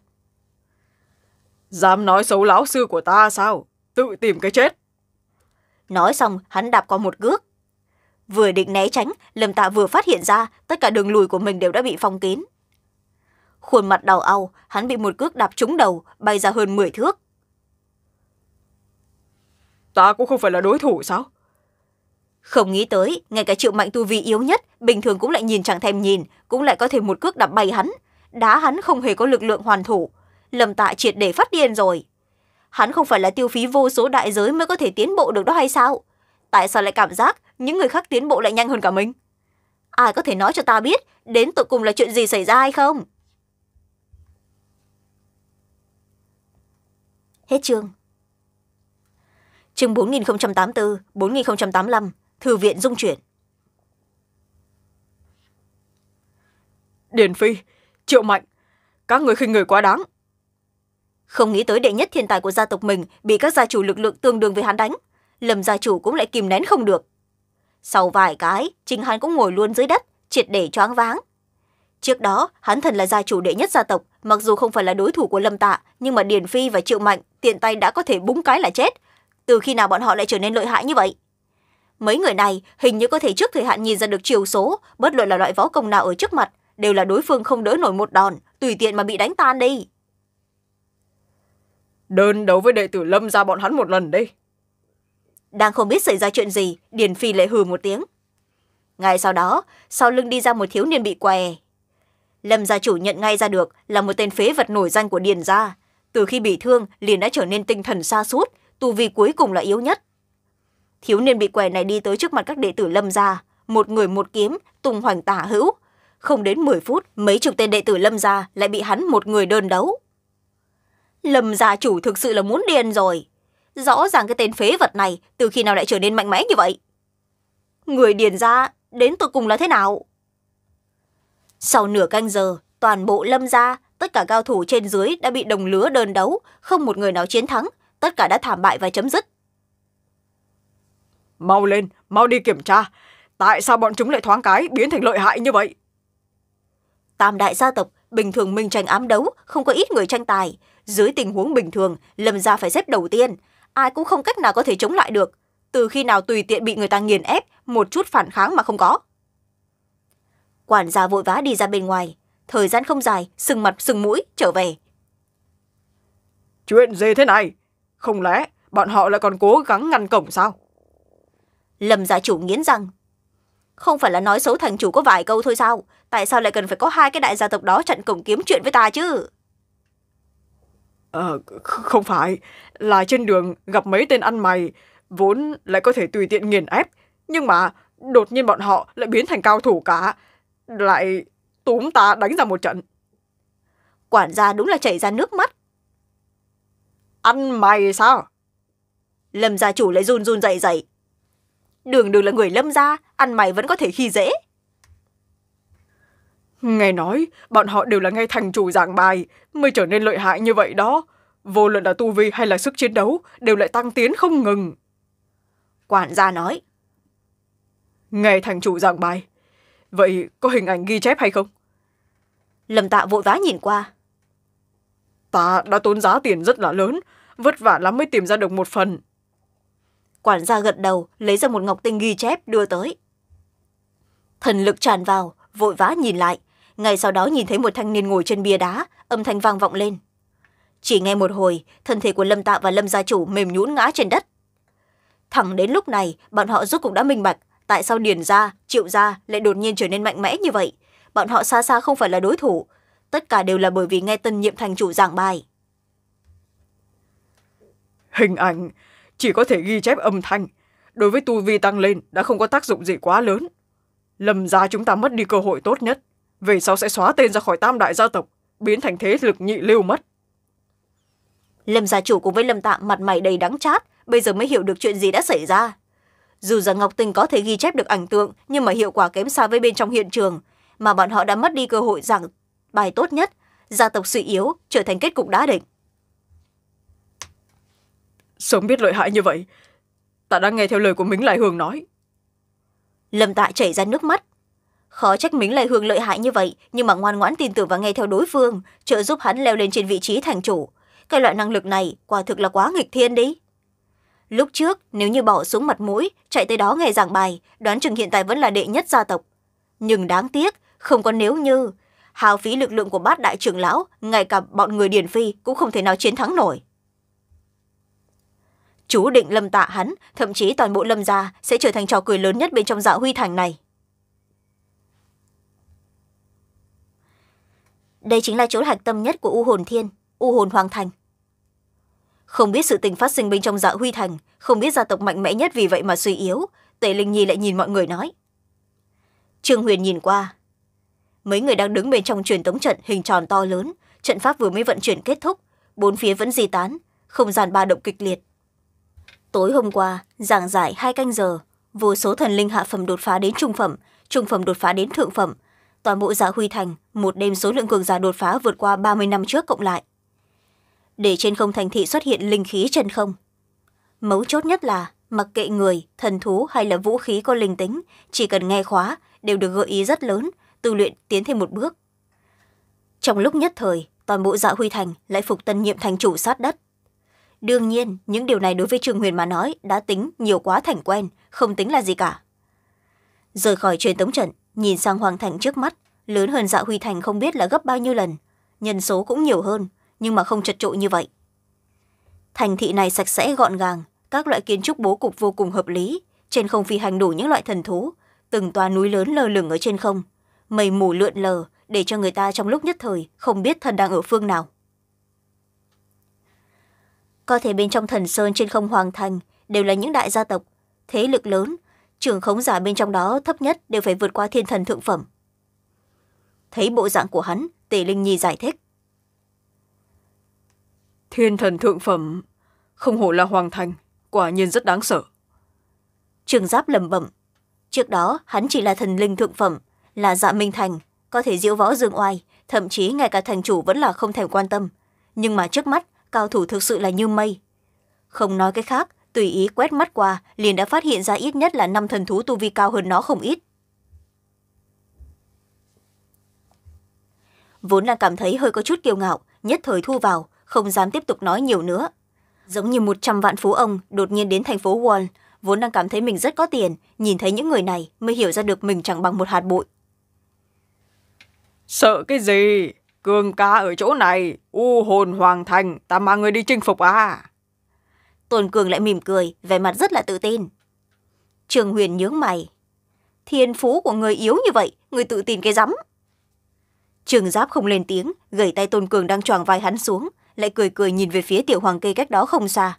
dám nói xấu lão sư của ta sao tự tìm cái chết nói xong hắn đạp qua một cước vừa định né tránh lâm tạ vừa phát hiện ra tất cả đường lùi của mình đều đã bị phong kín khuôn mặt đau au hắn bị một cước đạp trúng đầu bay ra hơn mười thước ta cũng không phải là đối thủ sao không nghĩ tới ngay cả triệu mạnh tu vi yếu nhất bình thường cũng lại nhìn chẳng thèm nhìn cũng lại có thể một cước đạp bay hắn đá hắn không hề có lực lượng hoàn thủ lầm tạ triệt để phát điên rồi hắn không phải là tiêu phí vô số đại giới mới có thể tiến bộ được đó hay sao tại sao lại cảm giác những người khác tiến bộ lại nhanh hơn cả mình ai có thể nói cho ta biết đến tột cùng là chuyện gì xảy ra hay không hết chương chương bốn nghìn tám mươi bốn bốn nghìn tám mươi năm thư viện dung chuyển điền phi triệu mạnh các người khinh người quá đáng không nghĩ tới đệ nhất thiên tài của gia tộc mình bị các gia chủ lực lượng tương đương với hắn đánh lâm gia chủ cũng lại kìm nén không được sau vài cái chính hắn cũng ngồi luôn dưới đất triệt để choáng váng trước đó hắn thần là gia chủ đệ nhất gia tộc mặc dù không phải là đối thủ của lâm tạ nhưng mà điền phi và triệu mạnh tiện tay đã có thể búng cái là chết từ khi nào bọn họ lại trở nên lợi hại như vậy mấy người này hình như có thể trước thời hạn nhìn ra được chiều số bất luận là loại võ công nào ở trước mặt đều là đối phương không đỡ nổi một đòn tùy tiện mà bị đánh tan đi đơn đấu với đệ tử lâm ra bọn hắn một lần đây đang không biết xảy ra chuyện gì điền phi lại hừ một tiếng ngay sau đó sau lưng đi ra một thiếu niên bị què lâm gia chủ nhận ngay ra được là một tên phế vật nổi danh của điền gia từ khi bị thương liền đã trở nên tinh thần xa suốt tu vi cuối cùng là yếu nhất thiếu niên bị què này đi tới trước mặt các đệ tử lâm gia một người một kiếm tung hoành tả hữu không đến m phút mấy chục tên đệ tử lâm gia lại bị hắn một người đơn đấu lâm gia chủ thực sự là muốn điên rồi rõ ràng cái tên phế vật này từ khi nào lại trở nên mạnh mẽ như vậy người điền ra đến tột cùng là thế nào sau nửa canh giờ toàn bộ lâm gia tất cả cao thủ trên dưới đã bị đồng lứa đơn đấu không một người nào chiến thắng tất cả đã thảm bại và chấm dứt mau lên mau đi kiểm tra tại sao bọn chúng lại thoáng cái biến thành lợi hại như vậy tam đại gia tộc bình thường minh tranh ám đấu không có ít người tranh tài dưới tình huống bình thường lâm gia phải xếp đầu tiên ai cũng không cách nào có thể chống lại được từ khi nào tùy tiện bị người ta nghiền ép một chút phản kháng mà không có quản gia vội vã đi ra bên ngoài thời gian không dài sừng mặt sừng mũi trở về chuyện gì thế này không lẽ bọn họ lại còn cố gắng ngăn cổng sao lâm gia chủ nghiến rằng không phải là nói xấu thành chủ có vài câu thôi sao tại sao lại cần phải có hai cái đại gia tộc đó chặn cổng kiếm chuyện với ta chứ à, không phải là trên đường gặp mấy tên ăn mày vốn lại có thể tùy tiện nghiền ép nhưng mà đột nhiên bọn họ lại biến thành cao thủ cả lại túm ta đánh ra một trận quản gia đúng là chảy ra nước mắt ăn mày sao lâm gia chủ lại run run dậy dậy đường đường là người lâm gia ăn mày vẫn có thể khi dễ nghe nói bọn họ đều là nghe thành chủ giảng bài mới trở nên lợi hại như vậy đó vô luận là tu vi hay là sức chiến đấu đều lại tăng tiến không ngừng quản gia nói nghe thành chủ giảng bài vậy có hình ảnh ghi chép hay không lâm tạ vội vã nhìn qua ta đã tốn giá tiền rất là lớn vất vả lắm mới tìm ra được một phần quản gia gật đầu lấy ra một ngọc tinh ghi chép đưa tới thần lực tràn vào vội vã nhìn lại ngay sau đó nhìn thấy một thanh niên ngồi trên bia đá âm thanh vang vọng lên chỉ nghe một hồi thân thể của lâm tạ và lâm gia chủ mềm nhũn ngã trên đất thẳng đến lúc này bọn họ rốt cục đã minh bạch tại sao điền gia triệu gia lại đột nhiên trở nên mạnh mẽ như vậy bọn họ xa xa không phải là đối thủ tất cả đều là bởi vì nghe tân nhiệm thành chủ giảng bài hình ảnh chỉ có thể ghi chép âm thanh đối với tu vi tăng lên đã không có tác dụng gì quá lớn lâm gia chúng ta mất đi cơ hội tốt nhất về sau sẽ xóa tên ra khỏi tam đại gia tộc biến thành thế lực nhị lưu mất lâm gia chủ cùng với lâm tạm mặt mày đầy đắng chát bây giờ mới hiểu được chuyện gì đã xảy ra dù rằng ngọc tình có thể ghi chép được ảnh tượng nhưng mà hiệu quả kém xa với bên trong hiện trường mà bọn họ đã mất đi cơ hội giảng bài tốt nhất gia tộc suy yếu trở thành kết cục đã định sớm biết lợi hại như vậy ta đã nghe theo lời của mính lại hương nói lâm tạ chảy ra nước mắt khó trách mính lại hương lợi hại như vậy nhưng mà ngoan ngoãn tin tưởng và nghe theo đối phương trợ giúp hắn leo lên trên vị trí thành chủ cái loại năng lực này quả thực là quá nghịch thiên đi lúc trước nếu như bỏ xuống mặt mũi chạy tới đó nghe giảng bài đoán chừng hiện tại vẫn là đệ nhất gia tộc nhưng đáng tiếc không có nếu như hào phí lực lượng của bát đại trưởng lão ngay cả bọn người Điền phi cũng không thể nào chiến thắng nổi chú định lâm tạ hắn thậm chí toàn bộ lâm gia sẽ trở thành trò cười lớn nhất bên trong dạ huy thành này đây chính là chỗ hạch tâm nhất của u hồn thiên u hồn hoàng thành không biết sự tình phát sinh bên trong dạ huy thành không biết gia tộc mạnh mẽ nhất vì vậy mà suy yếu tề linh nhi lại nhìn mọi người nói trương huyền nhìn qua mấy người đang đứng bên trong truyền tống trận hình tròn to lớn trận pháp vừa mới vận chuyển kết thúc bốn phía vẫn di tán không gian ba động kịch liệt tối hôm qua giảng giải hai canh giờ vô số thần linh hạ phẩm đột phá đến trung phẩm trung phẩm đột phá đến thượng phẩm toàn bộ giả huy thành một đêm số lượng cường giả đột phá vượt qua ba mươi năm trước cộng lại để trên không thành thị xuất hiện linh khí chân không mấu chốt nhất là mặc kệ người thần thú hay là vũ khí có linh tính chỉ cần nghe khóa đều được gợi ý rất lớn tu luyện tiến thêm một bước trong lúc nhất thời toàn bộ dạ huy thành lại phục tân nhiệm thành chủ sát đất đương nhiên những điều này đối với trương huyền mà nói đã tính nhiều quá thành quen không tính là gì cả rời khỏi truyền tống trận nhìn sang hoàng thành trước mắt lớn hơn dạ huy thành không biết là gấp bao nhiêu lần nhân số cũng nhiều hơn nhưng mà không chật trội như vậy thành thị này sạch sẽ gọn gàng các loại kiến trúc bố cục vô cùng hợp lý trên không phi hành đủ những loại thần thú từng toà núi lớn lơ lửng ở trên không mây mù lượn lờ để cho người ta trong lúc nhất thời không biết thần đang ở phương nào có thể bên trong thần sơn trên không hoàng thành đều là những đại gia tộc thế lực lớn trường khống giả bên trong đó thấp nhất đều phải vượt qua thiên thần thượng phẩm thấy bộ dạng của hắn tề linh nhi giải thích thiên thần thượng phẩm không hổ là hoàng thành quả nhiên rất đáng sợ trường giáp lẩm bẩm trước đó hắn chỉ là thần linh thượng phẩm là dạ minh thành có thể diễu võ dương oai thậm chí ngay cả thành chủ vẫn là không thèm quan tâm nhưng mà trước mắt cao thủ thực sự là như mây không nói cái khác tùy ý quét mắt qua liền đã phát hiện ra ít nhất là năm thần thú tu vi cao hơn nó không ít vốn là cảm thấy hơi có chút kiêu ngạo nhất thời thu vào không dám tiếp tục nói nhiều nữa giống như một trăm vạn phú ông đột nhiên đến thành phố wall vốn đang cảm thấy mình rất có tiền nhìn thấy những người này mới hiểu ra được mình chẳng bằng một hạt bụi sợ cái gì Cường ca ở chỗ này, u hồn hoàng thành, ta mang người đi chinh phục à. Tôn Cường lại mỉm cười, vẻ mặt rất là tự tin. Trường Huyền nhướng mày. Thiên phú của người yếu như vậy, người tự tin cái rắm. Trường Giáp không lên tiếng, gẩy tay Tôn Cường đang choàng vai hắn xuống, lại cười cười nhìn về phía tiểu hoàng cây cách đó không xa.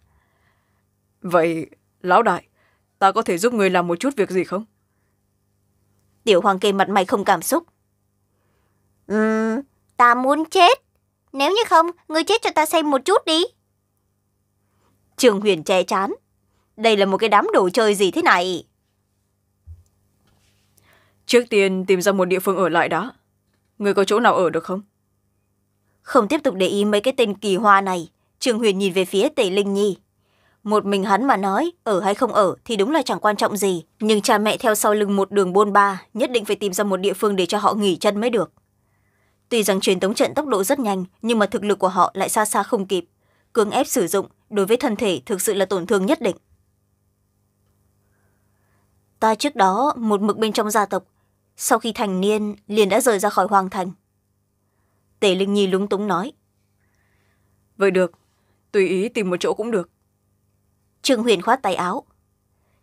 Vậy, lão đại, ta có thể giúp người làm một chút việc gì không? Tiểu hoàng cây mặt mày không cảm xúc. Ừm, Ta muốn chết. Nếu như không, ngươi chết cho ta xem một chút đi. Trường Huyền che chán. Đây là một cái đám đồ chơi gì thế này? Trước tiên tìm ra một địa phương ở lại đã. Người có chỗ nào ở được không? Không tiếp tục để ý mấy cái tên kỳ hoa này. Trường Huyền nhìn về phía Tề Linh Nhi. Một mình hắn mà nói, ở hay không ở thì đúng là chẳng quan trọng gì. Nhưng cha mẹ theo sau lưng một đường bôn ba, nhất định phải tìm ra một địa phương để cho họ nghỉ chân mới được tuy rằng truyền tống trận tốc độ rất nhanh nhưng mà thực lực của họ lại xa xa không kịp cường ép sử dụng đối với thân thể thực sự là tổn thương nhất định ta trước đó một mực bên trong gia tộc sau khi thành niên liền đã rời ra khỏi hoàng thành tề linh nhi lúng túng nói vậy được tùy ý tìm một chỗ cũng được trương huyền khoát tay áo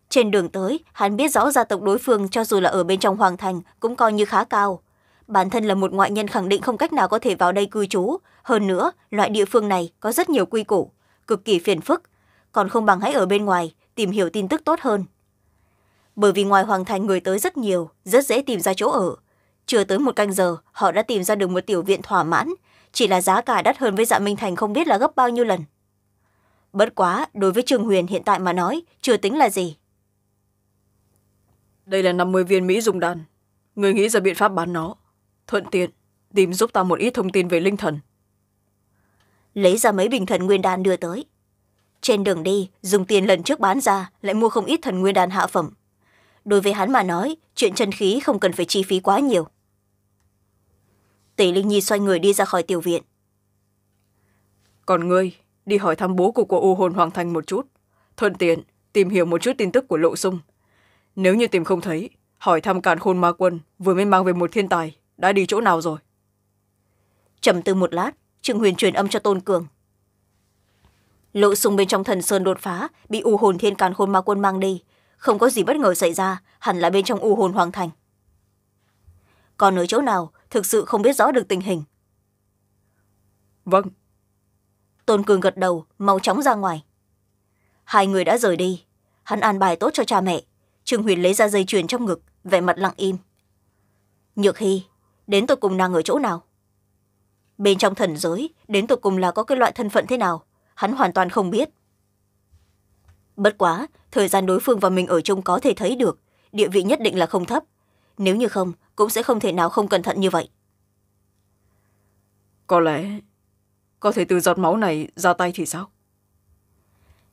trên đường tới hắn biết rõ gia tộc đối phương cho dù là ở bên trong hoàng thành cũng coi như khá cao bản thân là một ngoại nhân khẳng định không cách nào có thể vào đây cư trú hơn nữa loại địa phương này có rất nhiều quy củ cực kỳ phiền phức còn không bằng hãy ở bên ngoài tìm hiểu tin tức tốt hơn bởi vì ngoài hoàng thành người tới rất nhiều rất dễ tìm ra chỗ ở chưa tới một canh giờ họ đã tìm ra được một tiểu viện thỏa mãn chỉ là giá cả đắt hơn với dạ minh thành không biết là gấp bao nhiêu lần bất quá đối với trương huyền hiện tại mà nói chưa tính là gì đây là năm mươi viên mỹ dùng đàn người nghĩ ra biện pháp bán nó thuận tiện tìm giúp ta một ít thông tin về linh thần lấy ra mấy bình thần nguyên đan đưa tới trên đường đi dùng tiền lần trước bán ra lại mua không ít thần nguyên đan hạ phẩm đối với hắn mà nói chuyện chân khí không cần phải chi phí quá nhiều tỷ linh nhi xoay người đi ra khỏi tiểu viện còn ngươi đi hỏi thăm bố của cô u hồn hoàng thành một chút thuận tiện tìm hiểu một chút tin tức của lộ sung nếu như tìm không thấy hỏi thăm càn khôn ma quân vừa mới mang về một thiên tài đã đi chỗ nào rồi trầm tư một lát trương huyền truyền âm cho tôn cường lộ sung bên trong thần sơn đột phá bị u hồn thiên càn khôn ma quân mang đi không có gì bất ngờ xảy ra hẳn là bên trong u hồn hoàng thành còn ở chỗ nào thực sự không biết rõ được tình hình vâng tôn cường gật đầu mau chóng ra ngoài hai người đã rời đi hắn an bài tốt cho cha mẹ trương huyền lấy ra dây chuyền trong ngực vẻ mặt lặng im nhược hy đến tôi cùng nàng ở chỗ nào bên trong thần giới đến tôi cùng là có cái loại thân phận thế nào hắn hoàn toàn không biết bất quá thời gian đối phương và mình ở chung có thể thấy được địa vị nhất định là không thấp nếu như không cũng sẽ không thể nào không cẩn thận như vậy có lẽ có thể từ giọt máu này ra tay thì sao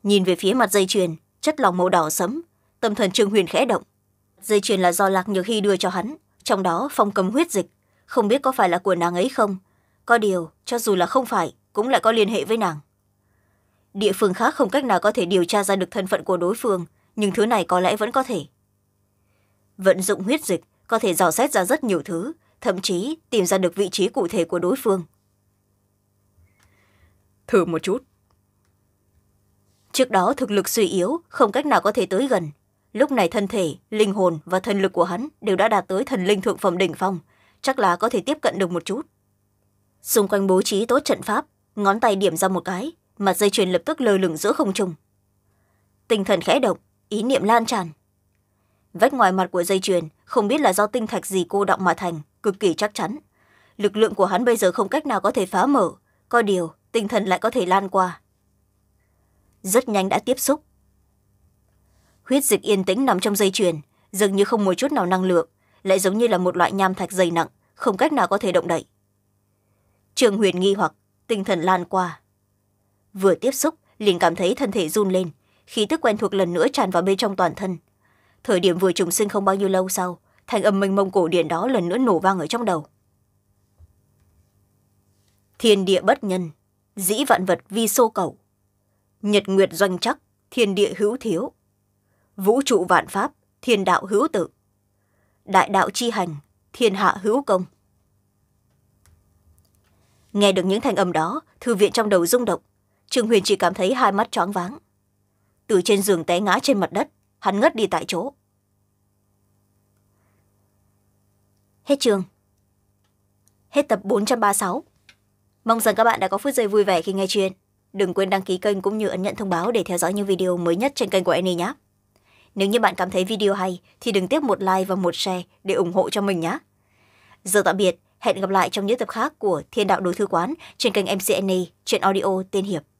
nhìn về phía mặt dây chuyền chất lỏng màu đỏ sẫm tâm thần trương huyền khẽ động dây chuyền là do lạc nhược hy đưa cho hắn trong đó phong cầm huyết dịch không biết có phải là của nàng ấy không có điều cho dù là không phải cũng lại có liên hệ với nàng địa phương khác không cách nào có thể điều tra ra được thân phận của đối phương nhưng thứ này có lẽ vẫn có thể vận dụng huyết dịch có thể dò xét ra rất nhiều thứ thậm chí tìm ra được vị trí cụ thể của đối phương thử một chút trước đó thực lực suy yếu không cách nào có thể tới gần lúc này thân thể linh hồn và thần lực của hắn đều đã đạt tới thần linh thượng phẩm đỉnh phong chắc là có thể tiếp cận được một chút xung quanh bố trí tốt trận pháp ngón tay điểm ra một cái mặt dây chuyền lập tức lơ lửng giữa không trung tinh thần khẽ động ý niệm lan tràn vách ngoài mặt của dây chuyền không biết là do tinh thạch gì cô động mà thành cực kỳ chắc chắn lực lượng của hắn bây giờ không cách nào có thể phá mở có điều tinh thần lại có thể lan qua rất nhanh đã tiếp xúc huyết dịch yên tĩnh nằm trong dây chuyền dường như không một chút nào năng lượng lại giống như là một loại nham thạch dày nặng không cách nào có thể động đậy trường huyền nghi hoặc tinh thần lan qua vừa tiếp xúc liền cảm thấy thân thể run lên khí tức quen thuộc lần nữa tràn vào bên trong toàn thân thời điểm vừa trùng sinh không bao nhiêu lâu sau thành âm mênh mông cổ điển đó lần nữa nổ vang ở trong đầu thiên địa bất nhân dĩ vạn vật vi sô cầu nhật nguyệt doanh chắc thiên địa hữu thiếu vũ trụ vạn pháp thiên đạo hữu tự đại đạo chi hành thiên hạ hữu công nghe được những thanh âm đó thư viện trong đầu rung động trương huyền chỉ cảm thấy hai mắt choáng váng từ trên giường té ngã trên mặt đất hắn ngất đi tại chỗ hết trường hết tập bốn trăm ba sáu. mong rằng các bạn đã có phút giây vui vẻ khi nghe chuyện đừng quên đăng ký kênh cũng như ấn nhận thông báo để theo dõi những video mới nhất trên kênh của Annie nhé nếu như bạn cảm thấy video hay thì đừng tiếp một like và một share để ủng hộ cho mình nhé giờ tạm biệt hẹn gặp lại trong những tập khác của thiên đạo đối thư quán trên kênh mcna chuyện audio tiên hiệp